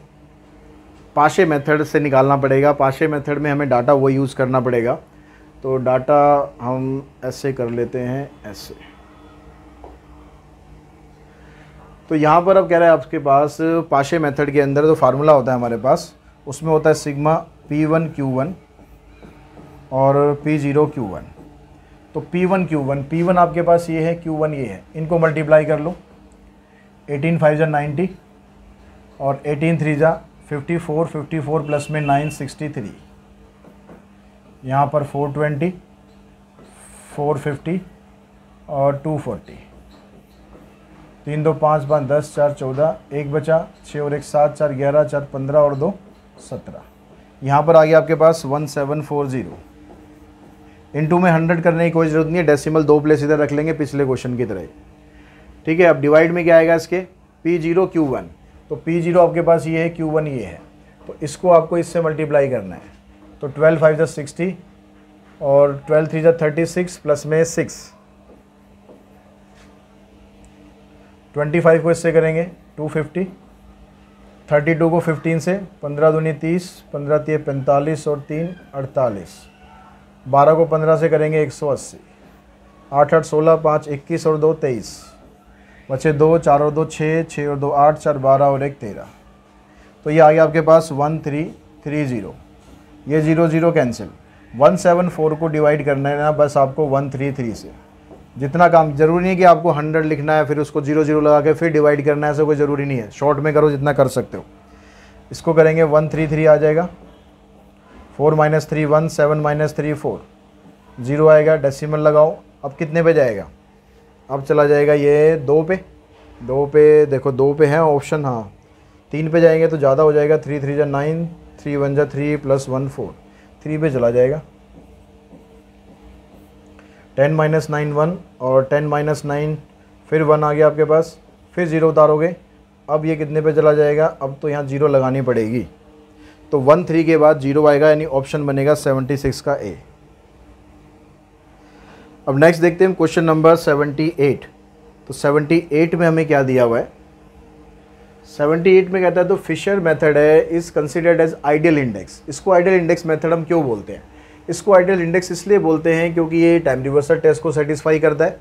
पाशे मेथड से निकालना पड़ेगा पाशे मेथड में हमें डाटा वो यूज़ करना पड़ेगा तो डाटा हम ऐसे कर लेते हैं ऐसे तो यहाँ पर अब कह रहा है आपके पास पाशे मेथड के अंदर जो तो फार्मूला होता है हमारे पास उसमें होता है sigma P one Q one और पी ज़ीरो क्यू वन तो P one Q one P one आपके पास ये है क्यू वन ये है इनको मल्टीप्लाई कर लो एटीन फाइव ज़ा नाइन्टी और एटीन थ्री ज़ा fifty four fifty four plus में नाइन सिक्सटी थ्री यहाँ पर फोर ट्वेंटी फोर फिफ्टी और टू फोर्टी तीन दो पाँच पाँच दस चार चौदह एक बचा छः और एक सात चार ग्यारह चार पंद्रह और दो सत्रह यहाँ पर आ गया आपके पास one seven four zero into में हंड्रेड करने की कोई ज़रूरत नहीं है डेसिमल दो प्लेस इधर रख लेंगे पिछले क्वेश्चन की तरह ठीक है अब डिवाइड में क्या आएगा इसके पी जीरो क्यू वन तो पी जीरो आपके पास ये है क्यू वन ये है तो इसको आपको इससे मल्टीप्लाई करना है तो ट्वेल्व फाइव ज़ा सिक्सटी और ट्वेल्व थ्री ज़ा थर्टी सिक्स प्लस में सिक्स ट्वेंटी फाइव को इससे करेंगे टू फिफ्टी थर्टी टू को फिफ्टीन से पंद्रह दूनी तीस पंद्रह तीन पैंतालीस और तीन अड़तालीस बारह को पंद्रह से करेंगे एक सौ अस्सी आठ आठ सोलह पाँच इक्कीस और दो तेईस बचे दो चार और दो छः छः और दो आठ चार बारह और एक तेरह तो ये आ गया आपके पास वन थ्री थ्री ज़ीरो ये zero zero cancel one seven four को डिवाइड करना है ना बस आपको वन थ्री थ्री से जितना काम जरूरी नहीं कि आपको हंड्रेड लिखना है फिर उसको जीरो जीरो लगा के फिर डिवाइड करना है ऐसा कोई ज़रूरी नहीं है शॉर्ट में करो जितना कर सकते हो इसको करेंगे वन थ्री थ्री आ जाएगा four minus three one seven minus three four zero आएगा डेसिमल लगाओ अब कितने पे जाएगा अब चला जाएगा ये दो पे दो पे देखो दो पे है ऑप्शन हाँ तीन पे जाएंगे तो ज़्यादा हो जाएगा थ्री थ्री जो नाइन थ्री वन जा three plus one four three पे चला जाएगा टेन माइनस नाइन वन और टेन माइनस नाइन फिर वन आ गया आपके पास फिर ज़ीरो उतारोगे अब ये कितने पे चला जाएगा अब तो यहाँ ज़ीरो लगानी पड़ेगी तो वन थ्री के बाद जीरो आएगा यानी ऑप्शन बनेगा सेवेंटी सिक्स का ए अब नेक्स्ट देखते हैं क्वेश्चन नंबर सेवेंटी एट तो सेवेंटी एट में हमें क्या दिया हुआ है 78 में कहता है तो फिशर मेथड है is considered as ideal index इसको आइडियल इंडेक्स मेथड हम क्यों बोलते हैं इसको आइडियल इंडेक्स इसलिए बोलते हैं क्योंकि ये टाइम रिवर्सल टेस्ट को सेटिस्फाई करता है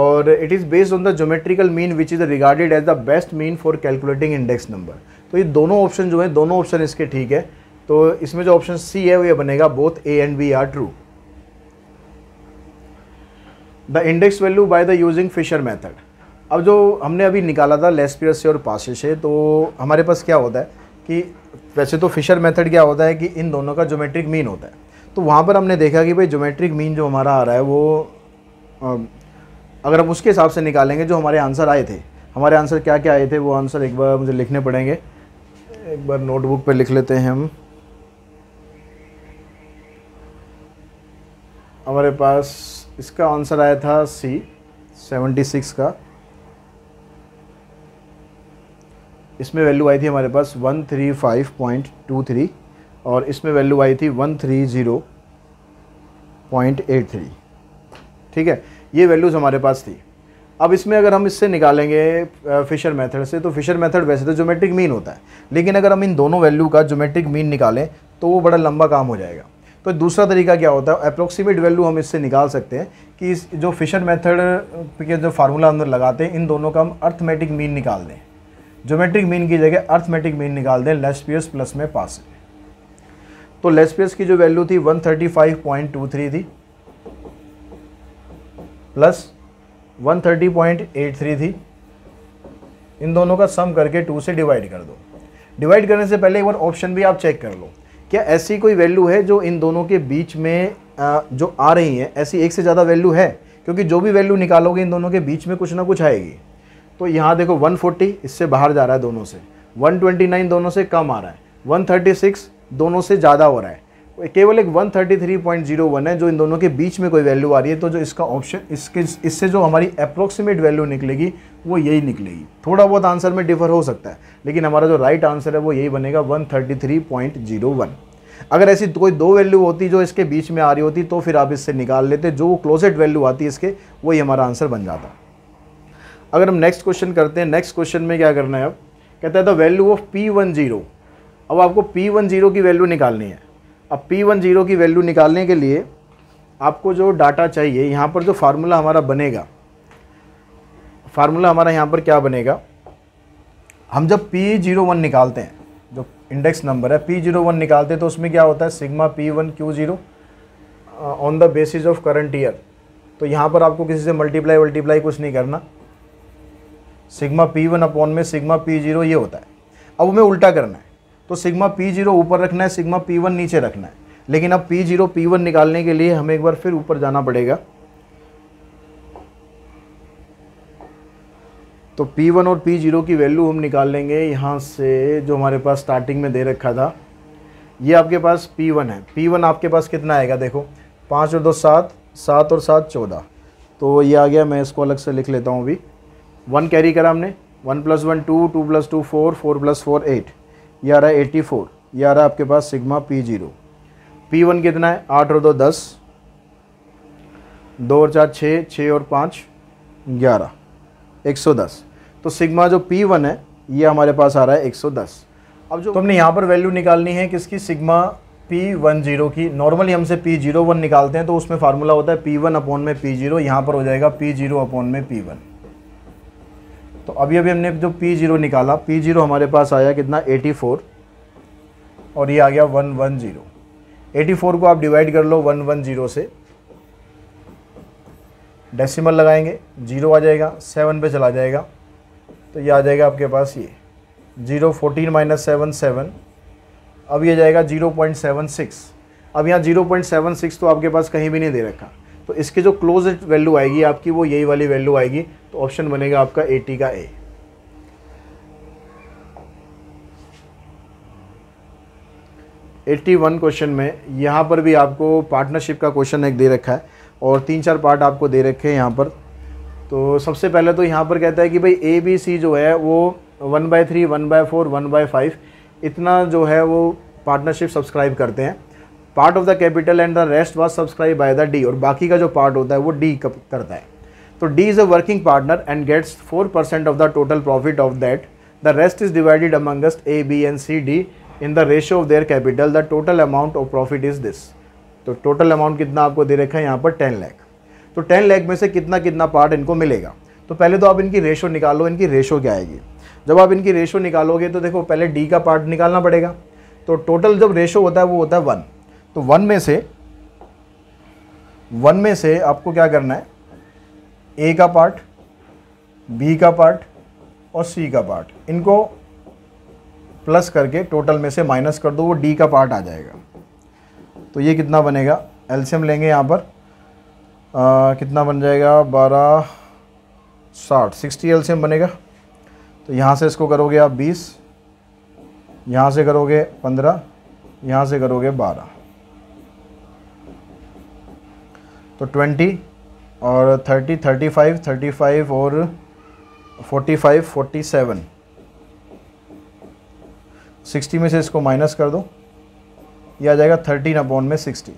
और it is based on the geometrical mean which is regarded as the best mean for calculating index number तो ये दोनों ऑप्शन जो है दोनों ऑप्शन इसके ठीक है तो इसमें जो ऑप्शन सी है वो ये बनेगा both A and B are true the index value by the using Fisher method अब जो हमने अभी निकाला था लेस पियर से और पासे से तो हमारे पास क्या होता है कि वैसे तो फिशर मेथड क्या होता है कि इन दोनों का जोमेट्रिक मीन होता है तो वहाँ पर हमने देखा कि भाई जोमेट्रिक मीन जो हमारा आ रहा है वो अगर हम उसके हिसाब से निकालेंगे जो हमारे आंसर आए थे हमारे आंसर क्या क्या आए थे वो आंसर एक बार मुझे लिखने पड़ेंगे एक बार नोटबुक पर लिख लेते हैं हम हमारे पास इसका आंसर आया था सी सेवेंटी सिक्स का इसमें वैल्यू आई थी हमारे पास one three five point two three और इसमें वैल्यू आई थी one three zero point eight three ठीक है ये वैल्यूज़ हमारे पास थी अब इसमें अगर हम इससे निकालेंगे फिशर मेथड से तो फिशर मेथड वैसे तो जोमेट्रिक मीन होता है लेकिन अगर हम इन दोनों वैल्यू का जोमेट्रिक मीन निकालें तो वो बड़ा लंबा काम हो जाएगा तो दूसरा तरीका क्या होता है अप्रोक्सीमेट वैल्यू हम इससे निकाल सकते हैं कि इस जो फिशर मेथड के जो फार्मूला अंदर लगाते हैं इन दोनों का हम अर्थमेटिक मीन निकाल दें जोमेट्रिक मीन की जगह अर्थमेटिक मीन निकाल दें लेस्पियस प्लस में पास तो लेस्पियस की जो वैल्यू थी 135.23 थी प्लस 130.83 थी इन दोनों का सम करके टू से डिवाइड कर दो डिवाइड करने से पहले एक बार ऑप्शन भी आप चेक कर लो क्या ऐसी कोई वैल्यू है जो इन दोनों के बीच में जो आ रही है ऐसी एक से ज़्यादा वैल्यू है क्योंकि जो भी वैल्यू निकालोगे इन दोनों के बीच में कुछ ना कुछ आएगी तो यहाँ देखो 140 इससे बाहर जा रहा है दोनों से 129 दोनों से कम आ रहा है 136 दोनों से ज़्यादा हो रहा है केवल एक 133.01 है जो इन दोनों के बीच में कोई वैल्यू आ रही है तो जो इसका ऑप्शन इसके इससे जो हमारी अप्रोक्सीमेट वैल्यू निकलेगी वो यही निकलेगी थोड़ा बहुत आंसर में डिफर हो सकता है लेकिन हमारा जो राइट आंसर है वो यही बनेगा 133.01 अगर ऐसी कोई दो वैल्यू होती जो इसके बीच में आ रही होती तो फिर आप इससे निकाल लेते जो क्लोजेड वैल्यू आती इसके वही हमारा आंसर बन जाता अगर हम नेक्स्ट क्वेश्चन करते हैं नेक्स्ट क्वेश्चन में क्या करना है अब कहता है the value of P one zero अब आपको पी वन जीरो की वैल्यू निकालनी है अब पी वन जीरो की वैल्यू निकालने के लिए आपको जो डाटा चाहिए यहाँ पर जो फार्मूला हमारा बनेगा फार्मूला हमारा यहाँ पर क्या बनेगा हम जब पी जीरो वन निकालते हैं जो इंडेक्स नंबर है पी जीरो वन निकालते हैं तो उसमें क्या होता है sigma P one Q zero on the basis of current year तो यहाँ पर आपको किसी से मल्टीप्लाई वल्टीप्लाई कुछ नहीं करना सिग्मा पी वन अपॉन में सिग्मा पी जीरो ये होता है अब हमें उल्टा करना है तो सिग्मा पी जीरो ऊपर रखना है सिग्मा पी वन नीचे रखना है लेकिन अब पी जीरो पी वन निकालने के लिए हमें एक बार फिर ऊपर जाना पड़ेगा तो पी वन और पी जीरो की वैल्यू हम निकाल लेंगे यहाँ से जो हमारे पास स्टार्टिंग में दे रखा था ये आपके पास पी वन है पी वन आपके पास कितना आएगा देखो पाँच और दो सात सात और सात चौदह तो ये आ गया मैं इसको अलग से लिख लेता हूँ अभी वन कैरी करा हमने one plus one two two plus two four four plus four eight ये आ रहा है एट्टी फोर ये आ रहा है आपके पास sigma P zero P one कितना है आठ और दो दस दो और चार छः छः और पाँच ग्यारह एक सौ दस तो सिग्मा जो पी वन है ये हमारे पास आ रहा है एक सौ दस अब जो तो हमने यहाँ पर वैल्यू निकालनी है किसकी सिग्मा पी वन जीरो की नॉर्मली हमसे पी जीरो वन निकालते हैं तो उसमें फार्मूला होता है पी वन अपॉन में पी जीरो यहाँ पर हो जाएगा पी जीरो अपॉन में पी वन तो अभी अभी हमने जो पी जीरो निकाला पी जीरो हमारे पास आया कितना एटी फोर और ये आ गया one one zero eighty four को आप डिवाइड कर लो वन वन जीरो से डेसिमल लगाएंगे जीरो आ जाएगा सेवन पे चला जाएगा तो ये आ जाएगा आपके पास ये zero fourteen minus seven seven अब ये जाएगा जीरो पॉइंट सेवन सिक्स अब यहाँ जीरो पॉइंट सेवन सिक्स तो आपके पास कहीं भी नहीं दे रखा तो इसके जो क्लोज वैल्यू आएगी आपकी वो यही वाली वैल्यू आएगी तो ऑप्शन बनेगा आपका एटी का ए एट्टी वन क्वेश्चन में यहाँ पर भी आपको पार्टनरशिप का क्वेश्चन एक दे रखा है और तीन चार पार्ट आपको दे रखे हैं यहाँ पर तो सबसे पहले तो यहाँ पर कहता है कि भाई ए बी सी जो है वो one by three one by four one by five इतना जो है वो पार्टनरशिप सब्सक्राइब करते हैं part of the capital and the rest was subscribe by the D और बाकी का जो पार्ट होता है वो डी करता है तो D is a working partner and gets four percent of the total profit of that the rest is divided amongst A B and C D in the ratio of their capital the total amount of profit is this तो total amount कितना आपको दे रखा है यहाँ पर ten lakh तो ten lakh में से कितना कितना पार्ट इनको मिलेगा तो पहले तो आप इनकी रेशो निकालो इनकी रेशो क्या आएगी जब आप इनकी रेशो निकालोगे तो देखो पहले डी का पार्ट निकालना पड़ेगा तो टोटल जब रेशो होता है वो होता है वन तो वन में से वन में से आपको क्या करना है ए का पार्ट बी का पार्ट और सी का पार्ट इनको प्लस करके टोटल में से माइनस कर दो वो डी का पार्ट आ जाएगा तो ये कितना बनेगा एल्शियम लेंगे यहाँ पर आ, कितना बन जाएगा बारह साठ सिक्सटी एल्शियम बनेगा तो यहाँ से इसको करोगे आप बीस यहाँ से करोगे पंद्रह यहाँ से करोगे बारह तो ट्वेंटी और thirty thirty five thirty five और forty five forty seven sixty में से इसको माइनस कर दो ये आ जाएगा थर्टी अपॉन में सिक्सटी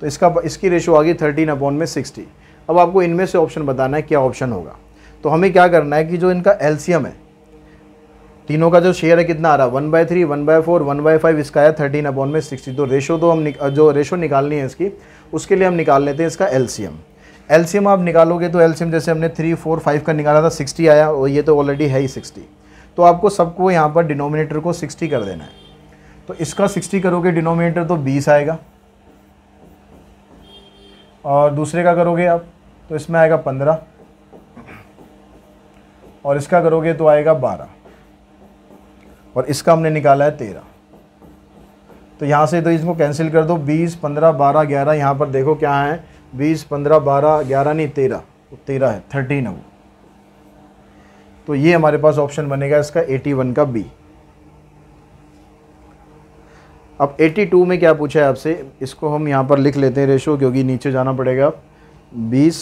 तो इसका इसकी रेशो आ गई थर्टी अपॉन में सिक्सटी अब आपको इनमें से ऑप्शन बताना है क्या ऑप्शन होगा तो हमें क्या करना है कि जो इनका एलसीएम है तीनों का जो शेयर है कितना आ रहा है one by three one by four one by five इसका आया थर्टीन अपॉन में सिक्सटी तो रेशो तो हम जो रेशो निकालनी है इसकी उसके लिए हम निकाल लेते हैं इसका एल्सियम एलसीएम आप निकालोगे तो एलसीएम जैसे हमने थ्री फोर फाइव का निकाला था सिक्सटी आया और ये तो ऑलरेडी है ही सिक्सटी तो आपको सबको यहाँ पर डिनोमिनेटर को सिक्सटी कर देना है तो इसका सिक्सटी करोगे डिनोमिनेटर तो बीस आएगा और दूसरे का करोगे आप तो इसमें आएगा पंद्रह और इसका करोगे तो आएगा बारह और इसका हमने निकाला है तेरह तो यहाँ से तो इसको कैंसिल कर दो बीस पंद्रह बारह ग्यारह यहाँ पर देखो क्या है बीस पंद्रह बारह ग्यारह नहीं तेरह तो तेरह है थर्टीन है वो तो ये हमारे पास ऑप्शन बनेगा इसका एटी वन का बी अब एटी टू में क्या पूछा है आपसे इसको हम यहाँ पर लिख लेते हैं रेशो क्योंकि नीचे जाना पड़ेगा आप बीस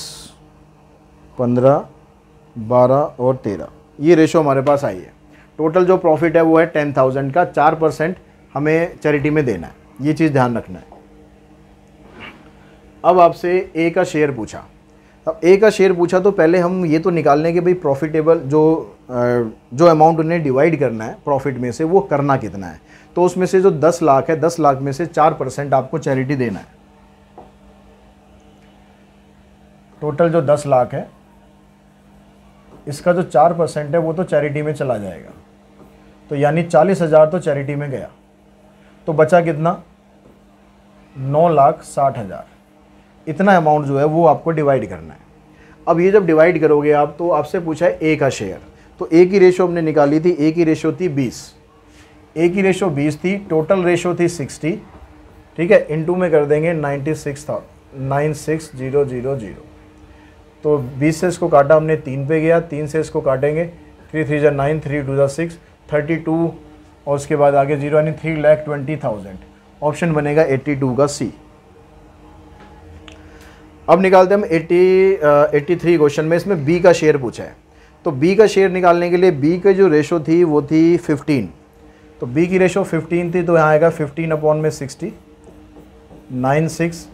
पंद्रह बारह और तेरह ये रेशो हमारे पास आई है टोटल जो प्रॉफिट है वो है टेन थाउजेंड का चार परसेंट हमें चैरिटी में देना है ये चीज़ ध्यान रखना है अब आपसे ए का शेयर पूछा अब ए का शेयर पूछा तो पहले हम ये तो निकाल लें कि भाई प्रॉफिटेबल जो जो अमाउंट उन्हें डिवाइड करना है प्रॉफिट में से वो करना कितना है तो उसमें से जो दस लाख है दस लाख में से चार परसेंट आपको चैरिटी देना है टोटल जो दस लाख है इसका जो चार परसेंट है वो तो चैरिटी में चला जाएगा तो यानी चालीस हज़ार तो चैरिटी में गया तो बचा कितना नौ लाख साठ हज़ार इतना अमाउंट जो है वो आपको डिवाइड करना है अब ये जब डिवाइड करोगे आप तो आपसे पूछा है ए का शेयर तो ए की रेशो हमने निकाली थी ए की रेशो थी बीस ए की रेशो बीस थी टोटल रेशो थी सिक्सटी ठीक है इंटू में कर देंगे नाइन्टी सिक्स था nine six zero zero zero तो बीस से इसको काटा हमने तीन पे गया तीन से इसको काटेंगे थ्री थ्री जै नाइन थ्री टू जै सिक्स थर्टी टू और उसके बाद आगे जीरो यानी three lakh twenty thousand option बनेगा एट्टी टू का सी अब निकालते हैं हम एट्टी एट्टी थ्री क्वेश्चन में इसमें बी का शेयर पूछा है तो बी का शेयर निकालने के लिए बी का जो रेशो थी वो थी फिफ्टीन तो बी की रेशो फिफ्टीन थी तो यहाँ आएगा फिफ्टीन अपॉन में सिक्सटी नाइन सिक्स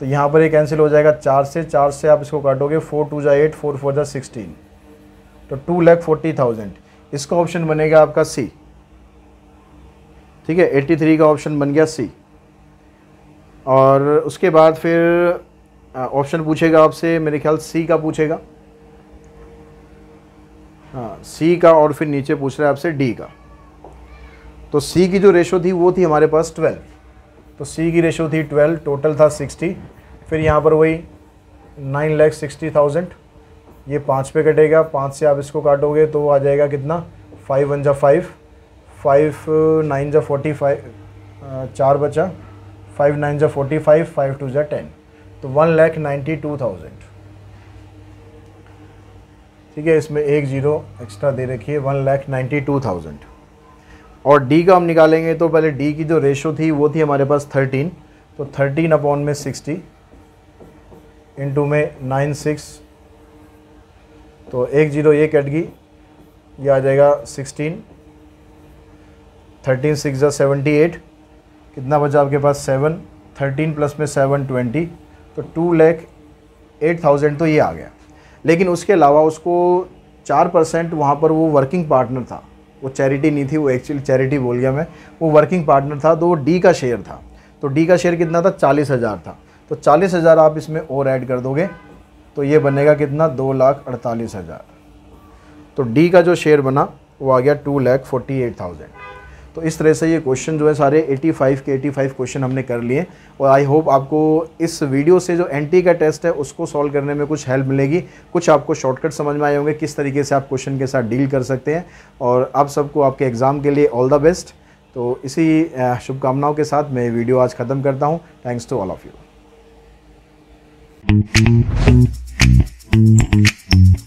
तो यहाँ पर ये कैंसिल हो जाएगा चार से चार से आप इसको काटोगे फोर टू जै एट फोर फोर जै सिक्सटीन तो टू लैख फोर्टी थाउजेंड इसका ऑप्शन बनेगा आपका सी ठीक है एट्टी थ्री का ऑप्शन बन गया सी और उसके बाद फिर ऑप्शन पूछेगा आपसे मेरे ख्याल सी का पूछेगा हाँ सी का और फिर नीचे पूछ रहा है आपसे डी का तो सी की जो रेशो थी वो थी हमारे पास ट्वेल्व तो सी की रेशो थी ट्वेल्व टोटल था सिक्सटी फिर यहाँ पर वही नाइन लैख सिक्सटी थाउजेंड ये पाँच पे कटेगा पाँच से आप इसको काटोगे तो आ जाएगा कितना फाइव वन जा फाइव फाइव नाइन जा फोर्टी फाइव चार बचा फाइव नाइन जो फोर्टी फाइव फाइव टू जै टेन तो one lakh ninety two thousand ठीक है इसमें एक ज़ीरो एक्स्ट्रा दे रखिए one lakh ninety two thousand और डी का हम निकालेंगे तो पहले डी की जो रेशो थी वो थी हमारे पास थर्टीन तो थर्टीन अपॉन में सिक्सटी इंटू में नाइन सिक्स तो एक जीरो ये कट गई ये आ जाएगा सिक्सटीन थर्टीन सिक्स जो सेवेंटी एट कितना बचा आपके पास सेवन थर्टीन प्लस में सेवन ट्वेंटी तो टू लैख एट थाउजेंड तो ये आ गया लेकिन उसके अलावा उसको चार परसेंट वहाँ पर वो वर्किंग पार्टनर था वो चैरिटी नहीं थी वो एक्चुअली चैरिटी बोल गया मैं वो वर्किंग पार्टनर था तो वो डी का शेयर था तो डी का शेयर कितना था चालीस हज़ार था तो चालीस हज़ार आप इसमें और ऐड कर दोगे तो ये बनेगा कितना दो लाख अड़तालीस हज़ार तो डी का जो शेयर बना वो आ गया two lakh forty eight thousand तो इस तरह से ये क्वेश्चन जो है सारे 85 के 85 क्वेश्चन हमने कर लिए और आई होप आपको इस वीडियो से जो एनटी का टेस्ट है उसको सॉल्व करने में कुछ हेल्प मिलेगी कुछ आपको शॉर्टकट समझ में आए होंगे किस तरीके से आप क्वेश्चन के साथ डील कर सकते हैं और आप सबको आपके एग्ज़ाम के लिए ऑल द बेस्ट तो इसी शुभकामनाओं के साथ मैं वीडियो आज ख़त्म करता हूँ thanks to all of you